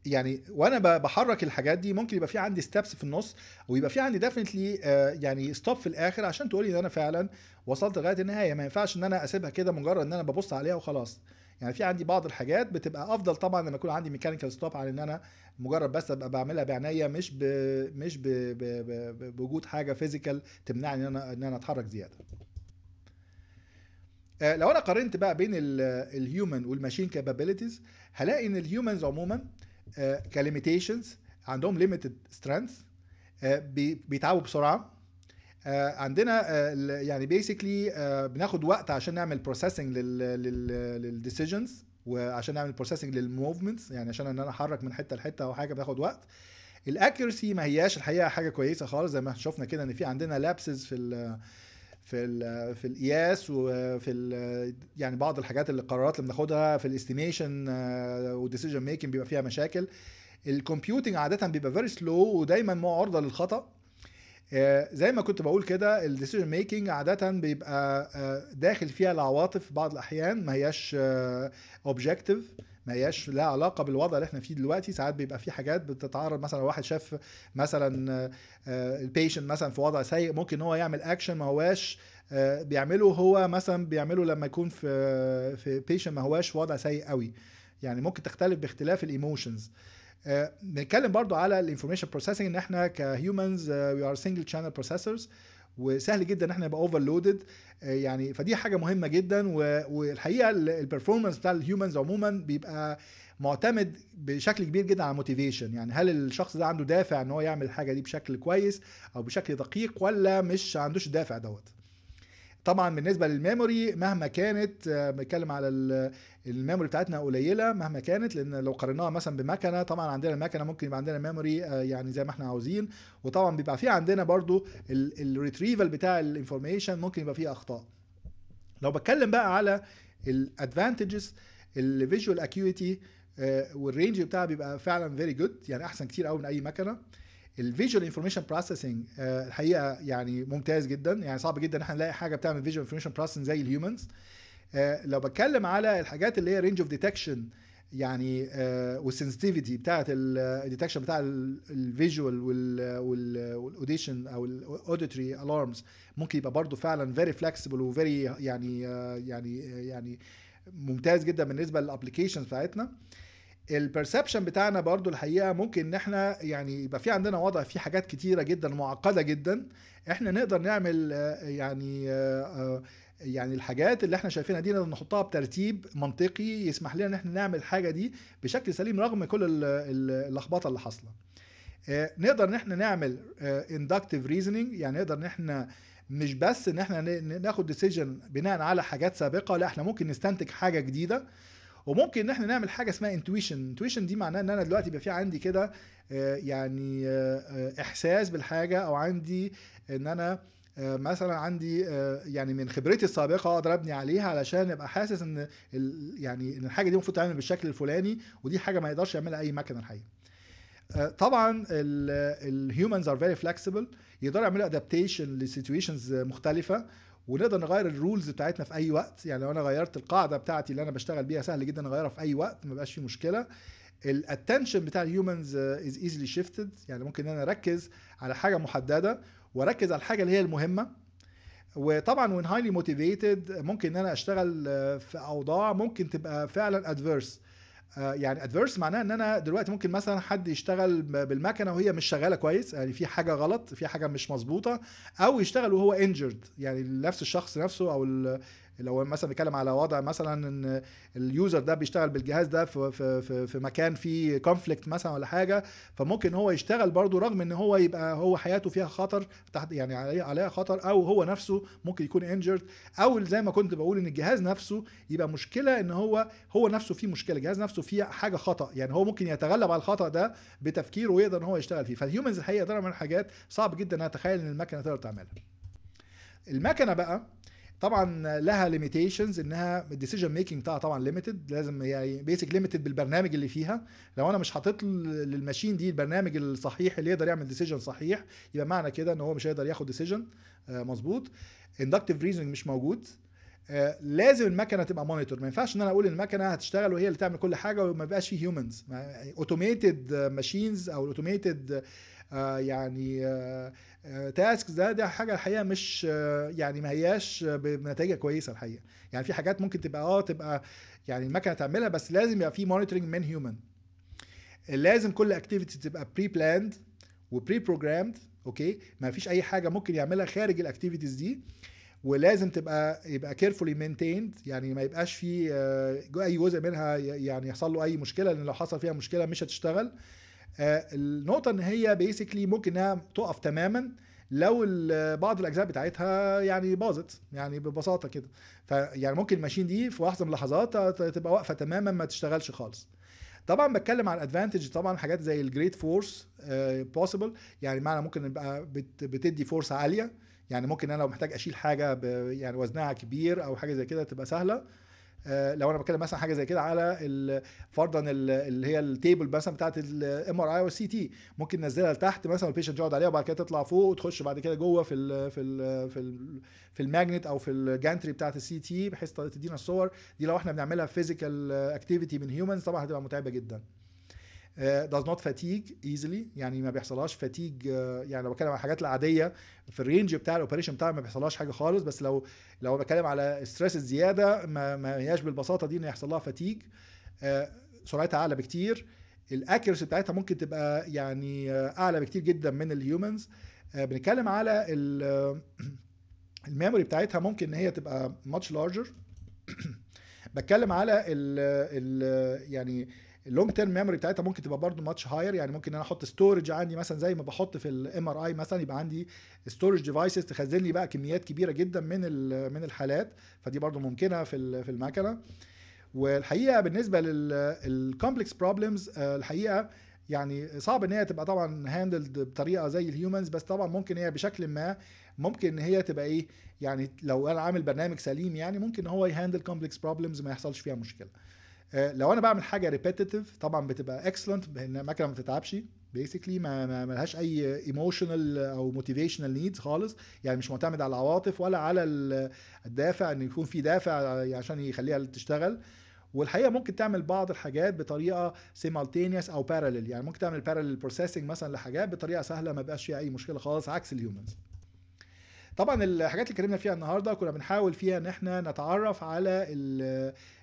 يعني وانا بحرك الحاجات دي ممكن يبقى في عندي ستابس في النص ويبقى في عندي ديفنتلي آه، يعني ستوب في الاخر عشان تقولي ان انا فعلا وصلت لغايه النهايه ما ينفعش ان انا اسيبها كده مجرد ان انا ببص عليها وخلاص يعني في عندي بعض الحاجات بتبقى افضل طبعا لما يكون عندي ميكانيكال ستوب عن ان انا مجرد بس ابقى بعملها بعنايه مش بـ مش بوجود حاجه فيزيكال تمنعني ان انا ان انا اتحرك زياده آه، لو انا قارنت بقى بين الهيومن والماشين كابابيلتيز هلاقي ان الهيومنز عموما كليميتيشنز آه، عندهم ليميتد آه، سترينث بيتعبوا بسرعه آه، عندنا يعني بيسكلي بناخد وقت عشان نعمل بروسيسنج للديسيجنز وعشان نعمل بروسيسنج للموفمنتس يعني عشان ان انا احرك من حته لحته او حاجه بناخد وقت الاكيرسي ما هياش الحقيقه حاجه كويسه خالص زي ما شفنا كده ان في عندنا لابسز في في في القياس وفي يعني بعض الحاجات اللي القرارات اللي بناخدها في الاستيميشن والديسيجن ميكنج بيبقى فيها مشاكل الكمبيوتنج عاده بيبقى فيري سلو ودايما معرضه للخطا آه، زي ما كنت بقول كده الديسيجن ميكنج عاده بيبقى آه، داخل فيها العواطف بعض الاحيان ما هياش اوبجكتيف آه، ما هياش لها علاقه بالوضع اللي احنا فيه دلوقتي ساعات بيبقى في حاجات بتتعرض مثلا واحد شاف مثلا آه، البيشنت مثلا في وضع سيء ممكن هو يعمل اكشن ما هواش آه، بيعمله هو مثلا بيعمله لما يكون في في بيشنت ما هواش وضع سيء قوي يعني ممكن تختلف باختلاف الايموشنز آه، بنتكلم برضو على الانفورميشن بروسيسنج ان احنا كهيومنز وي ار سنجل شانل بروسيسورز وسهل جدا ان احنا نبقى اوفرلودد آه، يعني فدي حاجه مهمه جدا والحقيقه البرفورمانس بتاع الهيومنز عموما بيبقى معتمد بشكل كبير جدا على موتيفيشن يعني هل الشخص ده عنده دافع ان هو يعمل الحاجه دي بشكل كويس او بشكل دقيق ولا مش عندوش الدافع دوت طبعا بالنسبه للميموري مهما كانت آه، بنتكلم على الميموري بتاعتنا قليله مهما كانت لان لو قارناها مثلا بمكنه طبعا عندنا المكنه ممكن يبقى عندنا ميموري آه، يعني زي ما احنا عاوزين وطبعا بيبقى في عندنا برضو الريتريفال بتاع الانفورميشن ممكن يبقى فيه اخطاء لو بتكلم بقى على الادفانتجز الفيجوال اكيوتي والرينج بتاعها بيبقى فعلا فيري جود يعني احسن كتير قوي من اي مكنه الفيجوال انفورميشن بروسيسنج الحقيقه يعني ممتاز جدا يعني صعب جدا ان احنا نلاقي حاجه بتعمل فيجوال انفورميشن بروسيسنج زي الهيومنز آه، لو بتكلم على الحاجات اللي هي رينج اوف ديتكشن يعني والسنسيتيفيتي بتاعه الديتكشن بتاع الفيجوال آه، والاوديشن آه، او الاوديتري الارمز ممكن يبقى برضه فعلا فيري فلكسبل وفيري يعني يعني يعني ممتاز جدا بالنسبه للابلكيشنز بتاعتنا آه البرسبشن بتاعنا برضو الحقيقه ممكن ان احنا يعني يبقى في عندنا وضع في حاجات كتيره جدا معقده جدا احنا نقدر نعمل آه، يعني آه، آه، يعني الحاجات اللي احنا شايفينها دي نقدر نحطها بترتيب منطقي يسمح لنا ان احنا نعمل الحاجه دي بشكل سليم رغم كل اللخبطه اللي حاصله نقدر ان احنا نعمل اندكتيف ريزنينج يعني نقدر ان احنا مش بس ان احنا ناخد ديسيجن بناء على حاجات سابقه لا احنا ممكن نستنتج حاجه جديده وممكن ان احنا نعمل حاجه اسمها انتويشن انتويشن دي معناها ان انا دلوقتي يبقى في عندي كده آه، يعني آه، آه، احساس بالحاجه او عندي ان انا مثلا عندي يعني من خبرتي السابقه اقدر ابني عليها علشان ابقى حاسس ان يعني ان الحاجه دي المفروض تتعمل بالشكل الفلاني ودي حاجه ما يقدرش يعملها اي مكنه الحقيقه طبعا الهيومنز ار فيري فلكسيبل يقدروا يعملوا ادابتيشن لسيتويشنز مختلفه ونقدر نغير الرولز بتاعتنا في اي وقت يعني لو انا غيرت القاعده بتاعتي اللي انا بشتغل بيها سهل جدا اغيرها في اي وقت ما بقاش في مشكله الاتنشن بتاع الهيومنز از ايزلي شيفتد يعني ممكن ان انا اركز على حاجه محدده واركز على الحاجه اللي هي المهمه وطبعا وين هايلي موتيفيتد ممكن ان انا اشتغل uh, في اوضاع ممكن تبقى فعلا ادفيرس آه، يعني ادفيرس معناه ان انا دلوقتي ممكن مثلا حد يشتغل بالمكنه وهي مش شغاله كويس يعني في حاجه غلط في حاجه مش مظبوطه او يشتغل وهو انجرد يعني نفس الشخص نفسه او لو مثلا بنتكلم على وضع مثلا ان اليوزر ده بيشتغل بالجهاز ده في في في مكان فيه كونفليكت مثلا ولا حاجه فممكن هو يشتغل برضه رغم ان هو يبقى هو حياته فيها خطر تحت يعني عليها خطر او هو نفسه ممكن يكون انجرد او زي ما كنت بقول ان الجهاز نفسه يبقى مشكله ان هو هو نفسه فيه مشكله الجهاز نفسه فيه حاجه خطا يعني هو ممكن يتغلب على الخطا ده بتفكيره ويقدر ان هو يشتغل فيه فالهيومنز الحقيقه ده من الحاجات صعب جدا ان اتخيل ان المكنه تقدر تعملها المكنه بقى طبعا لها ليميتيشنز انها الديسيجن ميكنج بتاعها طبعا ليميتد لازم هي بيسك ليميتد بالبرنامج اللي فيها لو انا مش حاطط للماشين دي البرنامج الصحيح اللي يقدر يعمل ديسيجن صحيح يبقى معنى كده ان هو مش هيقدر ياخد ديسيجن آه، مظبوط اندكتيف ريزنج مش موجود آه، لازم المكنه تبقى مونيتور ما ينفعش ان انا اقول المكنه هتشتغل وهي اللي تعمل كل حاجه وما يبقاش فيه هيومنز اوتوميتد ماشينز او اوتوميتد آه، يعني تاسكس آه، آه، ده ده حاجه الحقيقه مش يعني ما هياش بنتائج كويسه الحقيقه يعني في حاجات ممكن تبقى اه تبقى يعني المكنه تعملها بس لازم يبقى في مونيتورنج من هيومن لازم كل اكتيفيتي تبقى بري بلاند وبري بروجرامد اوكي ما فيش اي حاجه ممكن يعملها خارج الاكتيفيتيز دي ولازم تبقى يبقى كيرفولي مينتيند يعني ما يبقاش في اي جزء منها يعني يحصل له اي مشكله لان لو حصل فيها مشكله مش هتشتغل آه، النقطه ان هي بيسكلي ممكن انها تقف تماما لو بعض الاجزاء بتاعتها يعني باظت يعني ببساطه كده فيعني ممكن الماشين دي في لحظه من اللحظات تبقى واقفه تماما ما تشتغلش خالص طبعا بتكلم عن ادفانتج طبعا حاجات زي الجريت فورس بوسيبل يعني معنى ممكن يبقى بتدي فورس عاليه يعني ممكن انا لو محتاج اشيل حاجه يعني وزنها كبير او حاجه زي كده تبقى سهله آه، لو انا بتكلم مثلا حاجه زي كده على فرضا اللي هي التيبل مثلا بتاعت الام ار اي والسي تي ممكن ننزلها لتحت مثلا البيشنت يقعد عليها وبعد كده تطلع فوق وتخش بعد كده جوه في الـ في الـ في الـ في الماجنت او في الجانتري بتاعت السي تي بحيث تدينا الصور دي لو احنا بنعملها فيزيكال اكتيفيتي من هيومنز طبعا هتبقى متعبه جدا داز نوت فاتيج ايزلي يعني ما بيحصلهاش فاتيج آه، يعني لو بتكلم على الحاجات العاديه في الرينج بتاع الاوبريشن بتاعها ما بيحصلهاش حاجه خالص بس لو لو بتكلم على ستريس الزياده ما, ما هياش بالبساطه دي ان يحصل لها فاتيج آه، سرعتها اعلى بكتير الاكيرسي بتاعتها ممكن تبقى يعني آه، اعلى بكتير جدا من الهيومنز بنتكلم على الميموري بتاعتها ممكن ان هي تبقى ماتش لارجر بتكلم على ال ال يعني اللونج تيرم ميموري بتاعتها ممكن تبقى برضه ماتش هاير يعني ممكن انا احط ستورج عندي مثلا زي ما بحط في الام ار اي مثلا يبقى عندي ستورج ديفايسز تخزن لي بقى كميات كبيره جدا من من الحالات فدي برضه ممكنه في في المكنه والحقيقه بالنسبه للكومبلكس بروبلمز آه، الحقيقه يعني صعب ان هي تبقى طبعا هاندلد بطريقه زي الهيومنز بس طبعا ممكن هي بشكل ما ممكن ان هي تبقى ايه يعني لو انا عامل برنامج سليم يعني ممكن ان هو يهاندل كومبلكس بروبلمز ما يحصلش فيها مشكله آه، لو انا بعمل حاجه ريبيتيتيف طبعا بتبقى اكسلنت لان المكنه ما بتتعبش بيسكلي ما لهاش ملهاش اي ايموشنال او موتيفيشنال نيدز خالص يعني مش معتمد على العواطف ولا على الدافع ان يكون في دافع عشان يخليها تشتغل والحقيقه ممكن تعمل بعض الحاجات بطريقه سيمالتينيوس او بارلل يعني ممكن تعمل بارلل بروسيسنج مثلا لحاجات بطريقه سهله ما بقاش فيها اي مشكله خالص عكس الهيومنز طبعا الحاجات اللي اتكلمنا فيها النهارده كنا بنحاول فيها ان احنا نتعرف على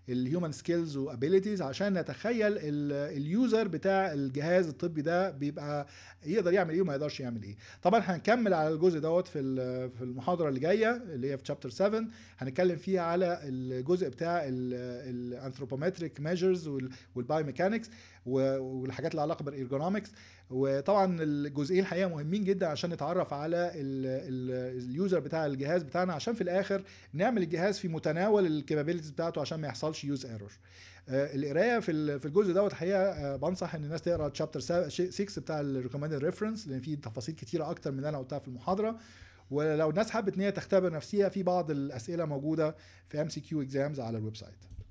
الهيومن سكيلز وابيليتيز عشان نتخيل اليوزر بتاع الجهاز الطبي ده بيبقى يقدر يعمل ايه وما يقدرش يعمل ايه طبعا هنكمل على الجزء دوت في في المحاضره اللي جايه اللي هي في تشابتر 7 هنتكلم فيها على الجزء بتاع الانثروبومتريك ميجرز والبايوميكانكس والحاجات اللي علاقه بالارجونومكس وطبعا الجزئين الحقيقه مهمين جدا عشان نتعرف على اليوزر بتاع الجهاز بتاعنا عشان في الاخر نعمل الجهاز في متناول الكابابيلتيز بتاعته عشان ما يحصلش يحصلش يوز ايرور آه، القرايه في في الجزء دوت حقيقه آه، بنصح ان الناس تقرا تشابتر 6 بتاع الريكومندد ريفرنس لان فيه تفاصيل كتيره اكتر من اللي انا قلتها في المحاضره ولو الناس حابت ان هي تختبر نفسها في بعض الاسئله موجوده في ام سي كيو اكزامز على الويب سايت